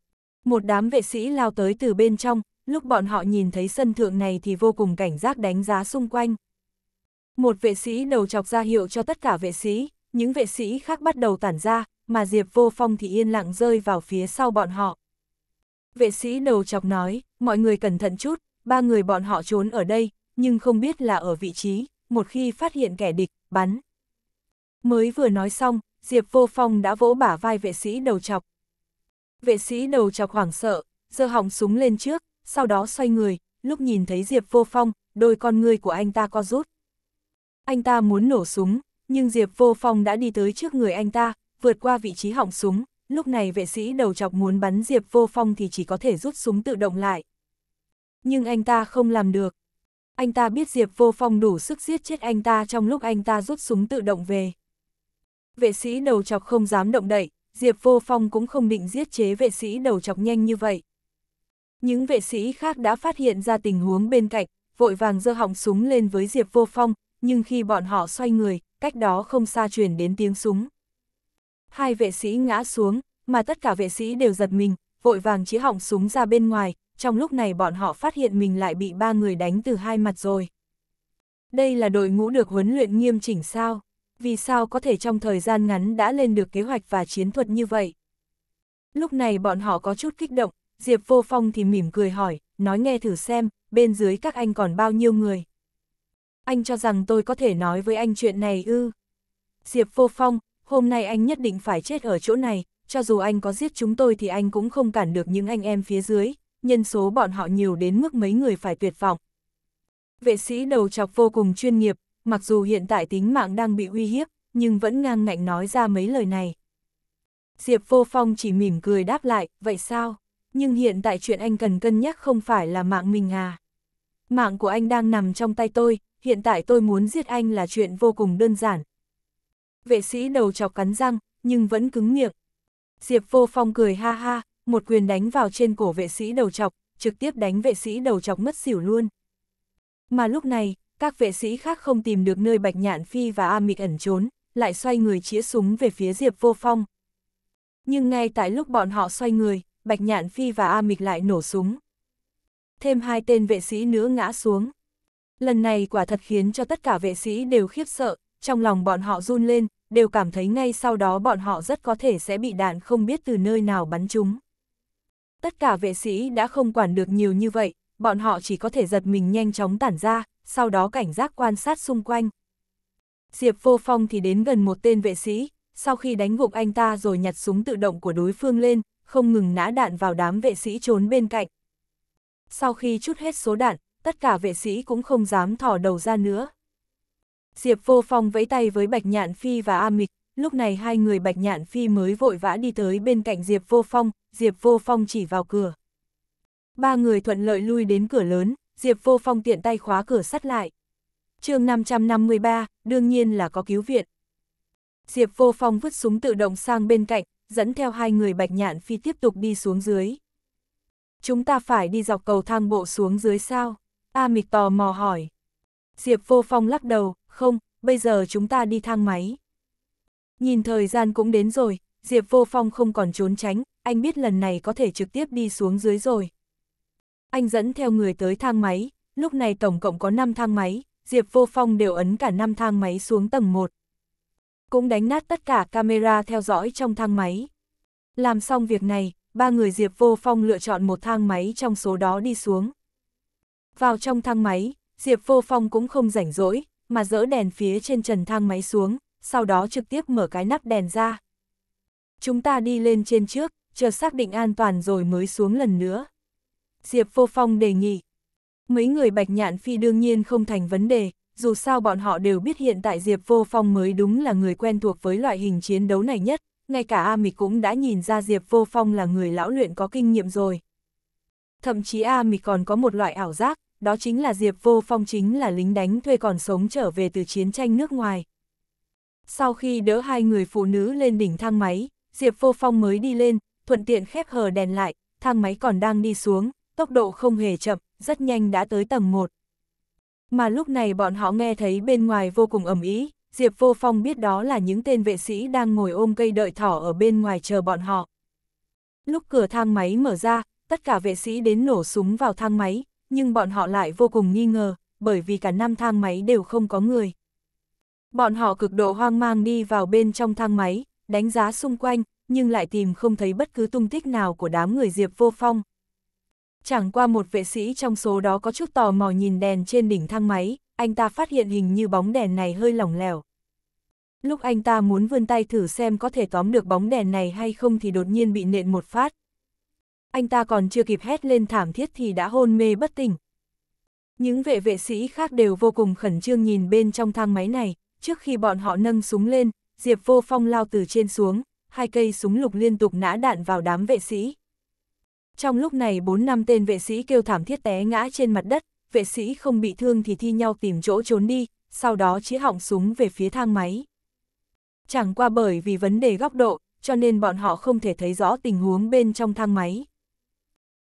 một đám vệ sĩ lao tới từ bên trong, lúc bọn họ nhìn thấy sân thượng này thì vô cùng cảnh giác đánh giá xung quanh. Một vệ sĩ đầu chọc ra hiệu cho tất cả vệ sĩ, những vệ sĩ khác bắt đầu tản ra, mà Diệp Vô Phong thì yên lặng rơi vào phía sau bọn họ. Vệ sĩ đầu chọc nói, mọi người cẩn thận chút, ba người bọn họ trốn ở đây, nhưng không biết là ở vị trí, một khi phát hiện kẻ địch, bắn. Mới vừa nói xong, Diệp Vô Phong đã vỗ bả vai vệ sĩ đầu chọc. Vệ sĩ đầu chọc hoảng sợ, giơ họng súng lên trước, sau đó xoay người, lúc nhìn thấy Diệp Vô Phong, đôi con ngươi của anh ta co rút. Anh ta muốn nổ súng, nhưng Diệp Vô Phong đã đi tới trước người anh ta, vượt qua vị trí hỏng súng, lúc này vệ sĩ đầu chọc muốn bắn Diệp Vô Phong thì chỉ có thể rút súng tự động lại. Nhưng anh ta không làm được. Anh ta biết Diệp Vô Phong đủ sức giết chết anh ta trong lúc anh ta rút súng tự động về. Vệ sĩ đầu chọc không dám động đậy, Diệp Vô Phong cũng không định giết chế vệ sĩ đầu chọc nhanh như vậy. Những vệ sĩ khác đã phát hiện ra tình huống bên cạnh, vội vàng giơ họng súng lên với Diệp Vô Phong, nhưng khi bọn họ xoay người, cách đó không xa truyền đến tiếng súng. Hai vệ sĩ ngã xuống, mà tất cả vệ sĩ đều giật mình, vội vàng chỉ họng súng ra bên ngoài, trong lúc này bọn họ phát hiện mình lại bị ba người đánh từ hai mặt rồi. Đây là đội ngũ được huấn luyện nghiêm chỉnh sao? Vì sao có thể trong thời gian ngắn đã lên được kế hoạch và chiến thuật như vậy? Lúc này bọn họ có chút kích động, Diệp Vô Phong thì mỉm cười hỏi, nói nghe thử xem, bên dưới các anh còn bao nhiêu người. Anh cho rằng tôi có thể nói với anh chuyện này ư. Diệp Vô Phong, hôm nay anh nhất định phải chết ở chỗ này, cho dù anh có giết chúng tôi thì anh cũng không cản được những anh em phía dưới, nhân số bọn họ nhiều đến mức mấy người phải tuyệt vọng. Vệ sĩ đầu chọc vô cùng chuyên nghiệp, mặc dù hiện tại tính mạng đang bị uy hiếp, nhưng vẫn ngang ngạnh nói ra mấy lời này. Diệp Vô Phong chỉ mỉm cười đáp lại, vậy sao? nhưng hiện tại chuyện anh cần cân nhắc không phải là mạng mình à. Mạng của anh đang nằm trong tay tôi, hiện tại tôi muốn giết anh là chuyện vô cùng đơn giản. Vệ sĩ đầu chọc cắn răng, nhưng vẫn cứng miệng. Diệp vô phong cười ha ha, một quyền đánh vào trên cổ vệ sĩ đầu chọc, trực tiếp đánh vệ sĩ đầu chọc mất xỉu luôn. Mà lúc này, các vệ sĩ khác không tìm được nơi Bạch Nhạn Phi và A Mịch ẩn trốn, lại xoay người chĩa súng về phía Diệp Vô Phong. Nhưng ngay tại lúc bọn họ xoay người, Bạch Nhạn Phi và A Mịch lại nổ súng. Thêm hai tên vệ sĩ nữa ngã xuống. Lần này quả thật khiến cho tất cả vệ sĩ đều khiếp sợ, trong lòng bọn họ run lên, đều cảm thấy ngay sau đó bọn họ rất có thể sẽ bị đạn không biết từ nơi nào bắn chúng. Tất cả vệ sĩ đã không quản được nhiều như vậy, bọn họ chỉ có thể giật mình nhanh chóng tản ra, sau đó cảnh giác quan sát xung quanh. Diệp vô phong thì đến gần một tên vệ sĩ, sau khi đánh gục anh ta rồi nhặt súng tự động của đối phương lên, không ngừng nã đạn vào đám vệ sĩ trốn bên cạnh. Sau khi chút hết số đạn, tất cả vệ sĩ cũng không dám thỏ đầu ra nữa. Diệp vô phong vẫy tay với Bạch Nhạn Phi và A Mịch, lúc này hai người Bạch Nhạn Phi mới vội vã đi tới bên cạnh Diệp vô phong, Diệp vô phong chỉ vào cửa. Ba người thuận lợi lui đến cửa lớn, Diệp vô phong tiện tay khóa cửa sắt lại. chương 553, đương nhiên là có cứu viện. Diệp vô phong vứt súng tự động sang bên cạnh, dẫn theo hai người bạch nhạn phi tiếp tục đi xuống dưới. Chúng ta phải đi dọc cầu thang bộ xuống dưới sao? A mịch tò mò hỏi. Diệp vô phong lắc đầu, không, bây giờ chúng ta đi thang máy. Nhìn thời gian cũng đến rồi, Diệp vô phong không còn trốn tránh, anh biết lần này có thể trực tiếp đi xuống dưới rồi. Anh dẫn theo người tới thang máy, lúc này tổng cộng có 5 thang máy, Diệp vô phong đều ấn cả 5 thang máy xuống tầng 1, cũng đánh nát tất cả camera theo dõi trong thang máy. Làm xong việc này, ba người Diệp Vô Phong lựa chọn một thang máy trong số đó đi xuống. Vào trong thang máy, Diệp Vô Phong cũng không rảnh rỗi, mà dỡ đèn phía trên trần thang máy xuống, sau đó trực tiếp mở cái nắp đèn ra. Chúng ta đi lên trên trước, chờ xác định an toàn rồi mới xuống lần nữa. Diệp Vô Phong đề nghị. Mấy người bạch nhạn phi đương nhiên không thành vấn đề, dù sao bọn họ đều biết hiện tại Diệp Vô Phong mới đúng là người quen thuộc với loại hình chiến đấu này nhất, ngay cả A Mịch cũng đã nhìn ra Diệp Vô Phong là người lão luyện có kinh nghiệm rồi. Thậm chí A Mịch còn có một loại ảo giác, đó chính là Diệp Vô Phong chính là lính đánh thuê còn sống trở về từ chiến tranh nước ngoài. Sau khi đỡ hai người phụ nữ lên đỉnh thang máy, Diệp Vô Phong mới đi lên, thuận tiện khép hờ đèn lại, thang máy còn đang đi xuống, tốc độ không hề chậm, rất nhanh đã tới tầng 1. Mà lúc này bọn họ nghe thấy bên ngoài vô cùng ầm ĩ, Diệp Vô Phong biết đó là những tên vệ sĩ đang ngồi ôm cây đợi thỏ ở bên ngoài chờ bọn họ. Lúc cửa thang máy mở ra, tất cả vệ sĩ đến nổ súng vào thang máy, nhưng bọn họ lại vô cùng nghi ngờ, bởi vì cả năm thang máy đều không có người. Bọn họ cực độ hoang mang đi vào bên trong thang máy, đánh giá xung quanh, nhưng lại tìm không thấy bất cứ tung tích nào của đám người Diệp Vô Phong, chẳng qua một vệ sĩ trong số đó có chút tò mò nhìn đèn trên đỉnh thang máy, anh ta phát hiện hình như bóng đèn này hơi lỏng lẻo. Lúc anh ta muốn vươn tay thử xem có thể tóm được bóng đèn này hay không thì đột nhiên bị nện một phát. Anh ta còn chưa kịp hét lên thảm thiết thì đã hôn mê bất tỉnh. Những vệ vệ sĩ khác đều vô cùng khẩn trương nhìn bên trong thang máy này, trước khi bọn họ nâng súng lên, Diệp Vô Phong lao từ trên xuống, hai cây súng lục liên tục nã đạn vào đám vệ sĩ. Trong lúc này bốn năm tên vệ sĩ kêu thảm thiết té ngã trên mặt đất, vệ sĩ không bị thương thì thi nhau tìm chỗ trốn đi, sau đó chĩa họng súng về phía thang máy. Chẳng qua bởi vì vấn đề góc độ, cho nên bọn họ không thể thấy rõ tình huống bên trong thang máy.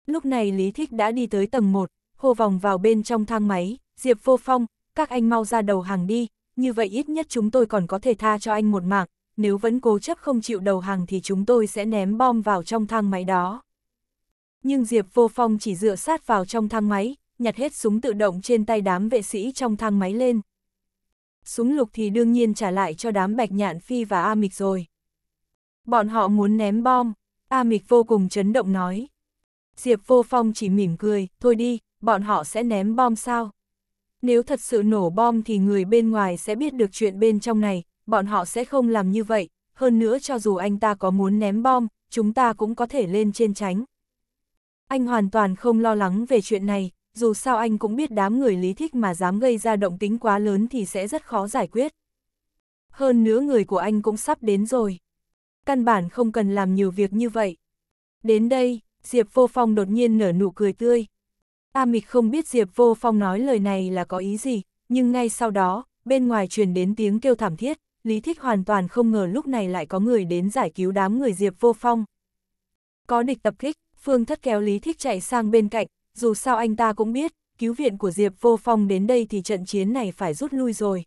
Lúc này Lý Thích đã đi tới tầng 1, hô vòng vào bên trong thang máy, Diệp Vô Phong, các anh mau ra đầu hàng đi, như vậy ít nhất chúng tôi còn có thể tha cho anh một mạng, nếu vẫn cố chấp không chịu đầu hàng thì chúng tôi sẽ ném bom vào trong thang máy đó nhưng Diệp Vô Phong chỉ dựa sát vào trong thang máy, nhặt hết súng tự động trên tay đám vệ sĩ trong thang máy lên. Súng lục thì đương nhiên trả lại cho đám Bạch Nhạn Phi và A Mịch rồi. Bọn họ muốn ném bom, A Mịch vô cùng chấn động nói. Diệp Vô Phong chỉ mỉm cười, thôi đi, bọn họ sẽ ném bom sao? Nếu thật sự nổ bom thì người bên ngoài sẽ biết được chuyện bên trong này, bọn họ sẽ không làm như vậy, hơn nữa cho dù anh ta có muốn ném bom, chúng ta cũng có thể lên trên tránh. Anh hoàn toàn không lo lắng về chuyện này, dù sao anh cũng biết đám người lý thích mà dám gây ra động tính quá lớn thì sẽ rất khó giải quyết. Hơn nữa người của anh cũng sắp đến rồi. Căn bản không cần làm nhiều việc như vậy. Đến đây, Diệp Vô Phong đột nhiên nở nụ cười tươi. A Mịch không biết Diệp Vô Phong nói lời này là có ý gì, nhưng ngay sau đó, bên ngoài truyền đến tiếng kêu thảm thiết, Lý Thích hoàn toàn không ngờ lúc này lại có người đến giải cứu đám người Diệp Vô Phong. Có địch tập kích. Phương Thất kéo Lý Thích chạy sang bên cạnh, dù sao anh ta cũng biết, cứu viện của Diệp Vô Phong đến đây thì trận chiến này phải rút lui rồi.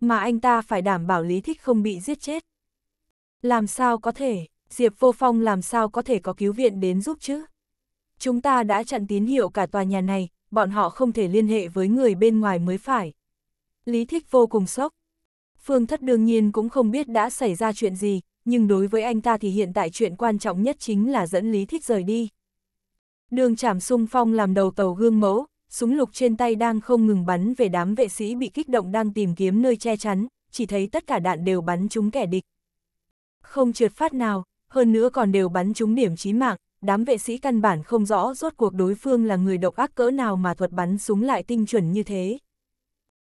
Mà anh ta phải đảm bảo Lý Thích không bị giết chết. Làm sao có thể, Diệp Vô Phong làm sao có thể có cứu viện đến giúp chứ? Chúng ta đã chặn tín hiệu cả tòa nhà này, bọn họ không thể liên hệ với người bên ngoài mới phải. Lý Thích vô cùng sốc. Phương Thất đương nhiên cũng không biết đã xảy ra chuyện gì, nhưng đối với anh ta thì hiện tại chuyện quan trọng nhất chính là dẫn Lý Thích rời đi. Đường chảm sung phong làm đầu tàu gương mẫu, súng lục trên tay đang không ngừng bắn về đám vệ sĩ bị kích động đang tìm kiếm nơi che chắn, chỉ thấy tất cả đạn đều bắn trúng kẻ địch. Không trượt phát nào, hơn nữa còn đều bắn trúng điểm chí mạng, đám vệ sĩ căn bản không rõ rốt cuộc đối phương là người độc ác cỡ nào mà thuật bắn súng lại tinh chuẩn như thế.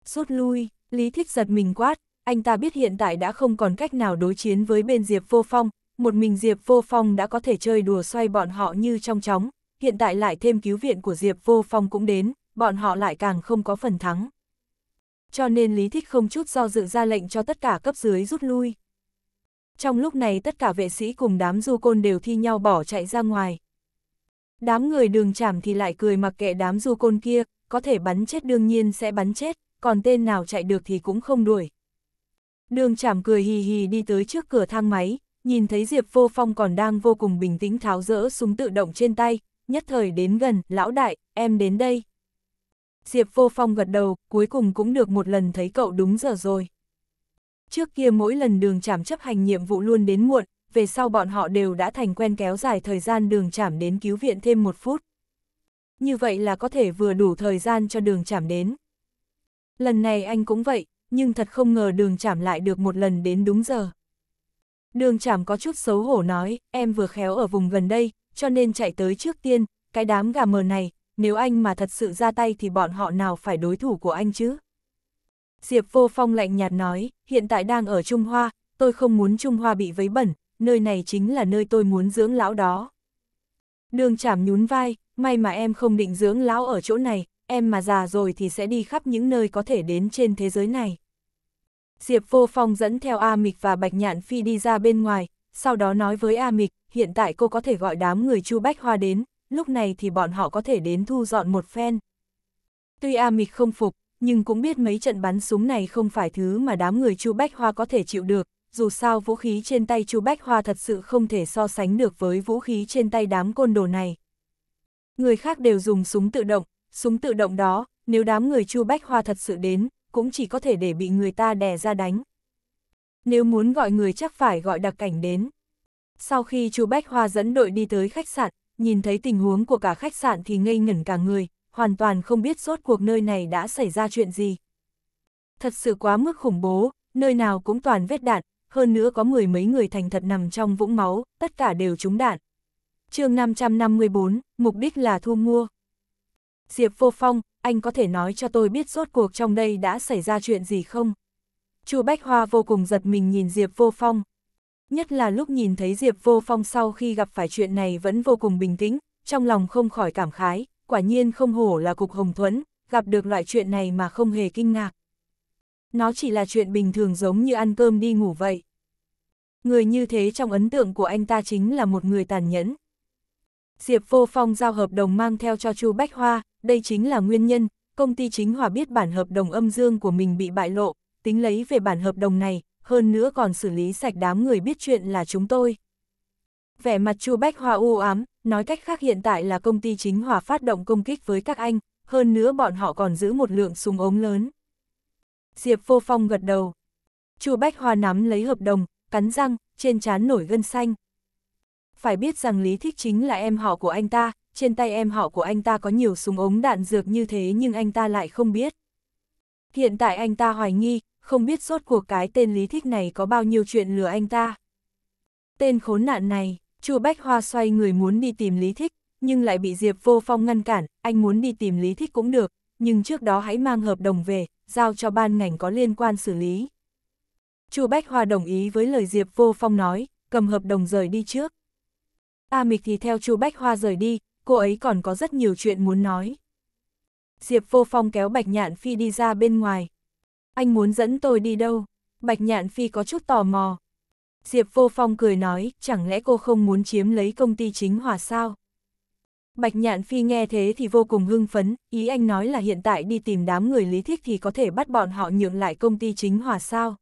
Rút lui, Lý Thích giật mình quát, anh ta biết hiện tại đã không còn cách nào đối chiến với bên Diệp Vô Phong, một mình Diệp Vô Phong đã có thể chơi đùa xoay bọn họ như trong chóng, hiện tại lại thêm cứu viện của Diệp Vô Phong cũng đến, bọn họ lại càng không có phần thắng. Cho nên Lý Thích không chút do dự ra lệnh cho tất cả cấp dưới rút lui. Trong lúc này tất cả vệ sĩ cùng đám du côn đều thi nhau bỏ chạy ra ngoài. Đám người đường chảm thì lại cười mặc kệ đám du côn kia, có thể bắn chết đương nhiên sẽ bắn chết, còn tên nào chạy được thì cũng không đuổi, Đường chảm cười hì hì đi tới trước cửa thang máy, nhìn thấy Diệp Vô Phong còn đang vô cùng bình tĩnh tháo rỡ súng tự động trên tay, nhất thời đến gần, lão đại, em đến đây. Diệp Vô Phong gật đầu, cuối cùng cũng được một lần thấy cậu đúng giờ rồi. Trước kia mỗi lần đường chảm chấp hành nhiệm vụ luôn đến muộn, về sau bọn họ đều đã thành quen kéo dài thời gian đường chảm đến cứu viện thêm một phút. Như vậy là có thể vừa đủ thời gian cho đường chảm đến. Lần này anh cũng vậy, nhưng thật không ngờ đường chảm lại được một lần đến đúng giờ. Đường chảm có chút xấu hổ nói, em vừa khéo ở vùng gần đây, cho nên chạy tới trước tiên, cái đám gà mờ này, nếu anh mà thật sự ra tay thì bọn họ nào phải đối thủ của anh chứ? Diệp vô phong lạnh nhạt nói, hiện tại đang ở Trung Hoa, tôi không muốn Trung Hoa bị vấy bẩn, nơi này chính là nơi tôi muốn dưỡng lão đó. Đường chảm nhún vai, may mà em không định dưỡng lão ở chỗ này, em mà già rồi thì sẽ đi khắp những nơi có thể đến trên thế giới này. Diệp Vô Phong dẫn theo A Mịch và Bạch Nhạn Phi đi ra bên ngoài, sau đó nói với A Mịch, hiện tại cô có thể gọi đám người Chu Bách Hoa đến, lúc này thì bọn họ có thể đến thu dọn một phen. Tuy A Mịch không phục, nhưng cũng biết mấy trận bắn súng này không phải thứ mà đám người Chu Bách Hoa có thể chịu được, dù sao vũ khí trên tay Chu Bách Hoa thật sự không thể so sánh được với vũ khí trên tay đám côn đồ này. Người khác đều dùng súng tự động, súng tự động đó, nếu đám người Chu Bách Hoa thật sự đến, cũng chỉ có thể để bị người ta đè ra đánh. Nếu muốn gọi người chắc phải gọi đặc cảnh đến. Sau khi chú Bách Hoa dẫn đội đi tới khách sạn, nhìn thấy tình huống của cả khách sạn thì ngây ngẩn cả người, hoàn toàn không biết rốt cuộc nơi này đã xảy ra chuyện gì. Thật sự quá mức khủng bố, nơi nào cũng toàn vết đạn, hơn nữa có mười mấy người thành thật nằm trong vũng máu, tất cả đều trúng đạn. chương 554, mục đích là thu mua. Diệp Vô Phong, anh có thể nói cho tôi biết rốt cuộc trong đây đã xảy ra chuyện gì không? Chu Bách Hoa vô cùng giật mình nhìn Diệp Vô Phong. Nhất là lúc nhìn thấy Diệp Vô Phong sau khi gặp phải chuyện này vẫn vô cùng bình tĩnh, trong lòng không khỏi cảm khái, quả nhiên không hổ là cục hồng thuẫn, gặp được loại chuyện này mà không hề kinh ngạc. Nó chỉ là chuyện bình thường giống như ăn cơm đi ngủ vậy. Người như thế trong ấn tượng của anh ta chính là một người tàn nhẫn. Diệp Vô Phong giao hợp đồng mang theo cho Chu Bách Hoa, đây chính là nguyên nhân, công ty chính hòa biết bản hợp đồng âm dương của mình bị bại lộ, tính lấy về bản hợp đồng này, hơn nữa còn xử lý sạch đám người biết chuyện là chúng tôi. Vẻ mặt Chu Bách Hòa u ám, nói cách khác hiện tại là công ty chính hòa phát động công kích với các anh, hơn nữa bọn họ còn giữ một lượng súng ống lớn. Diệp Vô Phong gật đầu. Chu Bách Hòa nắm lấy hợp đồng, cắn răng, trên trán nổi gân xanh. Phải biết rằng Lý Thích chính là em họ của anh ta, trên tay em họ của anh ta có nhiều súng ống đạn dược như thế nhưng anh ta lại không biết. Hiện tại anh ta hoài nghi, không biết suốt cuộc cái tên lý thích này có bao nhiêu chuyện lừa anh ta. Tên khốn nạn này, chu Bách Hoa xoay người muốn đi tìm lý thích, nhưng lại bị Diệp Vô Phong ngăn cản, anh muốn đi tìm lý thích cũng được, nhưng trước đó hãy mang hợp đồng về, giao cho ban ngành có liên quan xử lý. chu Bách Hoa đồng ý với lời Diệp Vô Phong nói, cầm hợp đồng rời đi trước. A Mịch thì theo chu Bách Hoa rời đi, cô ấy còn có rất nhiều chuyện muốn nói. Diệp Vô Phong kéo Bạch Nhạn Phi đi ra bên ngoài. Anh muốn dẫn tôi đi đâu? Bạch Nhạn Phi có chút tò mò. Diệp Vô Phong cười nói, chẳng lẽ cô không muốn chiếm lấy công ty chính hòa sao? Bạch Nhạn Phi nghe thế thì vô cùng hưng phấn, ý anh nói là hiện tại đi tìm đám người lý thích thì có thể bắt bọn họ nhượng lại công ty chính hòa sao?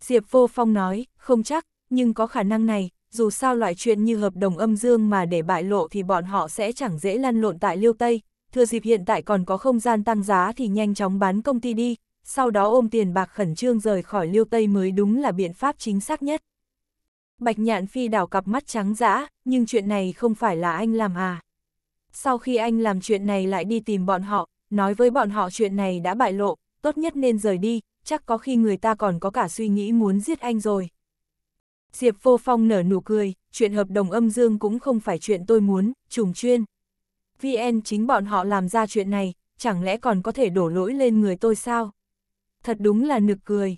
Diệp Vô Phong nói, không chắc, nhưng có khả năng này, dù sao loại chuyện như hợp đồng âm dương mà để bại lộ thì bọn họ sẽ chẳng dễ lăn lộn tại liêu Tây, thừa dịp hiện tại còn có không gian tăng giá thì nhanh chóng bán công ty đi, sau đó ôm tiền bạc khẩn trương rời khỏi liêu Tây mới đúng là biện pháp chính xác nhất. Bạch nhạn phi đảo cặp mắt trắng dã, nhưng chuyện này không phải là anh làm à. Sau khi anh làm chuyện này lại đi tìm bọn họ, nói với bọn họ chuyện này đã bại lộ, tốt nhất nên rời đi, chắc có khi người ta còn có cả suy nghĩ muốn giết anh rồi. Diệp Vô Phong nở nụ cười, chuyện hợp đồng âm dương cũng không phải chuyện tôi muốn, trùng chuyên. VN chính bọn họ làm ra chuyện này, chẳng lẽ còn có thể đổ lỗi lên người tôi sao? Thật đúng là nực cười.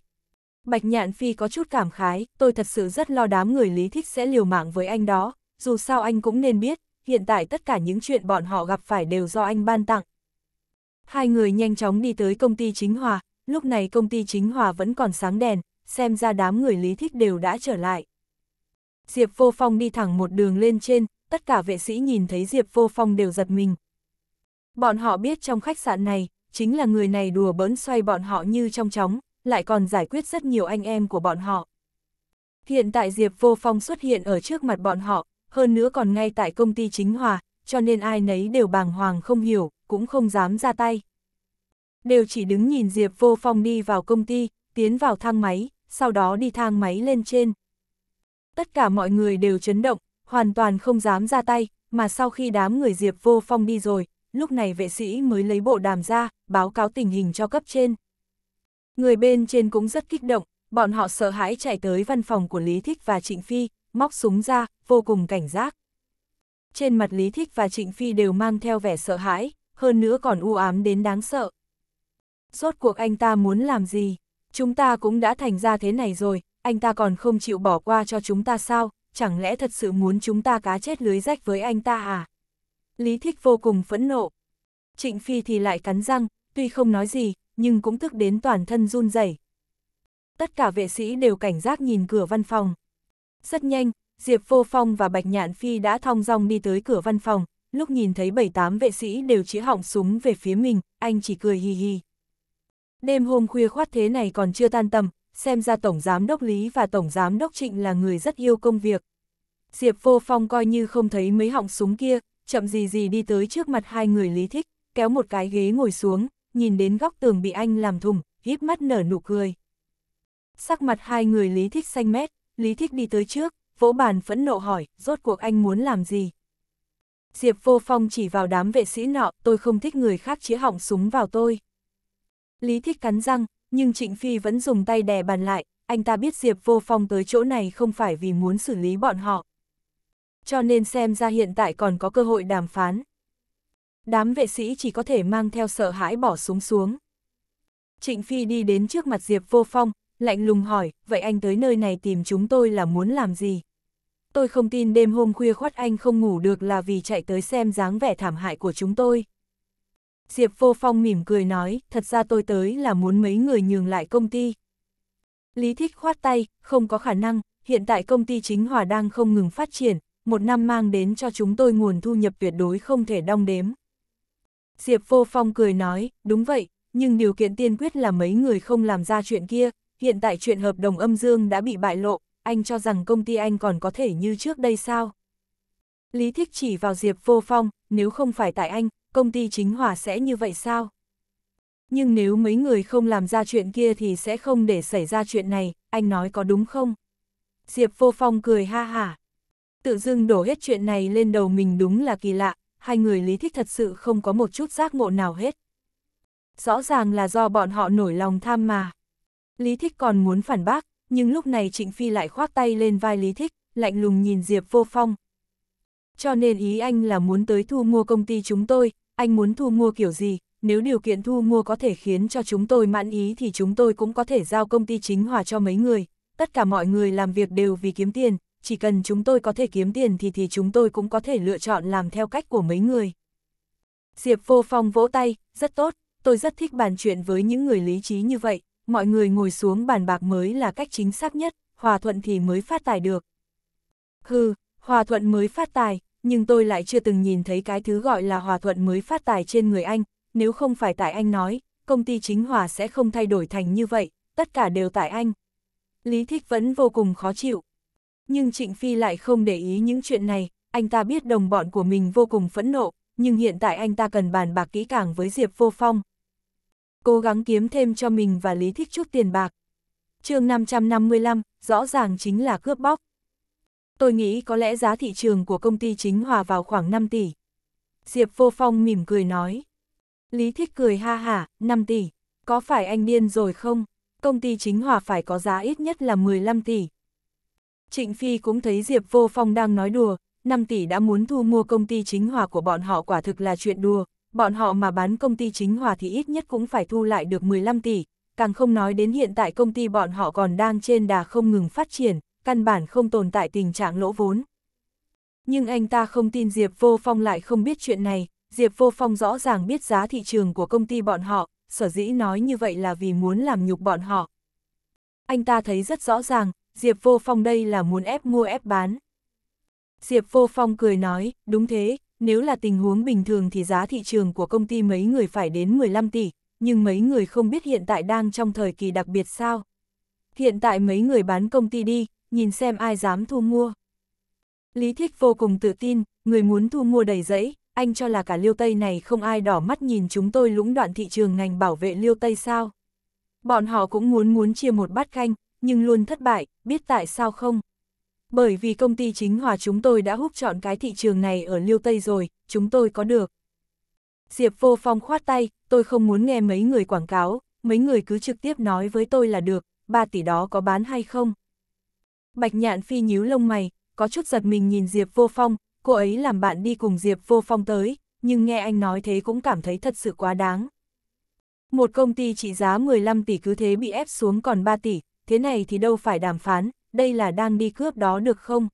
Bạch Nhạn Phi có chút cảm khái, tôi thật sự rất lo đám người lý thích sẽ liều mạng với anh đó, dù sao anh cũng nên biết, hiện tại tất cả những chuyện bọn họ gặp phải đều do anh ban tặng. Hai người nhanh chóng đi tới công ty chính hòa, lúc này công ty chính hòa vẫn còn sáng đèn, xem ra đám người lý thích đều đã trở lại. Diệp Vô Phong đi thẳng một đường lên trên, tất cả vệ sĩ nhìn thấy Diệp Vô Phong đều giật mình. Bọn họ biết trong khách sạn này, chính là người này đùa bỡn xoay bọn họ như trong chóng, lại còn giải quyết rất nhiều anh em của bọn họ. Hiện tại Diệp Vô Phong xuất hiện ở trước mặt bọn họ, hơn nữa còn ngay tại công ty chính hòa, cho nên ai nấy đều bàng hoàng không hiểu, cũng không dám ra tay. Đều chỉ đứng nhìn Diệp Vô Phong đi vào công ty, tiến vào thang máy, sau đó đi thang máy lên trên. Tất cả mọi người đều chấn động, hoàn toàn không dám ra tay, mà sau khi đám người Diệp Vô Phong đi rồi, lúc này vệ sĩ mới lấy bộ đàm ra, báo cáo tình hình cho cấp trên. Người bên trên cũng rất kích động, bọn họ sợ hãi chạy tới văn phòng của Lý Thích và Trịnh Phi, móc súng ra, vô cùng cảnh giác. Trên mặt Lý Thích và Trịnh Phi đều mang theo vẻ sợ hãi, hơn nữa còn u ám đến đáng sợ. Rốt cuộc anh ta muốn làm gì? Chúng ta cũng đã thành ra thế này rồi, anh ta còn không chịu bỏ qua cho chúng ta sao, chẳng lẽ thật sự muốn chúng ta cá chết lưới rách với anh ta à? Lý Thích vô cùng phẫn nộ. Trịnh Phi thì lại cắn răng, tuy không nói gì, nhưng cũng tức đến toàn thân run rẩy. Tất cả vệ sĩ đều cảnh giác nhìn cửa văn phòng. Rất nhanh, Diệp Vô Phong và Bạch Nhạn Phi đã thong dong đi tới cửa văn phòng, lúc nhìn thấy bảy tám vệ sĩ đều chỉ họng súng về phía mình, anh chỉ cười hì hì. Đêm hôm khuya khoát thế này còn chưa tan tầm, xem ra Tổng Giám Đốc Lý và Tổng Giám Đốc Trịnh là người rất yêu công việc. Diệp Vô Phong coi như không thấy mấy họng súng kia, chậm gì gì đi tới trước mặt hai người Lý Thích, kéo một cái ghế ngồi xuống, nhìn đến góc tường bị anh làm thùng, hít mắt nở nụ cười. Sắc mặt hai người Lý Thích xanh mét, Lý Thích đi tới trước, vỗ bàn phẫn nộ hỏi, rốt cuộc anh muốn làm gì? Diệp Vô Phong chỉ vào đám vệ sĩ nọ, tôi không thích người khác chĩa họng súng vào tôi. Lý thích cắn răng, nhưng Trịnh Phi vẫn dùng tay đè bàn lại, anh ta biết Diệp Vô Phong tới chỗ này không phải vì muốn xử lý bọn họ. Cho nên xem ra hiện tại còn có cơ hội đàm phán. Đám vệ sĩ chỉ có thể mang theo sợ hãi bỏ súng xuống. Trịnh Phi đi đến trước mặt Diệp Vô Phong, lạnh lùng hỏi, vậy anh tới nơi này tìm chúng tôi là muốn làm gì? Tôi không tin đêm hôm khuya khoát anh không ngủ được là vì chạy tới xem dáng vẻ thảm hại của chúng tôi. Diệp Vô Phong mỉm cười nói, thật ra tôi tới là muốn mấy người nhường lại công ty. Lý Thích khoát tay, không có khả năng, hiện tại công ty chính hòa đang không ngừng phát triển, một năm mang đến cho chúng tôi nguồn thu nhập tuyệt đối không thể đong đếm. Diệp Vô Phong cười nói, đúng vậy, nhưng điều kiện tiên quyết là mấy người không làm ra chuyện kia, hiện tại chuyện hợp đồng âm dương đã bị bại lộ, anh cho rằng công ty anh còn có thể như trước đây sao? Lý Thích chỉ vào Diệp Vô Phong, nếu không phải tại anh, công ty chính hỏa sẽ như vậy sao? Nhưng nếu mấy người không làm ra chuyện kia thì sẽ không để xảy ra chuyện này, anh nói có đúng không? Diệp Vô Phong cười ha hả. Tự dưng đổ hết chuyện này lên đầu mình đúng là kỳ lạ, hai người lý thích thật sự không có một chút giác ngộ nào hết. Rõ ràng là do bọn họ nổi lòng tham mà. Lý thích còn muốn phản bác, nhưng lúc này Trịnh Phi lại khoác tay lên vai Lý thích, lạnh lùng nhìn Diệp Vô Phong. Cho nên ý anh là muốn tới thu mua công ty chúng tôi, anh muốn thu mua kiểu gì, nếu điều kiện thu mua có thể khiến cho chúng tôi mãn ý thì chúng tôi cũng có thể giao công ty chính hòa cho mấy người. Tất cả mọi người làm việc đều vì kiếm tiền, chỉ cần chúng tôi có thể kiếm tiền thì thì chúng tôi cũng có thể lựa chọn làm theo cách của mấy người. Diệp Vô Phong vỗ tay, rất tốt, tôi rất thích bàn chuyện với những người lý trí như vậy, mọi người ngồi xuống bàn bạc mới là cách chính xác nhất, hòa thuận thì mới phát tài được. Hừ, hòa thuận mới phát tài, nhưng tôi lại chưa từng nhìn thấy cái thứ gọi là hòa thuận mới phát tài trên người anh, nếu không phải tại anh nói, công ty chính hòa sẽ không thay đổi thành như vậy, tất cả đều tại anh. Lý Thích vẫn vô cùng khó chịu. Nhưng Trịnh Phi lại không để ý những chuyện này, anh ta biết đồng bọn của mình vô cùng phẫn nộ, nhưng hiện tại anh ta cần bàn bạc kỹ càng với Diệp Vô Phong. Cố gắng kiếm thêm cho mình và Lý Thích chút tiền bạc. chương 555, rõ ràng chính là cướp bóc. Tôi nghĩ có lẽ giá thị trường của công ty chính hòa vào khoảng 5 tỷ. Diệp Vô Phong mỉm cười nói. Lý Thích cười ha hả, 5 tỷ. Có phải anh điên rồi không? Công ty chính hòa phải có giá ít nhất là 15 tỷ. Trịnh Phi cũng thấy Diệp Vô Phong đang nói đùa, 5 tỷ đã muốn thu mua công ty chính hòa của bọn họ quả thực là chuyện đùa, bọn họ mà bán công ty chính hòa thì ít nhất cũng phải thu lại được 15 tỷ, càng không nói đến hiện tại công ty bọn họ còn đang trên đà không ngừng phát triển, căn bản không tồn tại tình trạng lỗ vốn. Nhưng anh ta không tin Diệp Vô Phong lại không biết chuyện này, Diệp Vô Phong rõ ràng biết giá thị trường của công ty bọn họ, sở dĩ nói như vậy là vì muốn làm nhục bọn họ. Anh ta thấy rất rõ ràng, Diệp Vô Phong đây là muốn ép mua ép bán. Diệp Vô Phong cười nói, đúng thế, nếu là tình huống bình thường thì giá thị trường của công ty mấy người phải đến 15 tỷ, nhưng mấy người không biết hiện tại đang trong thời kỳ đặc biệt sao. Hiện tại mấy người bán công ty đi, nhìn xem ai dám thu mua. Lý Thích vô cùng tự tin, người muốn thu mua đầy rẫy, anh cho là cả liêu Tây này không ai đỏ mắt nhìn chúng tôi lũng đoạn thị trường ngành bảo vệ liêu Tây sao. Bọn họ cũng muốn muốn chia một bát canh, nhưng luôn thất bại, biết tại sao không? Bởi vì công ty chính hòa chúng tôi đã hút chọn cái thị trường này ở liêu Tây rồi, chúng tôi có được. Diệp vô phong khoát tay, tôi không muốn nghe mấy người quảng cáo, mấy người cứ trực tiếp nói với tôi là được, 3 tỷ đó có bán hay không? Bạch Nhạn Phi nhíu lông mày, có chút giật mình nhìn Diệp Vô Phong, cô ấy làm bạn đi cùng Diệp Vô Phong tới, nhưng nghe anh nói thế cũng cảm thấy thật sự quá đáng. Một công ty trị giá 15 tỷ cứ thế bị ép xuống còn 3 tỷ, thế này thì đâu phải đàm phán, đây là đang đi cướp đó được không?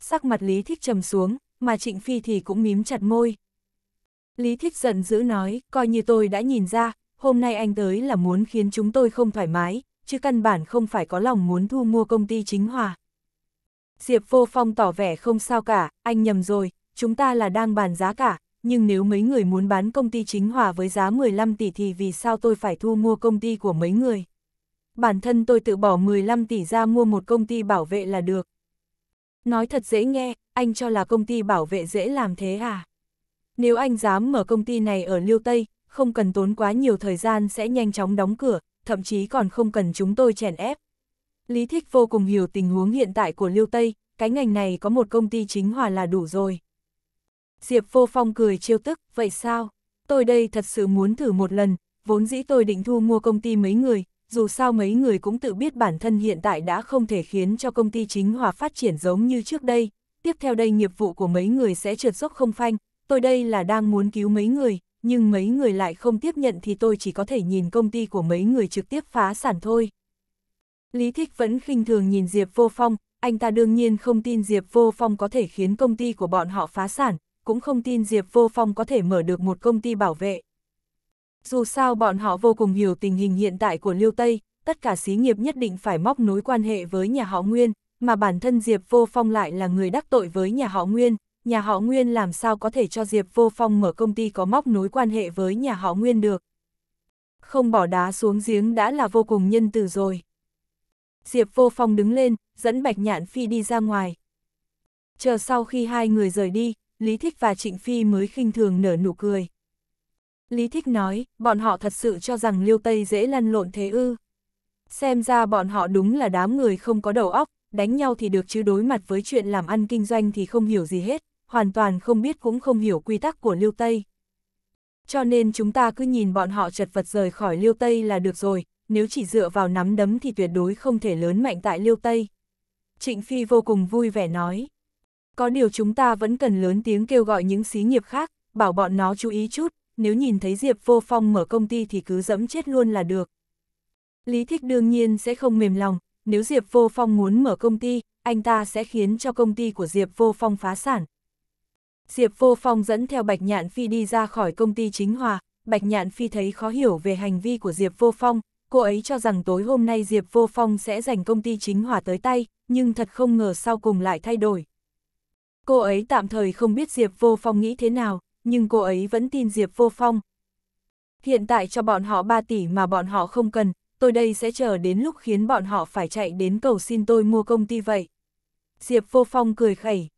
Sắc mặt Lý Thích trầm xuống, mà Trịnh Phi thì cũng mím chặt môi. Lý Thích giận dữ nói, coi như tôi đã nhìn ra, hôm nay anh tới là muốn khiến chúng tôi không thoải mái, chứ căn bản không phải có lòng muốn thu mua công ty chính hòa. Diệp Vô Phong tỏ vẻ không sao cả, anh nhầm rồi, chúng ta là đang bàn giá cả, nhưng nếu mấy người muốn bán công ty chính hòa với giá 15 tỷ thì vì sao tôi phải thu mua công ty của mấy người? Bản thân tôi tự bỏ 15 tỷ ra mua một công ty bảo vệ là được. Nói thật dễ nghe, anh cho là công ty bảo vệ dễ làm thế à? Nếu anh dám mở công ty này ở Liêu Tây, không cần tốn quá nhiều thời gian sẽ nhanh chóng đóng cửa, thậm chí còn không cần chúng tôi chèn ép. Lý Thích vô cùng hiểu tình huống hiện tại của Liêu Tây, cái ngành này có một công ty chính hòa là đủ rồi. Diệp Vô Phong cười trêu tức, vậy sao? Tôi đây thật sự muốn thử một lần, vốn dĩ tôi định thu mua công ty mấy người, dù sao mấy người cũng tự biết bản thân hiện tại đã không thể khiến cho công ty chính hòa phát triển giống như trước đây. Tiếp theo đây nghiệp vụ của mấy người sẽ trượt dốc không phanh, tôi đây là đang muốn cứu mấy người, nhưng mấy người lại không tiếp nhận thì tôi chỉ có thể nhìn công ty của mấy người trực tiếp phá sản thôi. Lý Thích vẫn khinh thường nhìn Diệp Vô Phong, anh ta đương nhiên không tin Diệp Vô Phong có thể khiến công ty của bọn họ phá sản, cũng không tin Diệp Vô Phong có thể mở được một công ty bảo vệ. Dù sao bọn họ vô cùng hiểu tình hình hiện tại của Liêu Tây, tất cả xí nghiệp nhất định phải móc nối quan hệ với nhà họ Nguyên, mà bản thân Diệp Vô Phong lại là người đắc tội với nhà họ Nguyên, nhà họ Nguyên làm sao có thể cho Diệp Vô Phong mở công ty có móc nối quan hệ với nhà họ Nguyên được. Không bỏ đá xuống giếng đã là vô cùng nhân từ rồi. Diệp Vô Phong đứng lên, dẫn Bạch Nhạn Phi đi ra ngoài. Chờ sau khi hai người rời đi, Lý Thích và Trịnh Phi mới khinh thường nở nụ cười. Lý Thích nói, bọn họ thật sự cho rằng Liêu Tây dễ lăn lộn thế ư. Xem ra bọn họ đúng là đám người không có đầu óc, đánh nhau thì được chứ đối mặt với chuyện làm ăn kinh doanh thì không hiểu gì hết hoàn toàn không biết cũng không hiểu quy tắc của Lưu Tây. Cho nên chúng ta cứ nhìn bọn họ chật vật rời khỏi Lưu Tây là được rồi, nếu chỉ dựa vào nắm đấm thì tuyệt đối không thể lớn mạnh tại Lưu Tây. Trịnh Phi vô cùng vui vẻ nói. Có điều chúng ta vẫn cần lớn tiếng kêu gọi những xí nghiệp khác, bảo bọn nó chú ý chút, nếu nhìn thấy Diệp vô phong mở công ty thì cứ dẫm chết luôn là được. Lý Thích đương nhiên sẽ không mềm lòng, nếu Diệp vô phong muốn mở công ty, anh ta sẽ khiến cho công ty của Diệp vô phong phá sản, Diệp Vô Phong dẫn theo Bạch Nhạn Phi đi ra khỏi công ty chính hòa, Bạch Nhạn Phi thấy khó hiểu về hành vi của Diệp Vô Phong, cô ấy cho rằng tối hôm nay Diệp Vô Phong sẽ giành công ty chính hòa tới tay, nhưng thật không ngờ sau cùng lại thay đổi. Cô ấy tạm thời không biết Diệp Vô Phong nghĩ thế nào, nhưng cô ấy vẫn tin Diệp Vô Phong. Hiện tại cho bọn họ 3 tỷ mà bọn họ không cần, tôi đây sẽ chờ đến lúc khiến bọn họ phải chạy đến cầu xin tôi mua công ty vậy. Diệp Vô Phong cười khẩy.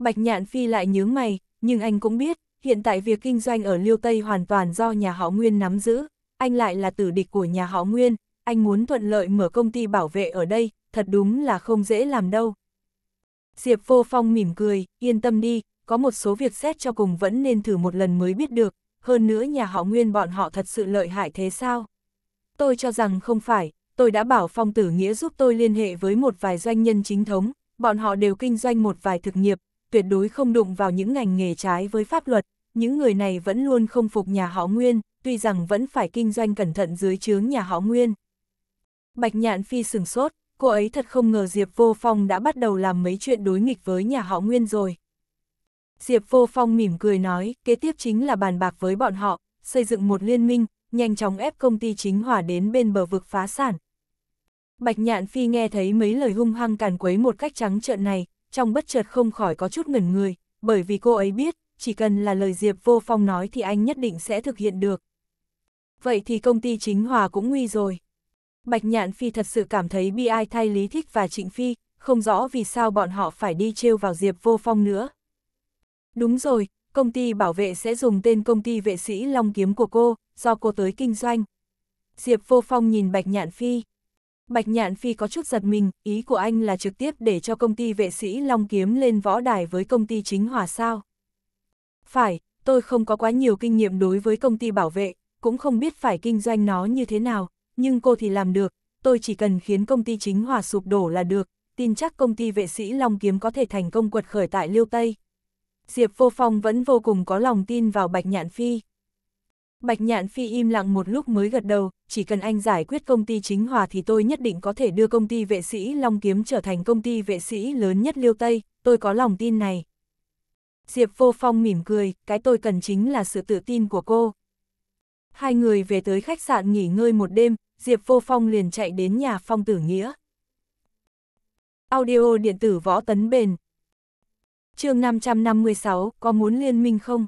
Bạch Nhạn Phi lại nhướng mày, nhưng anh cũng biết, hiện tại việc kinh doanh ở Liêu Tây hoàn toàn do nhà họ Nguyên nắm giữ, anh lại là tử địch của nhà họ Nguyên, anh muốn thuận lợi mở công ty bảo vệ ở đây, thật đúng là không dễ làm đâu. Diệp Vô Phong mỉm cười, yên tâm đi, có một số việc xét cho cùng vẫn nên thử một lần mới biết được, hơn nữa nhà họ Nguyên bọn họ thật sự lợi hại thế sao? Tôi cho rằng không phải, tôi đã bảo Phong Tử Nghĩa giúp tôi liên hệ với một vài doanh nhân chính thống, bọn họ đều kinh doanh một vài thực nghiệp, tuyệt đối không đụng vào những ngành nghề trái với pháp luật, những người này vẫn luôn không phục nhà họ Nguyên, tuy rằng vẫn phải kinh doanh cẩn thận dưới chướng nhà họ Nguyên. Bạch Nhạn Phi sừng sốt, cô ấy thật không ngờ Diệp Vô Phong đã bắt đầu làm mấy chuyện đối nghịch với nhà họ Nguyên rồi. Diệp Vô Phong mỉm cười nói, kế tiếp chính là bàn bạc với bọn họ, xây dựng một liên minh, nhanh chóng ép công ty chính hòa đến bên bờ vực phá sản. Bạch Nhạn Phi nghe thấy mấy lời hung hăng càn quấy một cách trắng trợn này, trong bất chợt không khỏi có chút ngẩn người, bởi vì cô ấy biết, chỉ cần là lời Diệp Vô Phong nói thì anh nhất định sẽ thực hiện được. Vậy thì công ty chính hòa cũng nguy rồi. Bạch Nhạn Phi thật sự cảm thấy bi ai thay Lý Thích và Trịnh Phi, không rõ vì sao bọn họ phải đi trêu vào Diệp Vô Phong nữa. Đúng rồi, công ty bảo vệ sẽ dùng tên công ty vệ sĩ Long Kiếm của cô, do cô tới kinh doanh. Diệp Vô Phong nhìn Bạch Nhạn Phi, Bạch Nhạn Phi có chút giật mình, ý của anh là trực tiếp để cho công ty vệ sĩ Long Kiếm lên võ đài với công ty chính hòa sao. Phải, tôi không có quá nhiều kinh nghiệm đối với công ty bảo vệ, cũng không biết phải kinh doanh nó như thế nào, nhưng cô thì làm được, tôi chỉ cần khiến công ty chính hòa sụp đổ là được, tin chắc công ty vệ sĩ Long Kiếm có thể thành công quật khởi tại Liêu Tây. Diệp Vô Phong vẫn vô cùng có lòng tin vào Bạch Nhạn Phi. Bạch Nhạn Phi im lặng một lúc mới gật đầu, chỉ cần anh giải quyết công ty chính hòa thì tôi nhất định có thể đưa công ty vệ sĩ Long Kiếm trở thành công ty vệ sĩ lớn nhất Liêu Tây, tôi có lòng tin này. Diệp Vô Phong mỉm cười, cái tôi cần chính là sự tự tin của cô. Hai người về tới khách sạn nghỉ ngơi một đêm, Diệp Vô Phong liền chạy đến nhà Phong Tử Nghĩa. Audio điện tử võ tấn bền. chương 556, có muốn liên minh không?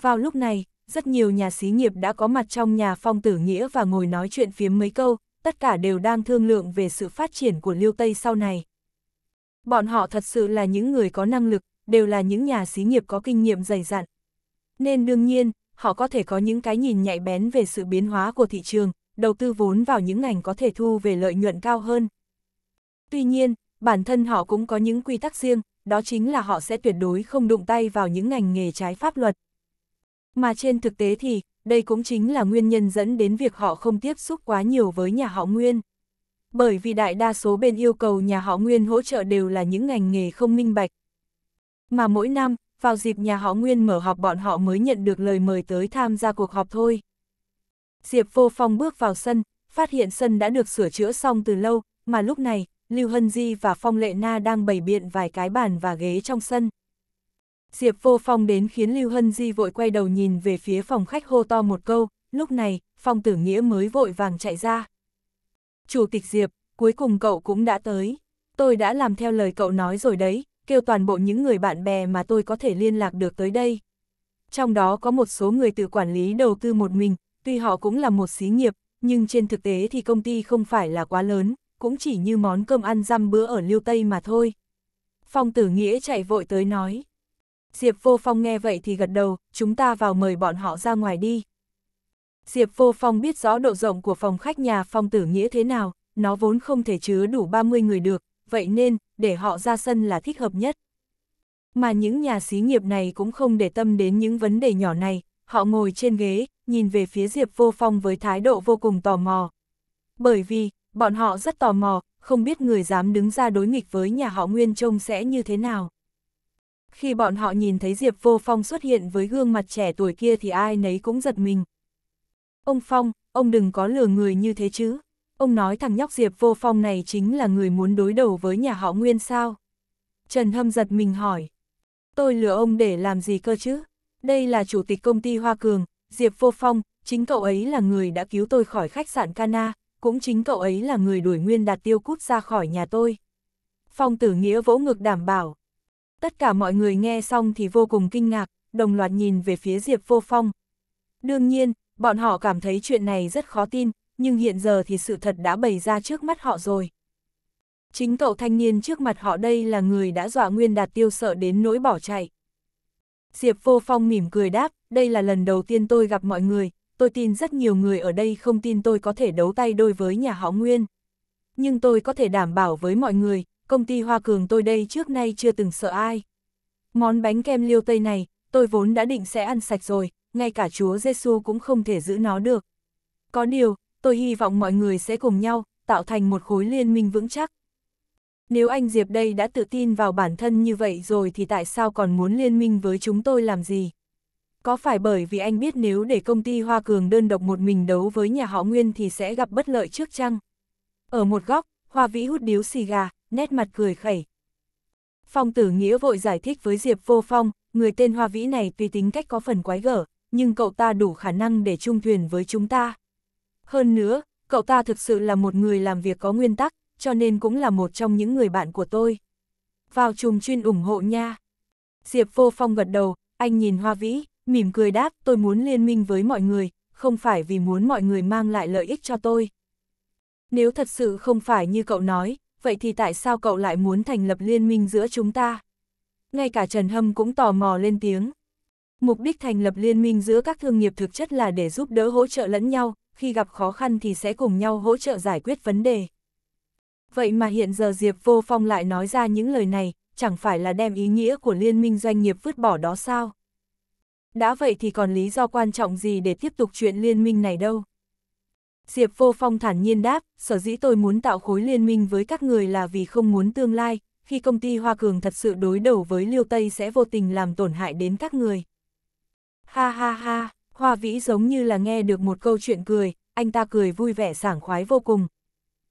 Vào lúc này, rất nhiều nhà xí nghiệp đã có mặt trong nhà phong tử nghĩa và ngồi nói chuyện phiếm mấy câu, tất cả đều đang thương lượng về sự phát triển của Liêu Tây sau này. Bọn họ thật sự là những người có năng lực, đều là những nhà xí nghiệp có kinh nghiệm dày dặn. Nên đương nhiên, họ có thể có những cái nhìn nhạy bén về sự biến hóa của thị trường, đầu tư vốn vào những ngành có thể thu về lợi nhuận cao hơn. Tuy nhiên, bản thân họ cũng có những quy tắc riêng, đó chính là họ sẽ tuyệt đối không đụng tay vào những ngành nghề trái pháp luật. Mà trên thực tế thì, đây cũng chính là nguyên nhân dẫn đến việc họ không tiếp xúc quá nhiều với nhà họ Nguyên. Bởi vì đại đa số bên yêu cầu nhà họ Nguyên hỗ trợ đều là những ngành nghề không minh bạch. Mà mỗi năm, vào dịp nhà họ Nguyên mở họp bọn họ mới nhận được lời mời tới tham gia cuộc họp thôi. Diệp Vô Phong bước vào sân, phát hiện sân đã được sửa chữa xong từ lâu, mà lúc này, Lưu Hân Di và Phong Lệ Na đang bày biện vài cái bàn và ghế trong sân. Diệp vô phong đến khiến Lưu Hân Di vội quay đầu nhìn về phía phòng khách hô to một câu, lúc này, phong tử nghĩa mới vội vàng chạy ra. Chủ tịch Diệp, cuối cùng cậu cũng đã tới. Tôi đã làm theo lời cậu nói rồi đấy, kêu toàn bộ những người bạn bè mà tôi có thể liên lạc được tới đây. Trong đó có một số người tự quản lý đầu tư một mình, tuy họ cũng là một xí nghiệp, nhưng trên thực tế thì công ty không phải là quá lớn, cũng chỉ như món cơm ăn răm bữa ở Liêu Tây mà thôi. Phong tử nghĩa chạy vội tới nói. Diệp Vô Phong nghe vậy thì gật đầu, chúng ta vào mời bọn họ ra ngoài đi. Diệp Vô Phong biết rõ độ rộng của phòng khách nhà Phong Tử Nghĩa thế nào, nó vốn không thể chứa đủ 30 người được, vậy nên, để họ ra sân là thích hợp nhất. Mà những nhà xí nghiệp này cũng không để tâm đến những vấn đề nhỏ này, họ ngồi trên ghế, nhìn về phía Diệp Vô Phong với thái độ vô cùng tò mò. Bởi vì, bọn họ rất tò mò, không biết người dám đứng ra đối nghịch với nhà họ Nguyên Trông sẽ như thế nào khi bọn họ nhìn thấy Diệp Vô Phong xuất hiện với gương mặt trẻ tuổi kia thì ai nấy cũng giật mình. Ông Phong, ông đừng có lừa người như thế chứ. Ông nói thằng nhóc Diệp Vô Phong này chính là người muốn đối đầu với nhà họ Nguyên sao? Trần Hâm giật mình hỏi. Tôi lừa ông để làm gì cơ chứ? Đây là chủ tịch công ty Hoa Cường, Diệp Vô Phong, chính cậu ấy là người đã cứu tôi khỏi khách sạn Cana, cũng chính cậu ấy là người đuổi Nguyên Đạt Tiêu cút ra khỏi nhà tôi. Phong tử nghĩa vỗ ngực đảm bảo, Tất cả mọi người nghe xong thì vô cùng kinh ngạc, đồng loạt nhìn về phía Diệp Vô Phong. Đương nhiên, bọn họ cảm thấy chuyện này rất khó tin, nhưng hiện giờ thì sự thật đã bày ra trước mắt họ rồi. Chính cậu thanh niên trước mặt họ đây là người đã dọa Nguyên Đạt Tiêu sợ đến nỗi bỏ chạy. Diệp Vô Phong mỉm cười đáp, đây là lần đầu tiên tôi gặp mọi người, tôi tin rất nhiều người ở đây không tin tôi có thể đấu tay đôi với nhà họ Nguyên. Nhưng tôi có thể đảm bảo với mọi người, công ty Hoa Cường tôi đây trước nay chưa từng sợ ai. Món bánh kem liêu tây này, tôi vốn đã định sẽ ăn sạch rồi, ngay cả Chúa Giêsu cũng không thể giữ nó được. Có điều, tôi hy vọng mọi người sẽ cùng nhau, tạo thành một khối liên minh vững chắc. Nếu anh Diệp đây đã tự tin vào bản thân như vậy rồi thì tại sao còn muốn liên minh với chúng tôi làm gì? Có phải bởi vì anh biết nếu để công ty Hoa Cường đơn độc một mình đấu với nhà họ Nguyên thì sẽ gặp bất lợi trước chăng? Ở một góc, Hoa Vĩ hút điếu xì gà, nét mặt cười khẩy. Phong tử nghĩa vội giải thích với Diệp Vô Phong, người tên Hoa Vĩ này tuy tính cách có phần quái gở, nhưng cậu ta đủ khả năng để chung thuyền với chúng ta. Hơn nữa, cậu ta thực sự là một người làm việc có nguyên tắc, cho nên cũng là một trong những người bạn của tôi. Vào chùm chuyên ủng hộ nha. Diệp Vô Phong gật đầu, anh nhìn Hoa Vĩ, mỉm cười đáp tôi muốn liên minh với mọi người, không phải vì muốn mọi người mang lại lợi ích cho tôi. Nếu thật sự không phải như cậu nói, vậy thì tại sao cậu lại muốn thành lập liên minh giữa chúng ta? Ngay cả Trần Hâm cũng tò mò lên tiếng. Mục đích thành lập liên minh giữa các thương nghiệp thực chất là để giúp đỡ hỗ trợ lẫn nhau, khi gặp khó khăn thì sẽ cùng nhau hỗ trợ giải quyết vấn đề. Vậy mà hiện giờ Diệp Vô Phong lại nói ra những lời này, chẳng phải là đem ý nghĩa của liên minh doanh nghiệp vứt bỏ đó sao? Đã vậy thì còn lý do quan trọng gì để tiếp tục chuyện liên minh này đâu? Diệp Vô Phong thản nhiên đáp, sở dĩ tôi muốn tạo khối liên minh với các người là vì không muốn tương lai, khi công ty Hoa Cường thật sự đối đầu với Liêu Tây sẽ vô tình làm tổn hại đến các người. Ha ha ha, Hoa Vĩ giống như là nghe được một câu chuyện cười, anh ta cười vui vẻ sảng khoái vô cùng.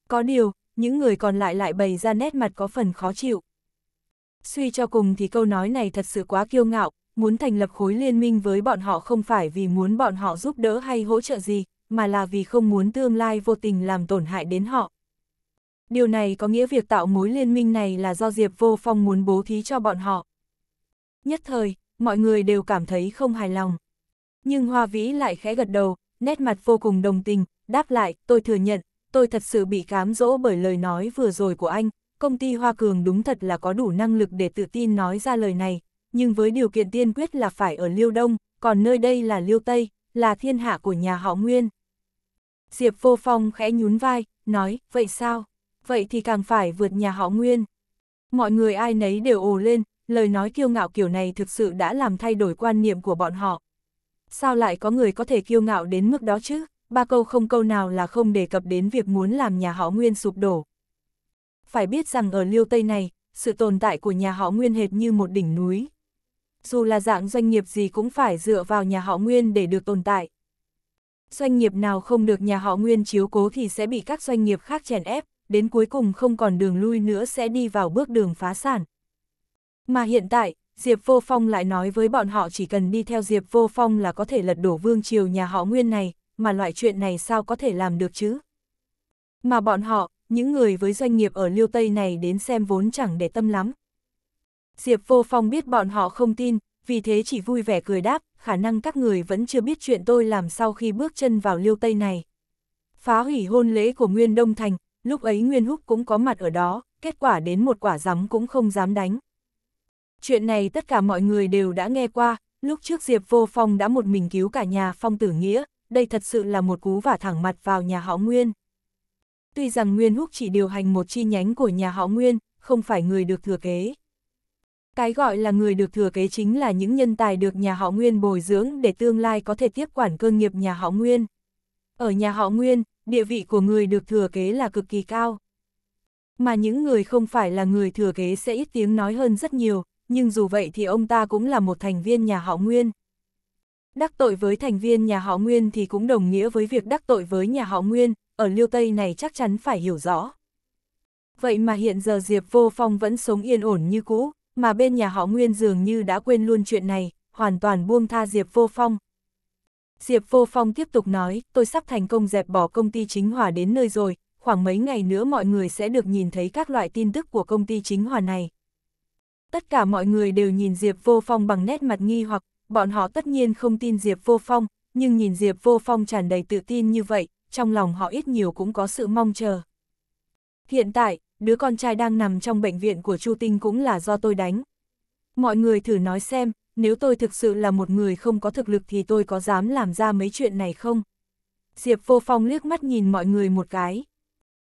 Có điều, những người còn lại lại bày ra nét mặt có phần khó chịu. Suy cho cùng thì câu nói này thật sự quá kiêu ngạo, muốn thành lập khối liên minh với bọn họ không phải vì muốn bọn họ giúp đỡ hay hỗ trợ gì, mà là vì không muốn tương lai vô tình làm tổn hại đến họ. Điều này có nghĩa việc tạo mối liên minh này là do Diệp Vô Phong muốn bố thí cho bọn họ. Nhất thời, mọi người đều cảm thấy không hài lòng. Nhưng Hoa Vĩ lại khẽ gật đầu, nét mặt vô cùng đồng tình, đáp lại, tôi thừa nhận, tôi thật sự bị cám dỗ bởi lời nói vừa rồi của anh, công ty Hoa Cường đúng thật là có đủ năng lực để tự tin nói ra lời này, nhưng với điều kiện tiên quyết là phải ở Liêu Đông, còn nơi đây là Liêu Tây, là thiên hạ của nhà họ Nguyên. Diệp Vô Phong khẽ nhún vai, nói, vậy sao? Vậy thì càng phải vượt nhà họ Nguyên. Mọi người ai nấy đều ồ lên, lời nói kiêu ngạo kiểu này thực sự đã làm thay đổi quan niệm của bọn họ. Sao lại có người có thể kiêu ngạo đến mức đó chứ? Ba câu không câu nào là không đề cập đến việc muốn làm nhà họ Nguyên sụp đổ. Phải biết rằng ở Liêu Tây này, sự tồn tại của nhà họ Nguyên hệt như một đỉnh núi. Dù là dạng doanh nghiệp gì cũng phải dựa vào nhà họ Nguyên để được tồn tại doanh nghiệp nào không được nhà họ Nguyên chiếu cố thì sẽ bị các doanh nghiệp khác chèn ép, đến cuối cùng không còn đường lui nữa sẽ đi vào bước đường phá sản. Mà hiện tại, Diệp Vô Phong lại nói với bọn họ chỉ cần đi theo Diệp Vô Phong là có thể lật đổ vương triều nhà họ Nguyên này, mà loại chuyện này sao có thể làm được chứ? Mà bọn họ, những người với doanh nghiệp ở Liêu Tây này đến xem vốn chẳng để tâm lắm. Diệp Vô Phong biết bọn họ không tin, vì thế chỉ vui vẻ cười đáp, khả năng các người vẫn chưa biết chuyện tôi làm sau khi bước chân vào liêu Tây này. Phá hủy hôn lễ của Nguyên Đông Thành, lúc ấy Nguyên Húc cũng có mặt ở đó, kết quả đến một quả giấm cũng không dám đánh. Chuyện này tất cả mọi người đều đã nghe qua, lúc trước Diệp Vô Phong đã một mình cứu cả nhà Phong Tử Nghĩa, đây thật sự là một cú vả thẳng mặt vào nhà họ Nguyên. Tuy rằng Nguyên Húc chỉ điều hành một chi nhánh của nhà họ Nguyên, không phải người được thừa kế. Cái gọi là người được thừa kế chính là những nhân tài được nhà họ Nguyên bồi dưỡng để tương lai có thể tiếp quản cơ nghiệp nhà họ Nguyên. Ở nhà họ Nguyên, địa vị của người được thừa kế là cực kỳ cao. Mà những người không phải là người thừa kế sẽ ít tiếng nói hơn rất nhiều, nhưng dù vậy thì ông ta cũng là một thành viên nhà họ Nguyên. Đắc tội với thành viên nhà họ Nguyên thì cũng đồng nghĩa với việc đắc tội với nhà họ Nguyên, ở Liêu Tây này chắc chắn phải hiểu rõ. Vậy mà hiện giờ Diệp Vô Phong vẫn sống yên ổn như cũ, mà bên nhà họ Nguyên dường như đã quên luôn chuyện này, hoàn toàn buông tha Diệp Vô Phong. Diệp Vô Phong tiếp tục nói, tôi sắp thành công dẹp bỏ công ty chính hòa đến nơi rồi, khoảng mấy ngày nữa mọi người sẽ được nhìn thấy các loại tin tức của công ty chính hòa này. Tất cả mọi người đều nhìn Diệp Vô Phong bằng nét mặt nghi hoặc, bọn họ tất nhiên không tin Diệp Vô Phong, nhưng nhìn Diệp Vô Phong tràn đầy tự tin như vậy, trong lòng họ ít nhiều cũng có sự mong chờ. Hiện tại, đứa con trai đang nằm trong bệnh viện của Chu Tinh cũng là do tôi đánh. Mọi người thử nói xem, nếu tôi thực sự là một người không có thực lực thì tôi có dám làm ra mấy chuyện này không? Diệp Vô Phong liếc mắt nhìn mọi người một cái.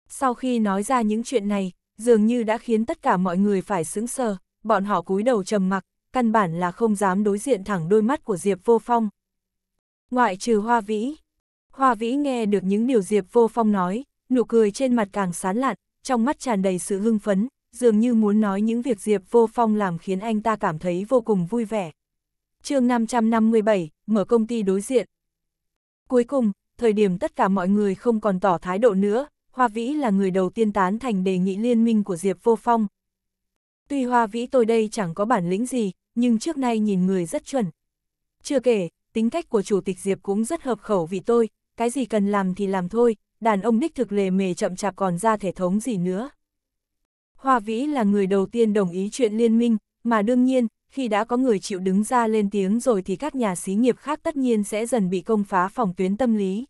Sau khi nói ra những chuyện này, dường như đã khiến tất cả mọi người phải sững sờ, bọn họ cúi đầu trầm mặc, căn bản là không dám đối diện thẳng đôi mắt của Diệp Vô Phong. Ngoại trừ Hoa Vĩ, Hoa Vĩ nghe được những điều Diệp Vô Phong nói, nụ cười trên mặt càng sán lạn, trong mắt tràn đầy sự hưng phấn, dường như muốn nói những việc Diệp Vô Phong làm khiến anh ta cảm thấy vô cùng vui vẻ. chương 557, mở công ty đối diện. Cuối cùng, thời điểm tất cả mọi người không còn tỏ thái độ nữa, Hoa Vĩ là người đầu tiên tán thành đề nghị liên minh của Diệp Vô Phong. Tuy Hoa Vĩ tôi đây chẳng có bản lĩnh gì, nhưng trước nay nhìn người rất chuẩn. Chưa kể, tính cách của Chủ tịch Diệp cũng rất hợp khẩu vì tôi, cái gì cần làm thì làm thôi, đàn ông đích thực lề mề chậm chạp còn ra thể thống gì nữa. Hoa Vĩ là người đầu tiên đồng ý chuyện liên minh, mà đương nhiên, khi đã có người chịu đứng ra lên tiếng rồi thì các nhà xí nghiệp khác tất nhiên sẽ dần bị công phá phòng tuyến tâm lý.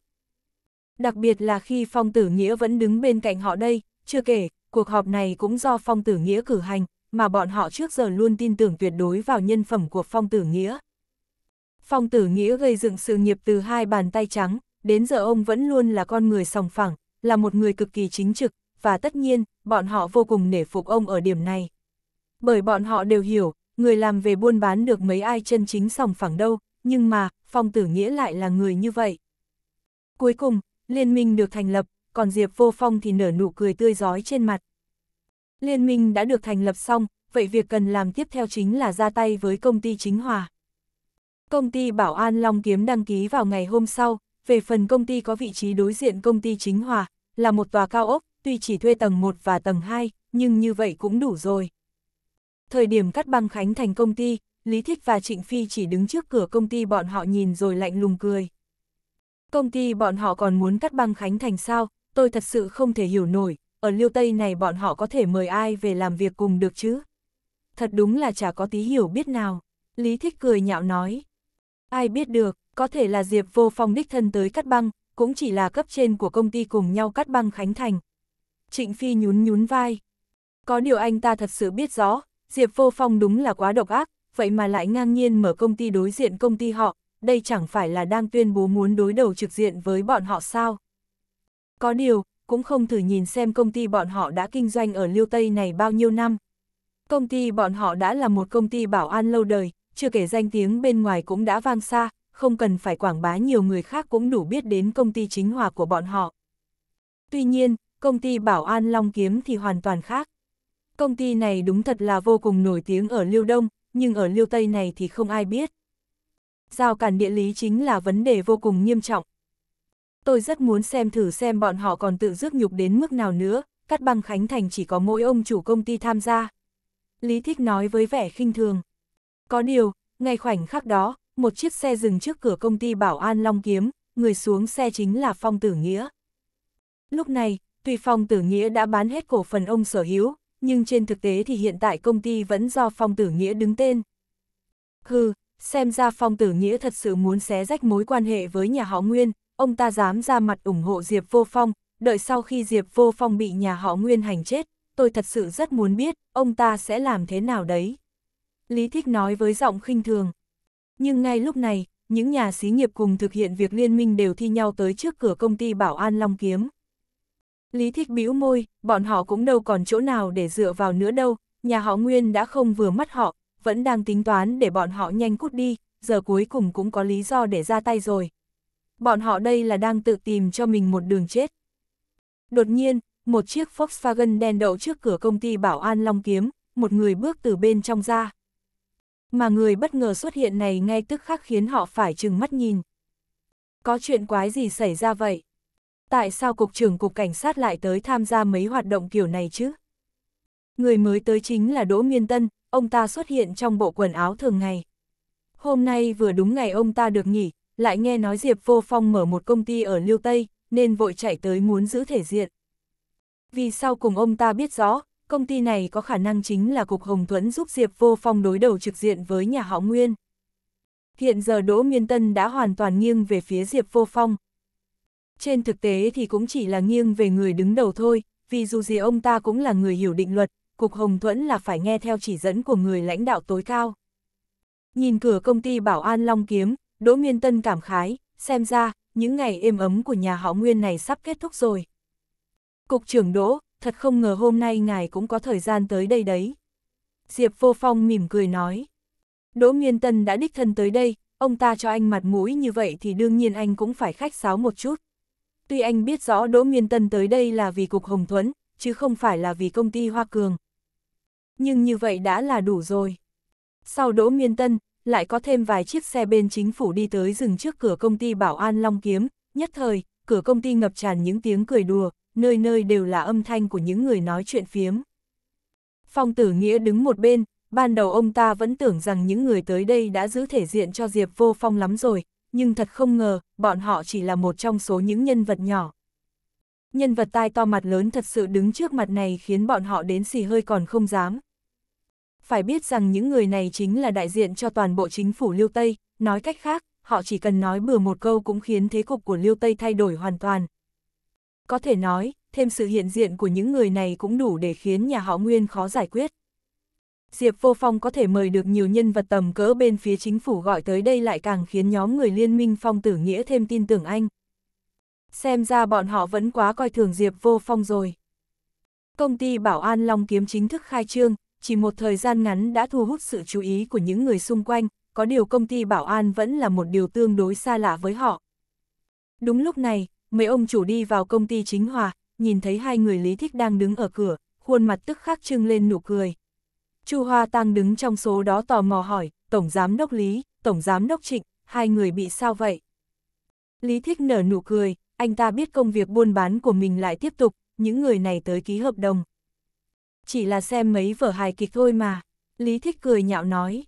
Đặc biệt là khi Phong Tử Nghĩa vẫn đứng bên cạnh họ đây, chưa kể, cuộc họp này cũng do Phong Tử Nghĩa cử hành, mà bọn họ trước giờ luôn tin tưởng tuyệt đối vào nhân phẩm của Phong Tử Nghĩa. Phong Tử Nghĩa gây dựng sự nghiệp từ hai bàn tay trắng, đến giờ ông vẫn luôn là con người sòng phẳng, là một người cực kỳ chính trực, và tất nhiên, bọn họ vô cùng nể phục ông ở điểm này. Bởi bọn họ đều hiểu, người làm về buôn bán được mấy ai chân chính sòng phẳng đâu, nhưng mà, Phong Tử Nghĩa lại là người như vậy. Cuối cùng, liên minh được thành lập, còn Diệp Vô Phong thì nở nụ cười tươi giói trên mặt. Liên minh đã được thành lập xong, vậy việc cần làm tiếp theo chính là ra tay với công ty chính hòa. Công ty Bảo An Long Kiếm đăng ký vào ngày hôm sau, về phần công ty có vị trí đối diện công ty chính hòa, là một tòa cao ốc, tuy chỉ thuê tầng 1 và tầng 2, nhưng như vậy cũng đủ rồi. Thời điểm cắt băng khánh thành công ty, Lý Thích và Trịnh Phi chỉ đứng trước cửa công ty bọn họ nhìn rồi lạnh lùng cười. Công ty bọn họ còn muốn cắt băng khánh thành sao, tôi thật sự không thể hiểu nổi, ở Liêu Tây này bọn họ có thể mời ai về làm việc cùng được chứ? Thật đúng là chả có tí hiểu biết nào. Lý Thích cười nhạo nói. Ai biết được, có thể là Diệp Vô Phong đích thân tới cắt băng, cũng chỉ là cấp trên của công ty cùng nhau cắt băng Khánh Thành. Trịnh Phi nhún nhún vai. Có điều anh ta thật sự biết rõ, Diệp Vô Phong đúng là quá độc ác, vậy mà lại ngang nhiên mở công ty đối diện công ty họ, đây chẳng phải là đang tuyên bố muốn đối đầu trực diện với bọn họ sao. Có điều, cũng không thử nhìn xem công ty bọn họ đã kinh doanh ở Liêu Tây này bao nhiêu năm. Công ty bọn họ đã là một công ty bảo an lâu đời, chưa kể danh tiếng bên ngoài cũng đã vang xa, không cần phải quảng bá nhiều người khác cũng đủ biết đến công ty chính hòa của bọn họ. Tuy nhiên, công ty Bảo An Long Kiếm thì hoàn toàn khác. Công ty này đúng thật là vô cùng nổi tiếng ở Liêu Đông, nhưng ở Liêu Tây này thì không ai biết. Giao cản địa lý chính là vấn đề vô cùng nghiêm trọng. Tôi rất muốn xem thử xem bọn họ còn tự rước nhục đến mức nào nữa, cắt băng Khánh Thành chỉ có mỗi ông chủ công ty tham gia. Lý Thích nói với vẻ khinh thường. Có điều, ngay khoảnh khắc đó, một chiếc xe dừng trước cửa công ty bảo an Long Kiếm, người xuống xe chính là Phong Tử Nghĩa. Lúc này, tuy Phong Tử Nghĩa đã bán hết cổ phần ông sở hữu, nhưng trên thực tế thì hiện tại công ty vẫn do Phong Tử Nghĩa đứng tên. Hừ, xem ra Phong Tử Nghĩa thật sự muốn xé rách mối quan hệ với nhà họ Nguyên, ông ta dám ra mặt ủng hộ Diệp Vô Phong, đợi sau khi Diệp Vô Phong bị nhà họ Nguyên hành chết, tôi thật sự rất muốn biết, ông ta sẽ làm thế nào đấy. Lý Thích nói với giọng khinh thường. Nhưng ngay lúc này, những nhà xí nghiệp cùng thực hiện việc liên minh đều thi nhau tới trước cửa công ty Bảo An Long Kiếm. Lý thích bĩu môi, bọn họ cũng đâu còn chỗ nào để dựa vào nữa đâu, nhà họ Nguyên đã không vừa mắt họ, vẫn đang tính toán để bọn họ nhanh cút đi, giờ cuối cùng cũng có lý do để ra tay rồi. Bọn họ đây là đang tự tìm cho mình một đường chết. Đột nhiên, một chiếc Volkswagen đen đậu trước cửa công ty Bảo An Long Kiếm, một người bước từ bên trong ra mà người bất ngờ xuất hiện này ngay tức khắc khiến họ phải trừng mắt nhìn. Có chuyện quái gì xảy ra vậy? Tại sao Cục trưởng Cục Cảnh sát lại tới tham gia mấy hoạt động kiểu này chứ? Người mới tới chính là Đỗ Nguyên Tân, ông ta xuất hiện trong bộ quần áo thường ngày. Hôm nay vừa đúng ngày ông ta được nghỉ, lại nghe nói Diệp Vô Phong mở một công ty ở Liêu Tây, nên vội chạy tới muốn giữ thể diện. Vì sau cùng ông ta biết rõ, công ty này có khả năng chính là Cục Hồng Thuẫn giúp Diệp Vô Phong đối đầu trực diện với nhà họ Nguyên. Hiện giờ Đỗ Miên Tân đã hoàn toàn nghiêng về phía Diệp Vô Phong. Trên thực tế thì cũng chỉ là nghiêng về người đứng đầu thôi, vì dù gì ông ta cũng là người hiểu định luật, Cục Hồng Thuẫn là phải nghe theo chỉ dẫn của người lãnh đạo tối cao. Nhìn cửa công ty Bảo An Long Kiếm, Đỗ Miên Tân cảm khái, xem ra, những ngày êm ấm của nhà họ Nguyên này sắp kết thúc rồi. Cục trưởng Đỗ, thật không ngờ hôm nay ngài cũng có thời gian tới đây đấy. Diệp Vô Phong mỉm cười nói. Đỗ Nguyên Tân đã đích thân tới đây, ông ta cho anh mặt mũi như vậy thì đương nhiên anh cũng phải khách sáo một chút. Tuy anh biết rõ Đỗ Nguyên Tân tới đây là vì Cục Hồng Thuấn, chứ không phải là vì công ty Hoa Cường. Nhưng như vậy đã là đủ rồi. Sau Đỗ Nguyên Tân, lại có thêm vài chiếc xe bên chính phủ đi tới dừng trước cửa công ty Bảo An Long Kiếm, nhất thời, cửa công ty ngập tràn những tiếng cười đùa, nơi nơi đều là âm thanh của những người nói chuyện phiếm. Phong tử nghĩa đứng một bên, ban đầu ông ta vẫn tưởng rằng những người tới đây đã giữ thể diện cho Diệp vô phong lắm rồi, nhưng thật không ngờ, bọn họ chỉ là một trong số những nhân vật nhỏ. Nhân vật tai to mặt lớn thật sự đứng trước mặt này khiến bọn họ đến xì hơi còn không dám. Phải biết rằng những người này chính là đại diện cho toàn bộ chính phủ Liêu Tây, nói cách khác, họ chỉ cần nói bừa một câu cũng khiến thế cục của Liêu Tây thay đổi hoàn toàn, có thể nói, thêm sự hiện diện của những người này cũng đủ để khiến nhà họ Nguyên khó giải quyết. Diệp Vô Phong có thể mời được nhiều nhân vật tầm cỡ bên phía chính phủ gọi tới đây lại càng khiến nhóm người liên minh phong tử nghĩa thêm tin tưởng anh. Xem ra bọn họ vẫn quá coi thường Diệp Vô Phong rồi. Công ty Bảo An Long Kiếm chính thức khai trương, chỉ một thời gian ngắn đã thu hút sự chú ý của những người xung quanh, có điều công ty Bảo An vẫn là một điều tương đối xa lạ với họ. Đúng lúc này, mấy ông chủ đi vào công ty chính hòa, nhìn thấy hai người Lý Thích đang đứng ở cửa, khuôn mặt tức khắc trưng lên nụ cười. Chu Hoa Tăng đứng trong số đó tò mò hỏi, Tổng Giám Đốc Lý, Tổng Giám Đốc Trịnh, hai người bị sao vậy? Lý Thích nở nụ cười, anh ta biết công việc buôn bán của mình lại tiếp tục, những người này tới ký hợp đồng. Chỉ là xem mấy vở hài kịch thôi mà, Lý Thích cười nhạo nói.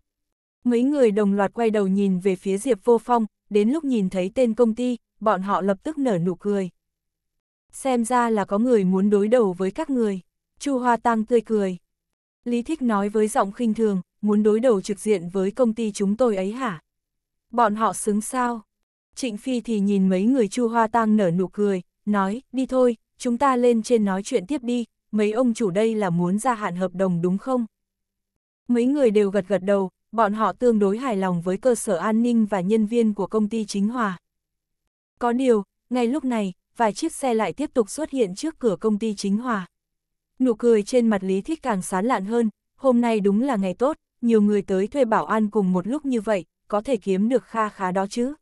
Mấy người đồng loạt quay đầu nhìn về phía Diệp Vô Phong, đến lúc nhìn thấy tên công ty, bọn họ lập tức nở nụ cười. Xem ra là có người muốn đối đầu với các người. Chu Hoa Tăng tươi cười. Lý Thích nói với giọng khinh thường, muốn đối đầu trực diện với công ty chúng tôi ấy hả? Bọn họ xứng sao? Trịnh Phi thì nhìn mấy người Chu Hoa Tăng nở nụ cười, nói, đi thôi, chúng ta lên trên nói chuyện tiếp đi, mấy ông chủ đây là muốn gia hạn hợp đồng đúng không? Mấy người đều gật gật đầu, bọn họ tương đối hài lòng với cơ sở an ninh và nhân viên của công ty chính hòa. Có điều, ngay lúc này, vài chiếc xe lại tiếp tục xuất hiện trước cửa công ty chính hòa. Nụ cười trên mặt Lý Thích càng sán lạn hơn, hôm nay đúng là ngày tốt, nhiều người tới thuê bảo an cùng một lúc như vậy, có thể kiếm được kha khá đó chứ.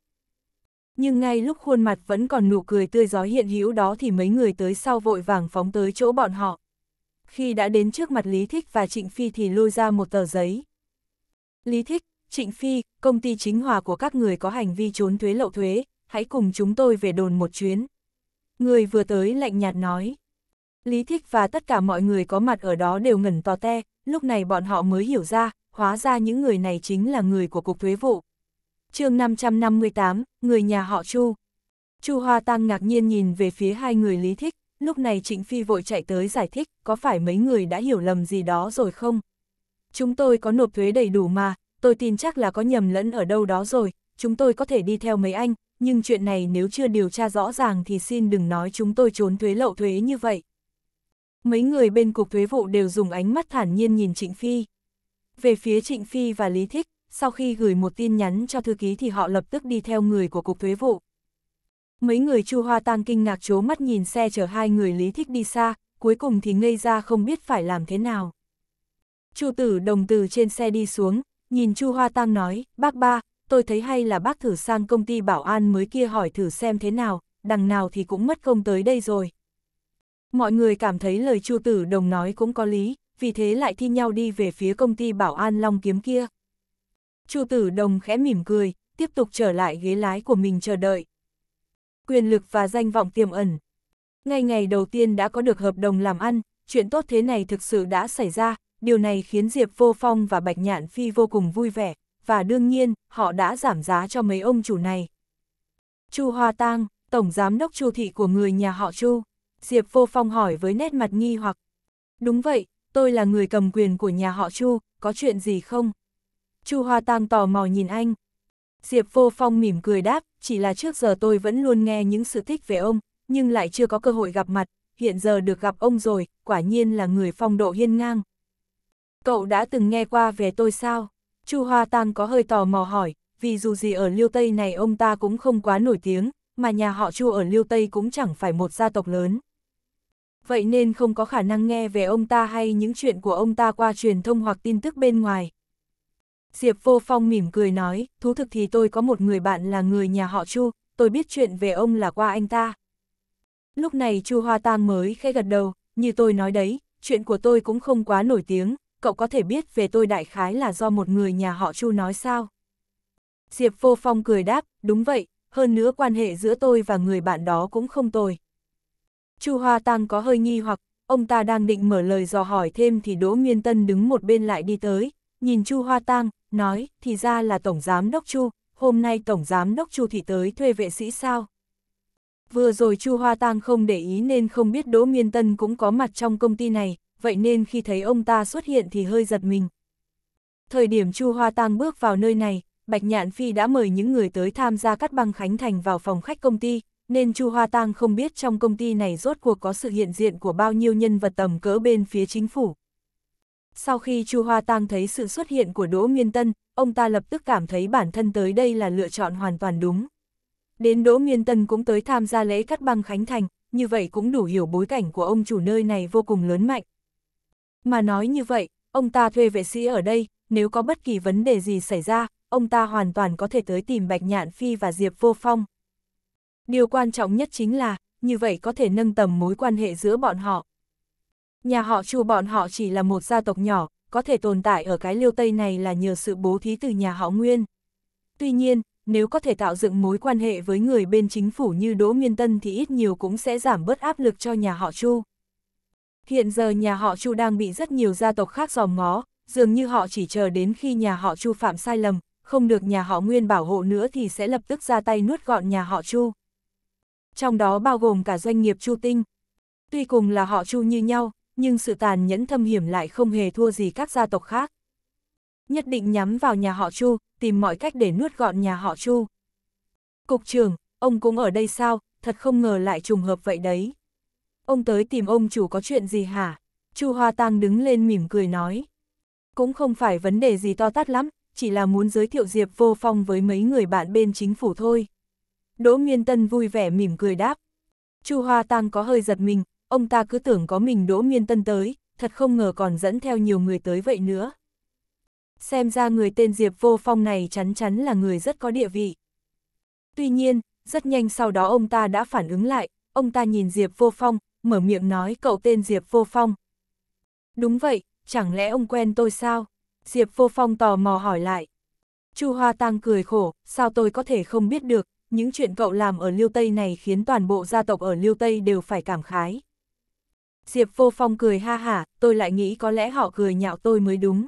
Nhưng ngay lúc khuôn mặt vẫn còn nụ cười tươi gió hiện hữu đó thì mấy người tới sau vội vàng phóng tới chỗ bọn họ. Khi đã đến trước mặt Lý Thích và Trịnh Phi thì lôi ra một tờ giấy. Lý Thích, Trịnh Phi, công ty chính hòa của các người có hành vi trốn thuế lậu thuế, hãy cùng chúng tôi về đồn một chuyến. Người vừa tới lạnh nhạt nói. Lý Thích và tất cả mọi người có mặt ở đó đều ngẩn to te, lúc này bọn họ mới hiểu ra, hóa ra những người này chính là người của Cục Thuế vụ. chương 558, người nhà họ Chu. Chu Hoa Tăng ngạc nhiên nhìn về phía hai người Lý Thích, lúc này Trịnh Phi vội chạy tới giải thích, có phải mấy người đã hiểu lầm gì đó rồi không? chúng tôi có nộp thuế đầy đủ mà, tôi tin chắc là có nhầm lẫn ở đâu đó rồi, chúng tôi có thể đi theo mấy anh, nhưng chuyện này nếu chưa điều tra rõ ràng thì xin đừng nói chúng tôi trốn thuế lậu thuế như vậy. Mấy người bên cục thuế vụ đều dùng ánh mắt thản nhiên nhìn Trịnh Phi. Về phía Trịnh Phi và Lý Thích, sau khi gửi một tin nhắn cho thư ký thì họ lập tức đi theo người của cục thuế vụ. Mấy người Chu Hoa Tăng kinh ngạc chố mắt nhìn xe chở hai người Lý Thích đi xa, cuối cùng thì ngây ra không biết phải làm thế nào. Chu tử đồng từ trên xe đi xuống, nhìn Chu Hoa Tăng nói, bác ba, tôi thấy hay là bác thử sang công ty bảo an mới kia hỏi thử xem thế nào, đằng nào thì cũng mất công tới đây rồi. Mọi người cảm thấy lời Chu tử đồng nói cũng có lý, vì thế lại thi nhau đi về phía công ty bảo an Long Kiếm kia. Chu tử đồng khẽ mỉm cười, tiếp tục trở lại ghế lái của mình chờ đợi. Quyền lực và danh vọng tiềm ẩn. Ngay ngày đầu tiên đã có được hợp đồng làm ăn, chuyện tốt thế này thực sự đã xảy ra, điều này khiến Diệp Vô Phong và Bạch Nhạn Phi vô cùng vui vẻ, và đương nhiên, họ đã giảm giá cho mấy ông chủ này. Chu Hoa Tang, Tổng Giám đốc Chu Thị của người nhà họ Chu, Diệp Vô Phong hỏi với nét mặt nghi hoặc. Đúng vậy, tôi là người cầm quyền của nhà họ Chu, có chuyện gì không? Chu Hoa Tang tò mò nhìn anh. Diệp Vô Phong mỉm cười đáp, chỉ là trước giờ tôi vẫn luôn nghe những sự thích về ông, nhưng lại chưa có cơ hội gặp mặt, hiện giờ được gặp ông rồi, quả nhiên là người phong độ hiên ngang. Cậu đã từng nghe qua về tôi sao? Chu Hoa Tam có hơi tò mò hỏi, vì dù gì ở Liêu Tây này ông ta cũng không quá nổi tiếng, mà nhà họ Chu ở Liêu Tây cũng chẳng phải một gia tộc lớn. Vậy nên không có khả năng nghe về ông ta hay những chuyện của ông ta qua truyền thông hoặc tin tức bên ngoài. Diệp Vô Phong mỉm cười nói, thú thực thì tôi có một người bạn là người nhà họ Chu, tôi biết chuyện về ông là qua anh ta. Lúc này Chu Hoa tang mới khẽ gật đầu, như tôi nói đấy, chuyện của tôi cũng không quá nổi tiếng, cậu có thể biết về tôi đại khái là do một người nhà họ Chu nói sao? Diệp Vô Phong cười đáp, đúng vậy, hơn nữa quan hệ giữa tôi và người bạn đó cũng không tồi. Chu Hoa Tăng có hơi nghi hoặc, ông ta đang định mở lời dò hỏi thêm thì Đỗ Nguyên Tân đứng một bên lại đi tới, nhìn Chu Hoa Tăng, nói, thì ra là Tổng Giám Đốc Chu, hôm nay Tổng Giám Đốc Chu thì tới thuê vệ sĩ sao? Vừa rồi Chu Hoa Tăng không để ý nên không biết Đỗ Nguyên Tân cũng có mặt trong công ty này, vậy nên khi thấy ông ta xuất hiện thì hơi giật mình. Thời điểm Chu Hoa Tang bước vào nơi này, Bạch Nhạn Phi đã mời những người tới tham gia cắt băng khánh thành vào phòng khách công ty, nên Chu Hoa Tang không biết trong công ty này rốt cuộc có sự hiện diện của bao nhiêu nhân vật tầm cỡ bên phía chính phủ. Sau khi Chu Hoa Tang thấy sự xuất hiện của Đỗ nguyên Tân, ông ta lập tức cảm thấy bản thân tới đây là lựa chọn hoàn toàn đúng. Đến Đỗ nguyên Tân cũng tới tham gia lễ cắt băng khánh thành, như vậy cũng đủ hiểu bối cảnh của ông chủ nơi này vô cùng lớn mạnh. Mà nói như vậy, ông ta thuê vệ sĩ ở đây, nếu có bất kỳ vấn đề gì xảy ra, ông ta hoàn toàn có thể tới tìm Bạch Nhạn Phi và Diệp Vô Phong. Điều quan trọng nhất chính là, như vậy có thể nâng tầm mối quan hệ giữa bọn họ. Nhà họ Chu bọn họ chỉ là một gia tộc nhỏ, có thể tồn tại ở cái liêu Tây này là nhờ sự bố thí từ nhà họ Nguyên. Tuy nhiên, nếu có thể tạo dựng mối quan hệ với người bên chính phủ như Đỗ nguyên Tân thì ít nhiều cũng sẽ giảm bớt áp lực cho nhà họ Chu. Hiện giờ nhà họ Chu đang bị rất nhiều gia tộc khác dòm ngó, dường như họ chỉ chờ đến khi nhà họ Chu phạm sai lầm, không được nhà họ Nguyên bảo hộ nữa thì sẽ lập tức ra tay nuốt gọn nhà họ Chu. Trong đó bao gồm cả doanh nghiệp Chu Tinh. Tuy cùng là họ Chu như nhau, nhưng sự tàn nhẫn thâm hiểm lại không hề thua gì các gia tộc khác. Nhất định nhắm vào nhà họ Chu, tìm mọi cách để nuốt gọn nhà họ Chu. Cục trưởng, ông cũng ở đây sao, thật không ngờ lại trùng hợp vậy đấy. Ông tới tìm ông chủ có chuyện gì hả? Chu Hoa Tăng đứng lên mỉm cười nói. Cũng không phải vấn đề gì to tát lắm, chỉ là muốn giới thiệu Diệp Vô Phong với mấy người bạn bên chính phủ thôi. Đỗ Nguyên Tân vui vẻ mỉm cười đáp. Chu Hoa Tăng có hơi giật mình, ông ta cứ tưởng có mình Đỗ Nguyên Tân tới, thật không ngờ còn dẫn theo nhiều người tới vậy nữa. Xem ra người tên Diệp Vô Phong này chắn chắn là người rất có địa vị. Tuy nhiên, rất nhanh sau đó ông ta đã phản ứng lại, ông ta nhìn Diệp Vô Phong, mở miệng nói cậu tên Diệp Vô Phong. Đúng vậy, chẳng lẽ ông quen tôi sao? Diệp Vô Phong tò mò hỏi lại. Chu Hoa Tăng cười khổ, sao tôi có thể không biết được, những chuyện cậu làm ở Liêu Tây này khiến toàn bộ gia tộc ở Liêu Tây đều phải cảm khái. Diệp Vô Phong cười ha hả, tôi lại nghĩ có lẽ họ cười nhạo tôi mới đúng.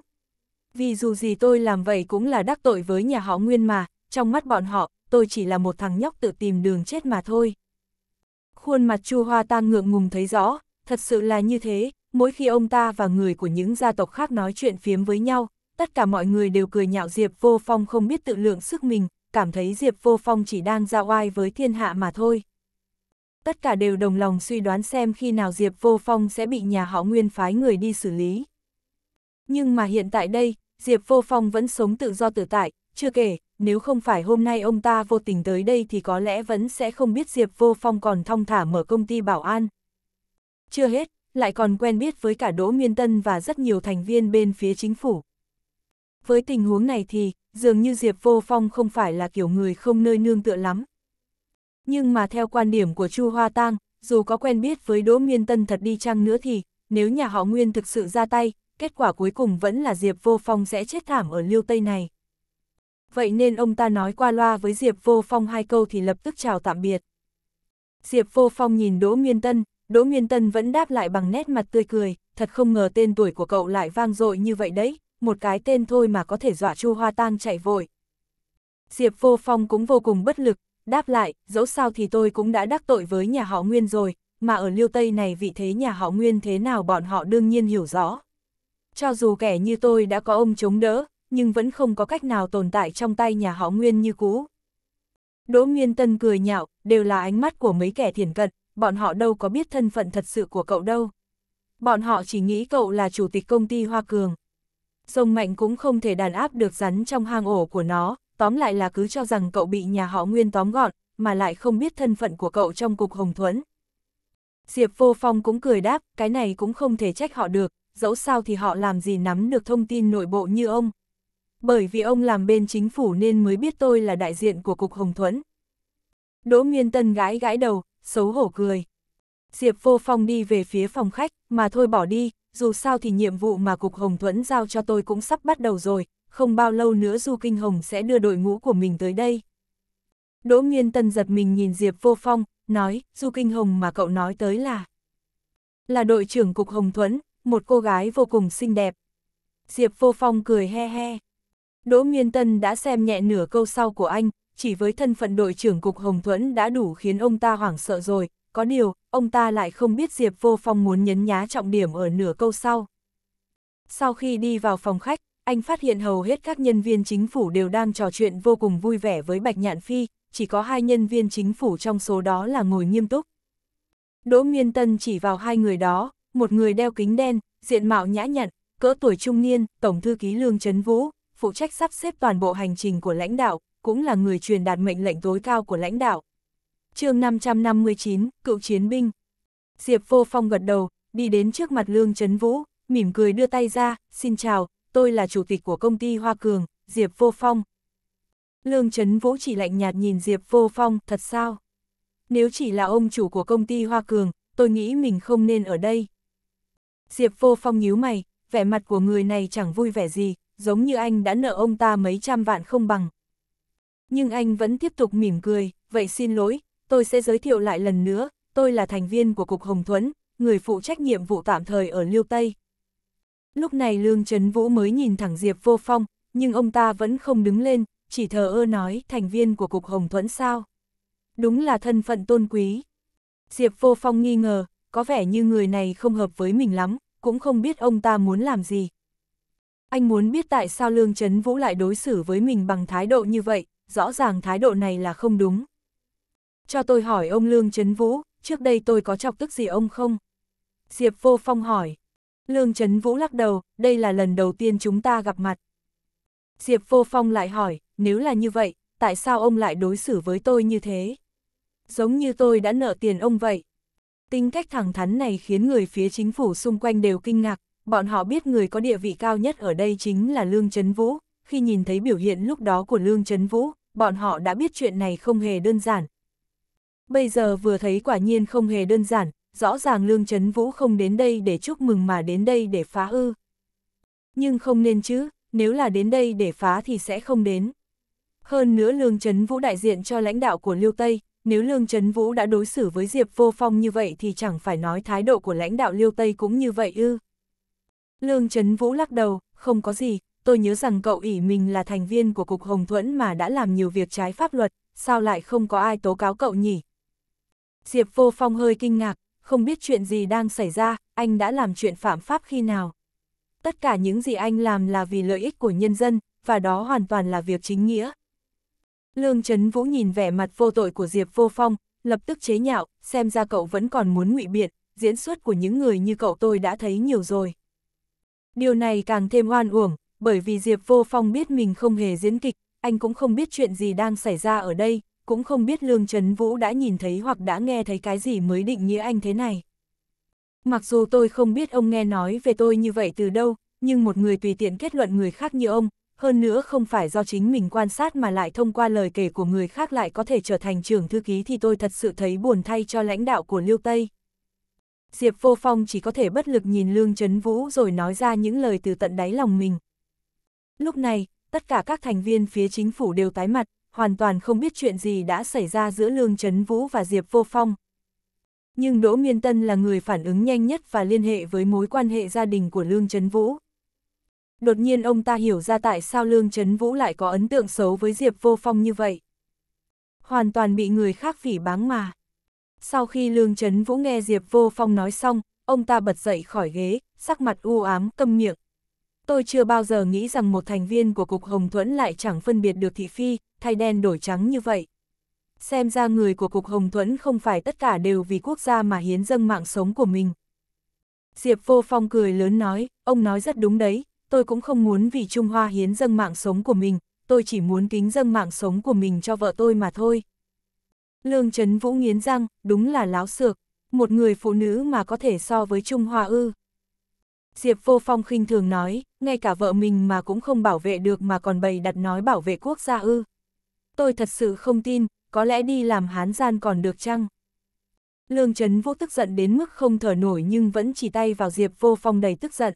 Vì dù gì tôi làm vậy cũng là đắc tội với nhà họ Nguyên mà, trong mắt bọn họ, tôi chỉ là một thằng nhóc tự tìm đường chết mà thôi khuôn mặt Chu Hoa tang ngượng ngùng thấy rõ, thật sự là như thế, mỗi khi ông ta và người của những gia tộc khác nói chuyện phiếm với nhau, tất cả mọi người đều cười nhạo Diệp Vô Phong không biết tự lượng sức mình, cảm thấy Diệp Vô Phong chỉ đang ra oai với thiên hạ mà thôi. Tất cả đều đồng lòng suy đoán xem khi nào Diệp Vô Phong sẽ bị nhà họ Nguyên phái người đi xử lý. Nhưng mà hiện tại đây, Diệp Vô Phong vẫn sống tự do tự tại, chưa kể, nếu không phải hôm nay ông ta vô tình tới đây thì có lẽ vẫn sẽ không biết Diệp Vô Phong còn thong thả mở công ty bảo an. Chưa hết, lại còn quen biết với cả Đỗ Nguyên Tân và rất nhiều thành viên bên phía chính phủ. Với tình huống này thì, dường như Diệp Vô Phong không phải là kiểu người không nơi nương tựa lắm. Nhưng mà theo quan điểm của Chu Hoa Tang, dù có quen biết với Đỗ Nguyên Tân thật đi chăng nữa thì, nếu nhà họ Nguyên thực sự ra tay, kết quả cuối cùng vẫn là Diệp Vô Phong sẽ chết thảm ở liêu Tây này vậy nên ông ta nói qua loa với Diệp Vô Phong hai câu thì lập tức chào tạm biệt. Diệp Vô Phong nhìn Đỗ Nguyên Tân, Đỗ Nguyên Tân vẫn đáp lại bằng nét mặt tươi cười, thật không ngờ tên tuổi của cậu lại vang dội như vậy đấy, một cái tên thôi mà có thể dọa Chu Hoa Tang chạy vội. Diệp Vô Phong cũng vô cùng bất lực, đáp lại, dẫu sao thì tôi cũng đã đắc tội với nhà họ Nguyên rồi, mà ở Liêu Tây này vị thế nhà họ Nguyên thế nào bọn họ đương nhiên hiểu rõ. Cho dù kẻ như tôi đã có ông chống đỡ, nhưng vẫn không có cách nào tồn tại trong tay nhà họ Nguyên như cũ. Đỗ Nguyên Tân cười nhạo, đều là ánh mắt của mấy kẻ thiền cận, bọn họ đâu có biết thân phận thật sự của cậu đâu. Bọn họ chỉ nghĩ cậu là chủ tịch công ty Hoa Cường. Sông Mạnh cũng không thể đàn áp được rắn trong hang ổ của nó, tóm lại là cứ cho rằng cậu bị nhà họ Nguyên tóm gọn, mà lại không biết thân phận của cậu trong cục Hồng Thuấn. Diệp Vô Phong cũng cười đáp, cái này cũng không thể trách họ được, dẫu sao thì họ làm gì nắm được thông tin nội bộ như ông bởi vì ông làm bên chính phủ nên mới biết tôi là đại diện của Cục Hồng Thuẫn. Đỗ Nguyên Tân gãi gãi đầu, xấu hổ cười. Diệp Vô Phong đi về phía phòng khách, mà thôi bỏ đi, dù sao thì nhiệm vụ mà Cục Hồng Thuẫn giao cho tôi cũng sắp bắt đầu rồi, không bao lâu nữa Du Kinh Hồng sẽ đưa đội ngũ của mình tới đây. Đỗ Nguyên Tân giật mình nhìn Diệp Vô Phong, nói, Du Kinh Hồng mà cậu nói tới là... Là đội trưởng Cục Hồng Thuẫn, một cô gái vô cùng xinh đẹp. Diệp Vô Phong cười he he. Đỗ Nguyên Tân đã xem nhẹ nửa câu sau của anh, chỉ với thân phận đội trưởng cục Hồng Thuẫn đã đủ khiến ông ta hoảng sợ rồi, có điều, ông ta lại không biết Diệp Vô Phong muốn nhấn nhá trọng điểm ở nửa câu sau. Sau khi đi vào phòng khách, anh phát hiện hầu hết các nhân viên chính phủ đều đang trò chuyện vô cùng vui vẻ với Bạch Nhạn Phi, chỉ có hai nhân viên chính phủ trong số đó là ngồi nghiêm túc. Đỗ Nguyên Tân chỉ vào hai người đó, một người đeo kính đen, diện mạo nhã nhặn, cỡ tuổi trung niên, tổng thư ký Lương Trấn Vũ, phụ trách sắp xếp toàn bộ hành trình của lãnh đạo, cũng là người truyền đạt mệnh lệnh tối cao của lãnh đạo. chương 559, Cựu Chiến binh Diệp Vô Phong gật đầu, đi đến trước mặt Lương Trấn Vũ, mỉm cười đưa tay ra, xin chào, tôi là chủ tịch của công ty Hoa Cường, Diệp Vô Phong. Lương Trấn Vũ chỉ lạnh nhạt nhìn Diệp Vô Phong, thật sao? Nếu chỉ là ông chủ của công ty Hoa Cường, tôi nghĩ mình không nên ở đây. Diệp Vô Phong nhíu mày, vẻ mặt của người này chẳng vui vẻ gì, giống như anh đã nợ ông ta mấy trăm vạn không bằng. Nhưng anh vẫn tiếp tục mỉm cười, vậy xin lỗi, tôi sẽ giới thiệu lại lần nữa, tôi là thành viên của Cục Hồng Thuấn, người phụ trách nhiệm vụ tạm thời ở Liêu Tây. Lúc này Lương Trấn Vũ mới nhìn thẳng Diệp Vô Phong, nhưng ông ta vẫn không đứng lên, chỉ thờ ơ nói thành viên của Cục Hồng Thuẫn sao. Đúng là thân phận tôn quý. Diệp Vô Phong nghi ngờ, có vẻ như người này không hợp với mình lắm, cũng không biết ông ta muốn làm gì, anh muốn biết tại sao Lương Trấn Vũ lại đối xử với mình bằng thái độ như vậy, rõ ràng thái độ này là không đúng. Cho tôi hỏi ông Lương Trấn Vũ, trước đây tôi có chọc tức gì ông không? Diệp Vô Phong hỏi. Lương Trấn Vũ lắc đầu, đây là lần đầu tiên chúng ta gặp mặt. Diệp Vô Phong lại hỏi, nếu là như vậy, tại sao ông lại đối xử với tôi như thế? Giống như tôi đã nợ tiền ông vậy. Tính cách thẳng thắn này khiến người phía chính phủ xung quanh đều kinh ngạc, bọn họ biết người có địa vị cao nhất ở đây chính là Lương Trấn Vũ, khi nhìn thấy biểu hiện lúc đó của Lương Trấn Vũ, bọn họ đã biết chuyện này không hề đơn giản. Bây giờ vừa thấy quả nhiên không hề đơn giản, rõ ràng Lương Trấn Vũ không đến đây để chúc mừng mà đến đây để phá ư. Nhưng không nên chứ, nếu là đến đây để phá thì sẽ không đến. Hơn nữa Lương Trấn Vũ đại diện cho lãnh đạo của Liêu Tây, nếu Lương Trấn Vũ đã đối xử với Diệp Vô Phong như vậy thì chẳng phải nói thái độ của lãnh đạo Liêu Tây cũng như vậy ư. Lương Trấn Vũ lắc đầu, không có gì, tôi nhớ rằng cậu ỷ mình là thành viên của Cục Hồng Thuẫn mà đã làm nhiều việc trái pháp luật, sao lại không có ai tố cáo cậu nhỉ? Diệp Vô Phong hơi kinh ngạc, không biết chuyện gì đang xảy ra, anh đã làm chuyện phạm pháp khi nào? Tất cả những gì anh làm là vì lợi ích của nhân dân, và đó hoàn toàn là việc chính nghĩa. Lương Trấn Vũ nhìn vẻ mặt vô tội của Diệp Vô Phong, lập tức chế nhạo, xem ra cậu vẫn còn muốn ngụy biện, diễn xuất của những người như cậu tôi đã thấy nhiều rồi. Điều này càng thêm oan uổng, bởi vì Diệp Vô Phong biết mình không hề diễn kịch, anh cũng không biết chuyện gì đang xảy ra ở đây, cũng không biết Lương Trấn Vũ đã nhìn thấy hoặc đã nghe thấy cái gì mới định nghĩa anh thế này. Mặc dù tôi không biết ông nghe nói về tôi như vậy từ đâu, nhưng một người tùy tiện kết luận người khác như ông, hơn nữa không phải do chính mình quan sát mà lại thông qua lời kể của người khác lại có thể trở thành trưởng thư ký thì tôi thật sự thấy buồn thay cho lãnh đạo của Liêu Tây. Diệp Vô Phong chỉ có thể bất lực nhìn Lương Trấn Vũ rồi nói ra những lời từ tận đáy lòng mình. Lúc này, tất cả các thành viên phía chính phủ đều tái mặt, hoàn toàn không biết chuyện gì đã xảy ra giữa Lương Trấn Vũ và Diệp Vô Phong. Nhưng Đỗ Miên Tân là người phản ứng nhanh nhất và liên hệ với mối quan hệ gia đình của Lương Trấn Vũ. Đột nhiên ông ta hiểu ra tại sao Lương Trấn Vũ lại có ấn tượng xấu với Diệp Vô Phong như vậy. Hoàn toàn bị người khác phỉ báng mà. Sau khi Lương Trấn Vũ nghe Diệp Vô Phong nói xong, ông ta bật dậy khỏi ghế, sắc mặt u ám, câm miệng. Tôi chưa bao giờ nghĩ rằng một thành viên của Cục Hồng Thuẫn lại chẳng phân biệt được thị phi, thay đen đổi trắng như vậy. Xem ra người của Cục Hồng Thuẫn không phải tất cả đều vì quốc gia mà hiến dâng mạng sống của mình. Diệp Vô Phong cười lớn nói, ông nói rất đúng đấy, tôi cũng không muốn vì Trung Hoa hiến dâng mạng sống của mình, tôi chỉ muốn kính dâng mạng sống của mình cho vợ tôi mà thôi. Lương Trấn Vũ nghiến răng, đúng là láo xược, một người phụ nữ mà có thể so với Trung Hoa ư. Diệp Vô Phong khinh thường nói, ngay cả vợ mình mà cũng không bảo vệ được mà còn bày đặt nói bảo vệ quốc gia ư. Tôi thật sự không tin, có lẽ đi làm hán gian còn được chăng? Lương Trấn Vũ tức giận đến mức không thở nổi nhưng vẫn chỉ tay vào Diệp Vô Phong đầy tức giận.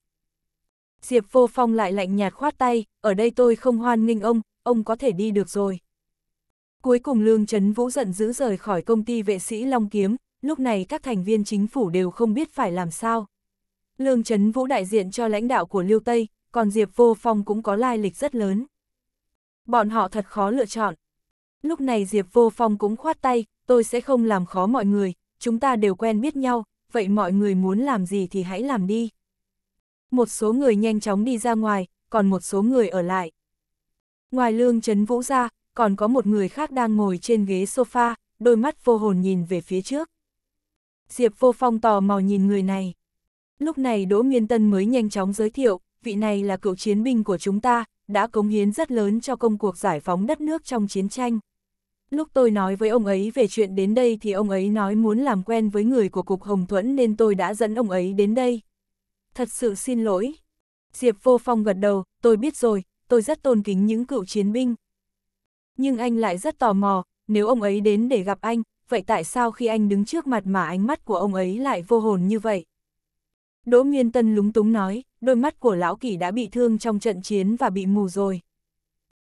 Diệp Vô Phong lại lạnh nhạt khoát tay, ở đây tôi không hoan nghênh ông, ông có thể đi được rồi. Cuối cùng Lương Trấn Vũ giận dữ rời khỏi công ty vệ sĩ Long Kiếm, lúc này các thành viên chính phủ đều không biết phải làm sao. Lương Trấn Vũ đại diện cho lãnh đạo của Liêu Tây, còn Diệp Vô Phong cũng có lai lịch rất lớn. Bọn họ thật khó lựa chọn. Lúc này Diệp Vô Phong cũng khoát tay, tôi sẽ không làm khó mọi người, chúng ta đều quen biết nhau, vậy mọi người muốn làm gì thì hãy làm đi. Một số người nhanh chóng đi ra ngoài, còn một số người ở lại. Ngoài Lương Trấn Vũ ra, còn có một người khác đang ngồi trên ghế sofa, đôi mắt vô hồn nhìn về phía trước. Diệp Vô Phong tò mò nhìn người này. Lúc này Đỗ Nguyên Tân mới nhanh chóng giới thiệu, vị này là cựu chiến binh của chúng ta, đã cống hiến rất lớn cho công cuộc giải phóng đất nước trong chiến tranh. Lúc tôi nói với ông ấy về chuyện đến đây thì ông ấy nói muốn làm quen với người của Cục Hồng Thuẫn nên tôi đã dẫn ông ấy đến đây. Thật sự xin lỗi. Diệp Vô Phong gật đầu, tôi biết rồi, tôi rất tôn kính những cựu chiến binh, nhưng anh lại rất tò mò, nếu ông ấy đến để gặp anh, vậy tại sao khi anh đứng trước mặt mà ánh mắt của ông ấy lại vô hồn như vậy? Đỗ Nguyên Tân lúng túng nói, đôi mắt của lão kỷ đã bị thương trong trận chiến và bị mù rồi.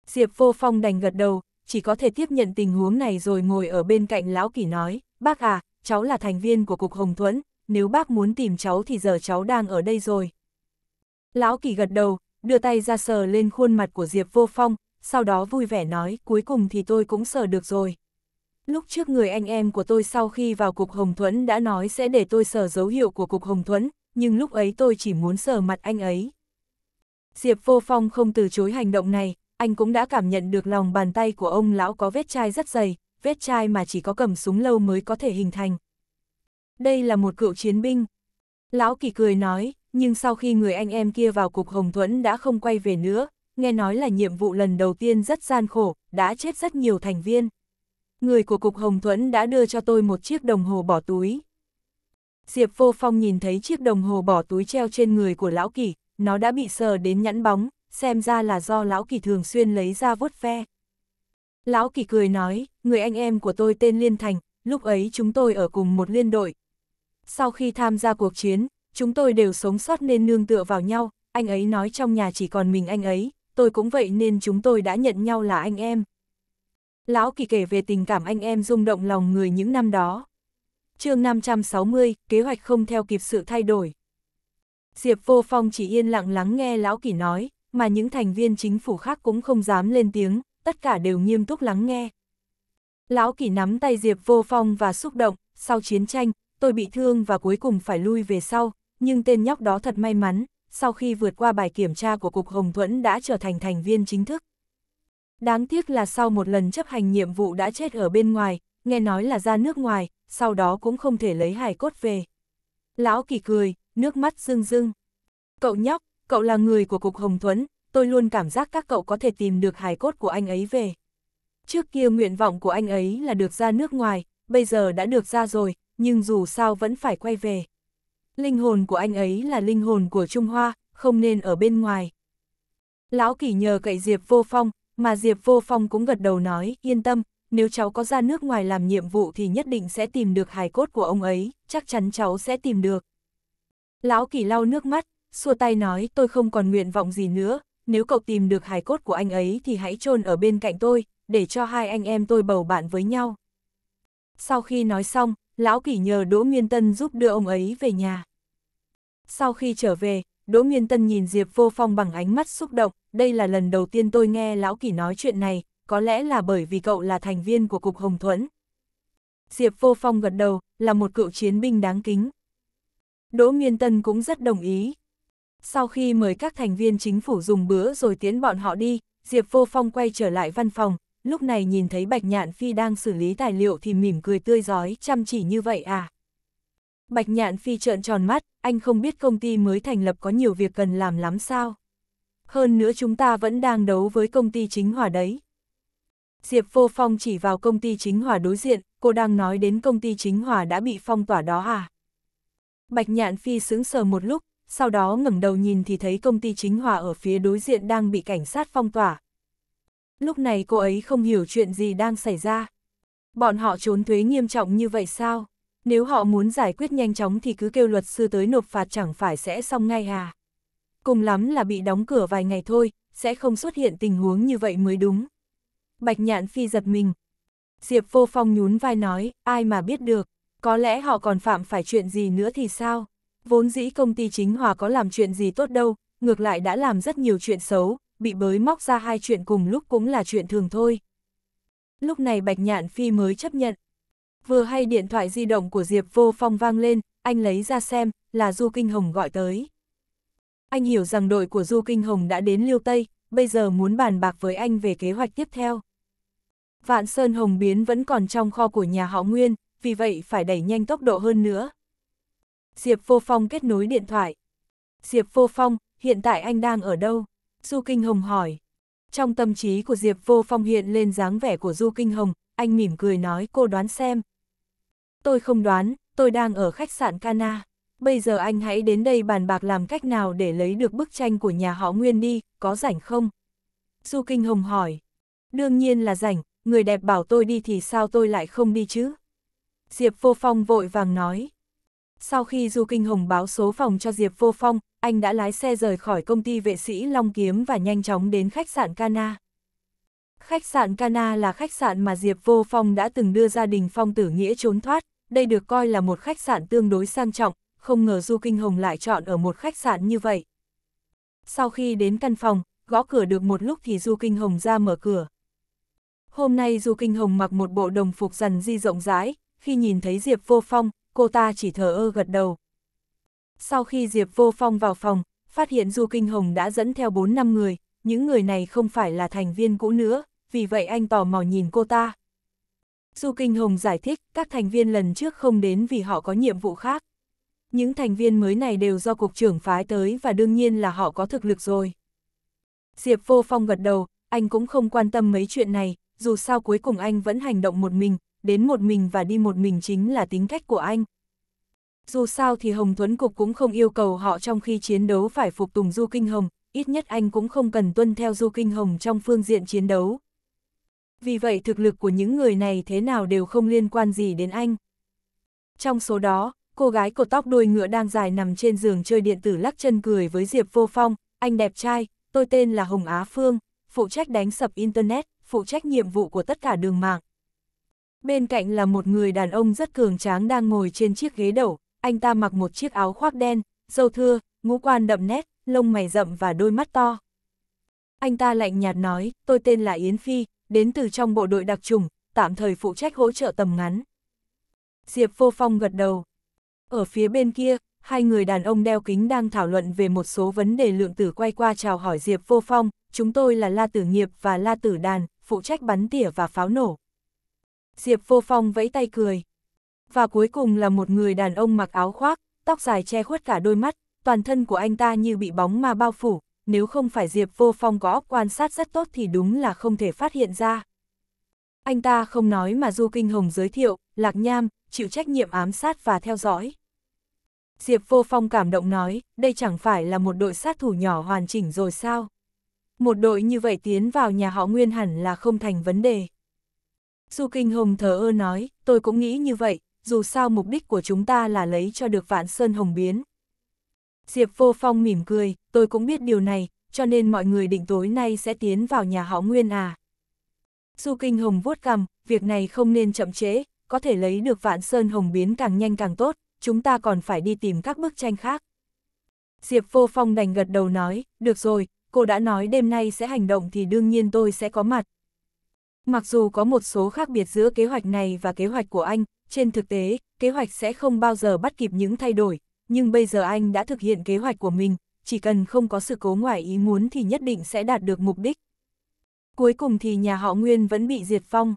Diệp vô phong đành gật đầu, chỉ có thể tiếp nhận tình huống này rồi ngồi ở bên cạnh lão kỷ nói, bác à, cháu là thành viên của Cục Hồng Thuẫn, nếu bác muốn tìm cháu thì giờ cháu đang ở đây rồi. Lão kỷ gật đầu, đưa tay ra sờ lên khuôn mặt của Diệp vô phong, sau đó vui vẻ nói, cuối cùng thì tôi cũng sờ được rồi. Lúc trước người anh em của tôi sau khi vào cục Hồng Thuẫn đã nói sẽ để tôi sờ dấu hiệu của cục Hồng Thuẫn, nhưng lúc ấy tôi chỉ muốn sờ mặt anh ấy. Diệp Vô Phong không từ chối hành động này, anh cũng đã cảm nhận được lòng bàn tay của ông lão có vết chai rất dày, vết chai mà chỉ có cầm súng lâu mới có thể hình thành. Đây là một cựu chiến binh. Lão kỳ cười nói, nhưng sau khi người anh em kia vào cục Hồng Thuẫn đã không quay về nữa, nghe nói là nhiệm vụ lần đầu tiên rất gian khổ, đã chết rất nhiều thành viên. Người của Cục Hồng Thuẫn đã đưa cho tôi một chiếc đồng hồ bỏ túi. Diệp Vô Phong nhìn thấy chiếc đồng hồ bỏ túi treo trên người của Lão Kỳ, nó đã bị sờ đến nhẵn bóng, xem ra là do Lão Kỳ thường xuyên lấy ra vuốt ve. Lão Kỳ cười nói, người anh em của tôi tên Liên Thành, lúc ấy chúng tôi ở cùng một liên đội. Sau khi tham gia cuộc chiến, chúng tôi đều sống sót nên nương tựa vào nhau, anh ấy nói trong nhà chỉ còn mình anh ấy, tôi cũng vậy nên chúng tôi đã nhận nhau là anh em. Lão kỳ kể về tình cảm anh em rung động lòng người những năm đó. chương 560, kế hoạch không theo kịp sự thay đổi. Diệp Vô Phong chỉ yên lặng lắng nghe Lão Kỳ nói, mà những thành viên chính phủ khác cũng không dám lên tiếng, tất cả đều nghiêm túc lắng nghe. Lão Kỳ nắm tay Diệp Vô Phong và xúc động, sau chiến tranh, tôi bị thương và cuối cùng phải lui về sau, nhưng tên nhóc đó thật may mắn, sau khi vượt qua bài kiểm tra của Cục Hồng Thuẫn đã trở thành thành viên chính thức. Đáng tiếc là sau một lần chấp hành nhiệm vụ đã chết ở bên ngoài, nghe nói là ra nước ngoài, sau đó cũng không thể lấy hài cốt về. Lão kỳ cười, nước mắt rưng rưng. Cậu nhóc, cậu là người của Cục Hồng Thuẫn, tôi luôn cảm giác các cậu có thể tìm được hài cốt của anh ấy về. Trước kia nguyện vọng của anh ấy là được ra nước ngoài, bây giờ đã được ra rồi, nhưng dù sao vẫn phải quay về. Linh hồn của anh ấy là linh hồn của Trung Hoa, không nên ở bên ngoài. Lão Kỳ nhờ cậy Diệp Vô Phong, mà Diệp Vô Phong cũng gật đầu nói, yên tâm, nếu cháu có ra nước ngoài làm nhiệm vụ thì nhất định sẽ tìm được hài cốt của ông ấy, chắc chắn cháu sẽ tìm được. Lão Kỳ lau nước mắt, xua tay nói tôi không còn nguyện vọng gì nữa, nếu cậu tìm được hài cốt của anh ấy thì hãy chôn ở bên cạnh tôi, để cho hai anh em tôi bầu bạn với nhau. Sau khi nói xong, Lão Kỳ nhờ Đỗ Nguyên Tân giúp đưa ông ấy về nhà. Sau khi trở về, Đỗ Nguyên Tân nhìn Diệp Vô Phong bằng ánh mắt xúc động, đây là lần đầu tiên tôi nghe Lão Kỳ nói chuyện này, có lẽ là bởi vì cậu là thành viên của Cục Hồng Thuẫn. Diệp Vô Phong gật đầu, là một cựu chiến binh đáng kính. Đỗ Nguyên Tân cũng rất đồng ý. Sau khi mời các thành viên chính phủ dùng bữa rồi tiến bọn họ đi, Diệp Vô Phong quay trở lại văn phòng, lúc này nhìn thấy Bạch Nhạn Phi đang xử lý tài liệu thì mỉm cười tươi giói, chăm chỉ như vậy à. Bạch Nhạn Phi trợn tròn mắt, anh không biết công ty mới thành lập có nhiều việc cần làm lắm sao. Hơn nữa chúng ta vẫn đang đấu với công ty chính hòa đấy. Diệp Vô Phong chỉ vào công ty chính hòa đối diện, cô đang nói đến công ty chính hòa đã bị phong tỏa đó à? Bạch Nhạn Phi sững sờ một lúc, sau đó ngẩng đầu nhìn thì thấy công ty chính hòa ở phía đối diện đang bị cảnh sát phong tỏa. Lúc này cô ấy không hiểu chuyện gì đang xảy ra. Bọn họ trốn thuế nghiêm trọng như vậy sao? Nếu họ muốn giải quyết nhanh chóng thì cứ kêu luật sư tới nộp phạt chẳng phải sẽ xong ngay à. Cùng lắm là bị đóng cửa vài ngày thôi, sẽ không xuất hiện tình huống như vậy mới đúng. Bạch nhạn phi giật mình. Diệp vô phong nhún vai nói, ai mà biết được, có lẽ họ còn phạm phải chuyện gì nữa thì sao? Vốn dĩ công ty chính hòa có làm chuyện gì tốt đâu, ngược lại đã làm rất nhiều chuyện xấu, bị bới móc ra hai chuyện cùng lúc cũng là chuyện thường thôi. Lúc này Bạch Nhạn Phi mới chấp nhận, Vừa hay điện thoại di động của Diệp Vô Phong vang lên, anh lấy ra xem, là Du Kinh Hồng gọi tới. Anh hiểu rằng đội của Du Kinh Hồng đã đến Liêu Tây, bây giờ muốn bàn bạc với anh về kế hoạch tiếp theo. Vạn Sơn Hồng Biến vẫn còn trong kho của nhà họ Nguyên, vì vậy phải đẩy nhanh tốc độ hơn nữa. Diệp Vô Phong kết nối điện thoại. Diệp Vô Phong, hiện tại anh đang ở đâu? Du Kinh Hồng hỏi. Trong tâm trí của Diệp Vô Phong hiện lên dáng vẻ của Du Kinh Hồng, anh mỉm cười nói cô đoán xem. Tôi không đoán, tôi đang ở khách sạn Cana. Bây giờ anh hãy đến đây bàn bạc làm cách nào để lấy được bức tranh của nhà họ Nguyên đi, có rảnh không? Du Kinh Hồng hỏi. Đương nhiên là rảnh, người đẹp bảo tôi đi thì sao tôi lại không đi chứ? Diệp Vô Phong vội vàng nói. Sau khi Du Kinh Hồng báo số phòng cho Diệp Vô Phong, anh đã lái xe rời khỏi công ty vệ sĩ Long Kiếm và nhanh chóng đến khách sạn Cana. Khách sạn Cana là khách sạn mà Diệp Vô Phong đã từng đưa gia đình Phong Tử Nghĩa trốn thoát, đây được coi là một khách sạn tương đối sang trọng, không ngờ Du Kinh Hồng lại chọn ở một khách sạn như vậy. Sau khi đến căn phòng, gõ cửa được một lúc thì Du Kinh Hồng ra mở cửa. Hôm nay Du Kinh Hồng mặc một bộ đồng phục dần di rộng rãi, khi nhìn thấy Diệp Vô Phong, cô ta chỉ thờ ơ gật đầu. Sau khi Diệp Vô Phong vào phòng, phát hiện Du Kinh Hồng đã dẫn theo 4 năm người, những người này không phải là thành viên cũ nữa, vì vậy anh tò mò nhìn cô ta. Du Kinh Hồng giải thích, các thành viên lần trước không đến vì họ có nhiệm vụ khác. Những thành viên mới này đều do cục trưởng phái tới và đương nhiên là họ có thực lực rồi. Diệp Vô Phong gật đầu, anh cũng không quan tâm mấy chuyện này, dù sao cuối cùng anh vẫn hành động một mình, đến một mình và đi một mình chính là tính cách của anh. Dù sao thì Hồng Thuấn Cục cũng không yêu cầu họ trong khi chiến đấu phải phục tùng Du Kinh Hồng, ít nhất anh cũng không cần tuân theo Du Kinh Hồng trong phương diện chiến đấu vì vậy thực lực của những người này thế nào đều không liên quan gì đến anh. Trong số đó, cô gái cột tóc đuôi ngựa đang dài nằm trên giường chơi điện tử lắc chân cười với Diệp Vô Phong, anh đẹp trai, tôi tên là Hồng Á Phương, phụ trách đánh sập Internet, phụ trách nhiệm vụ của tất cả đường mạng. Bên cạnh là một người đàn ông rất cường tráng đang ngồi trên chiếc ghế đầu anh ta mặc một chiếc áo khoác đen, sâu thưa, ngũ quan đậm nét, lông mày rậm và đôi mắt to. Anh ta lạnh nhạt nói, tôi tên là Yến Phi, đến từ trong bộ đội đặc trùng, tạm thời phụ trách hỗ trợ tầm ngắn. Diệp Vô Phong gật đầu. Ở phía bên kia, hai người đàn ông đeo kính đang thảo luận về một số vấn đề lượng tử quay qua chào hỏi Diệp Vô Phong, chúng tôi là La Tử Nghiệp và La Tử Đàn, phụ trách bắn tỉa và pháo nổ. Diệp Vô Phong vẫy tay cười. Và cuối cùng là một người đàn ông mặc áo khoác, tóc dài che khuất cả đôi mắt, toàn thân của anh ta như bị bóng ma bao phủ, nếu không phải Diệp Vô Phong có óc quan sát rất tốt thì đúng là không thể phát hiện ra. Anh ta không nói mà Du Kinh Hồng giới thiệu, Lạc Nham, chịu trách nhiệm ám sát và theo dõi. Diệp Vô Phong cảm động nói, đây chẳng phải là một đội sát thủ nhỏ hoàn chỉnh rồi sao? Một đội như vậy tiến vào nhà họ Nguyên hẳn là không thành vấn đề. Du Kinh Hồng thờ ơ nói, tôi cũng nghĩ như vậy, dù sao mục đích của chúng ta là lấy cho được vạn sơn hồng biến. Diệp Vô Phong mỉm cười, tôi cũng biết điều này, cho nên mọi người định tối nay sẽ tiến vào nhà họ Nguyên à. Du Kinh Hồng vuốt cằm, việc này không nên chậm trễ, có thể lấy được vạn sơn hồng biến càng nhanh càng tốt, chúng ta còn phải đi tìm các bức tranh khác. Diệp Vô Phong đành gật đầu nói, được rồi, cô đã nói đêm nay sẽ hành động thì đương nhiên tôi sẽ có mặt. Mặc dù có một số khác biệt giữa kế hoạch này và kế hoạch của anh, trên thực tế, kế hoạch sẽ không bao giờ bắt kịp những thay đổi, nhưng bây giờ anh đã thực hiện kế hoạch của mình, chỉ cần không có sự cố ngoài ý muốn thì nhất định sẽ đạt được mục đích. Cuối cùng thì nhà họ Nguyên vẫn bị diệt phong.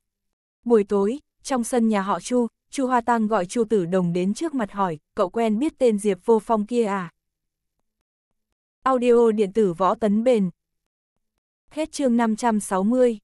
Buổi tối, trong sân nhà họ Chu, Chu Hoa Tăng gọi Chu Tử Đồng đến trước mặt hỏi, cậu quen biết tên Diệp Vô Phong kia à? Audio điện tử võ tấn bền. Hết chương 560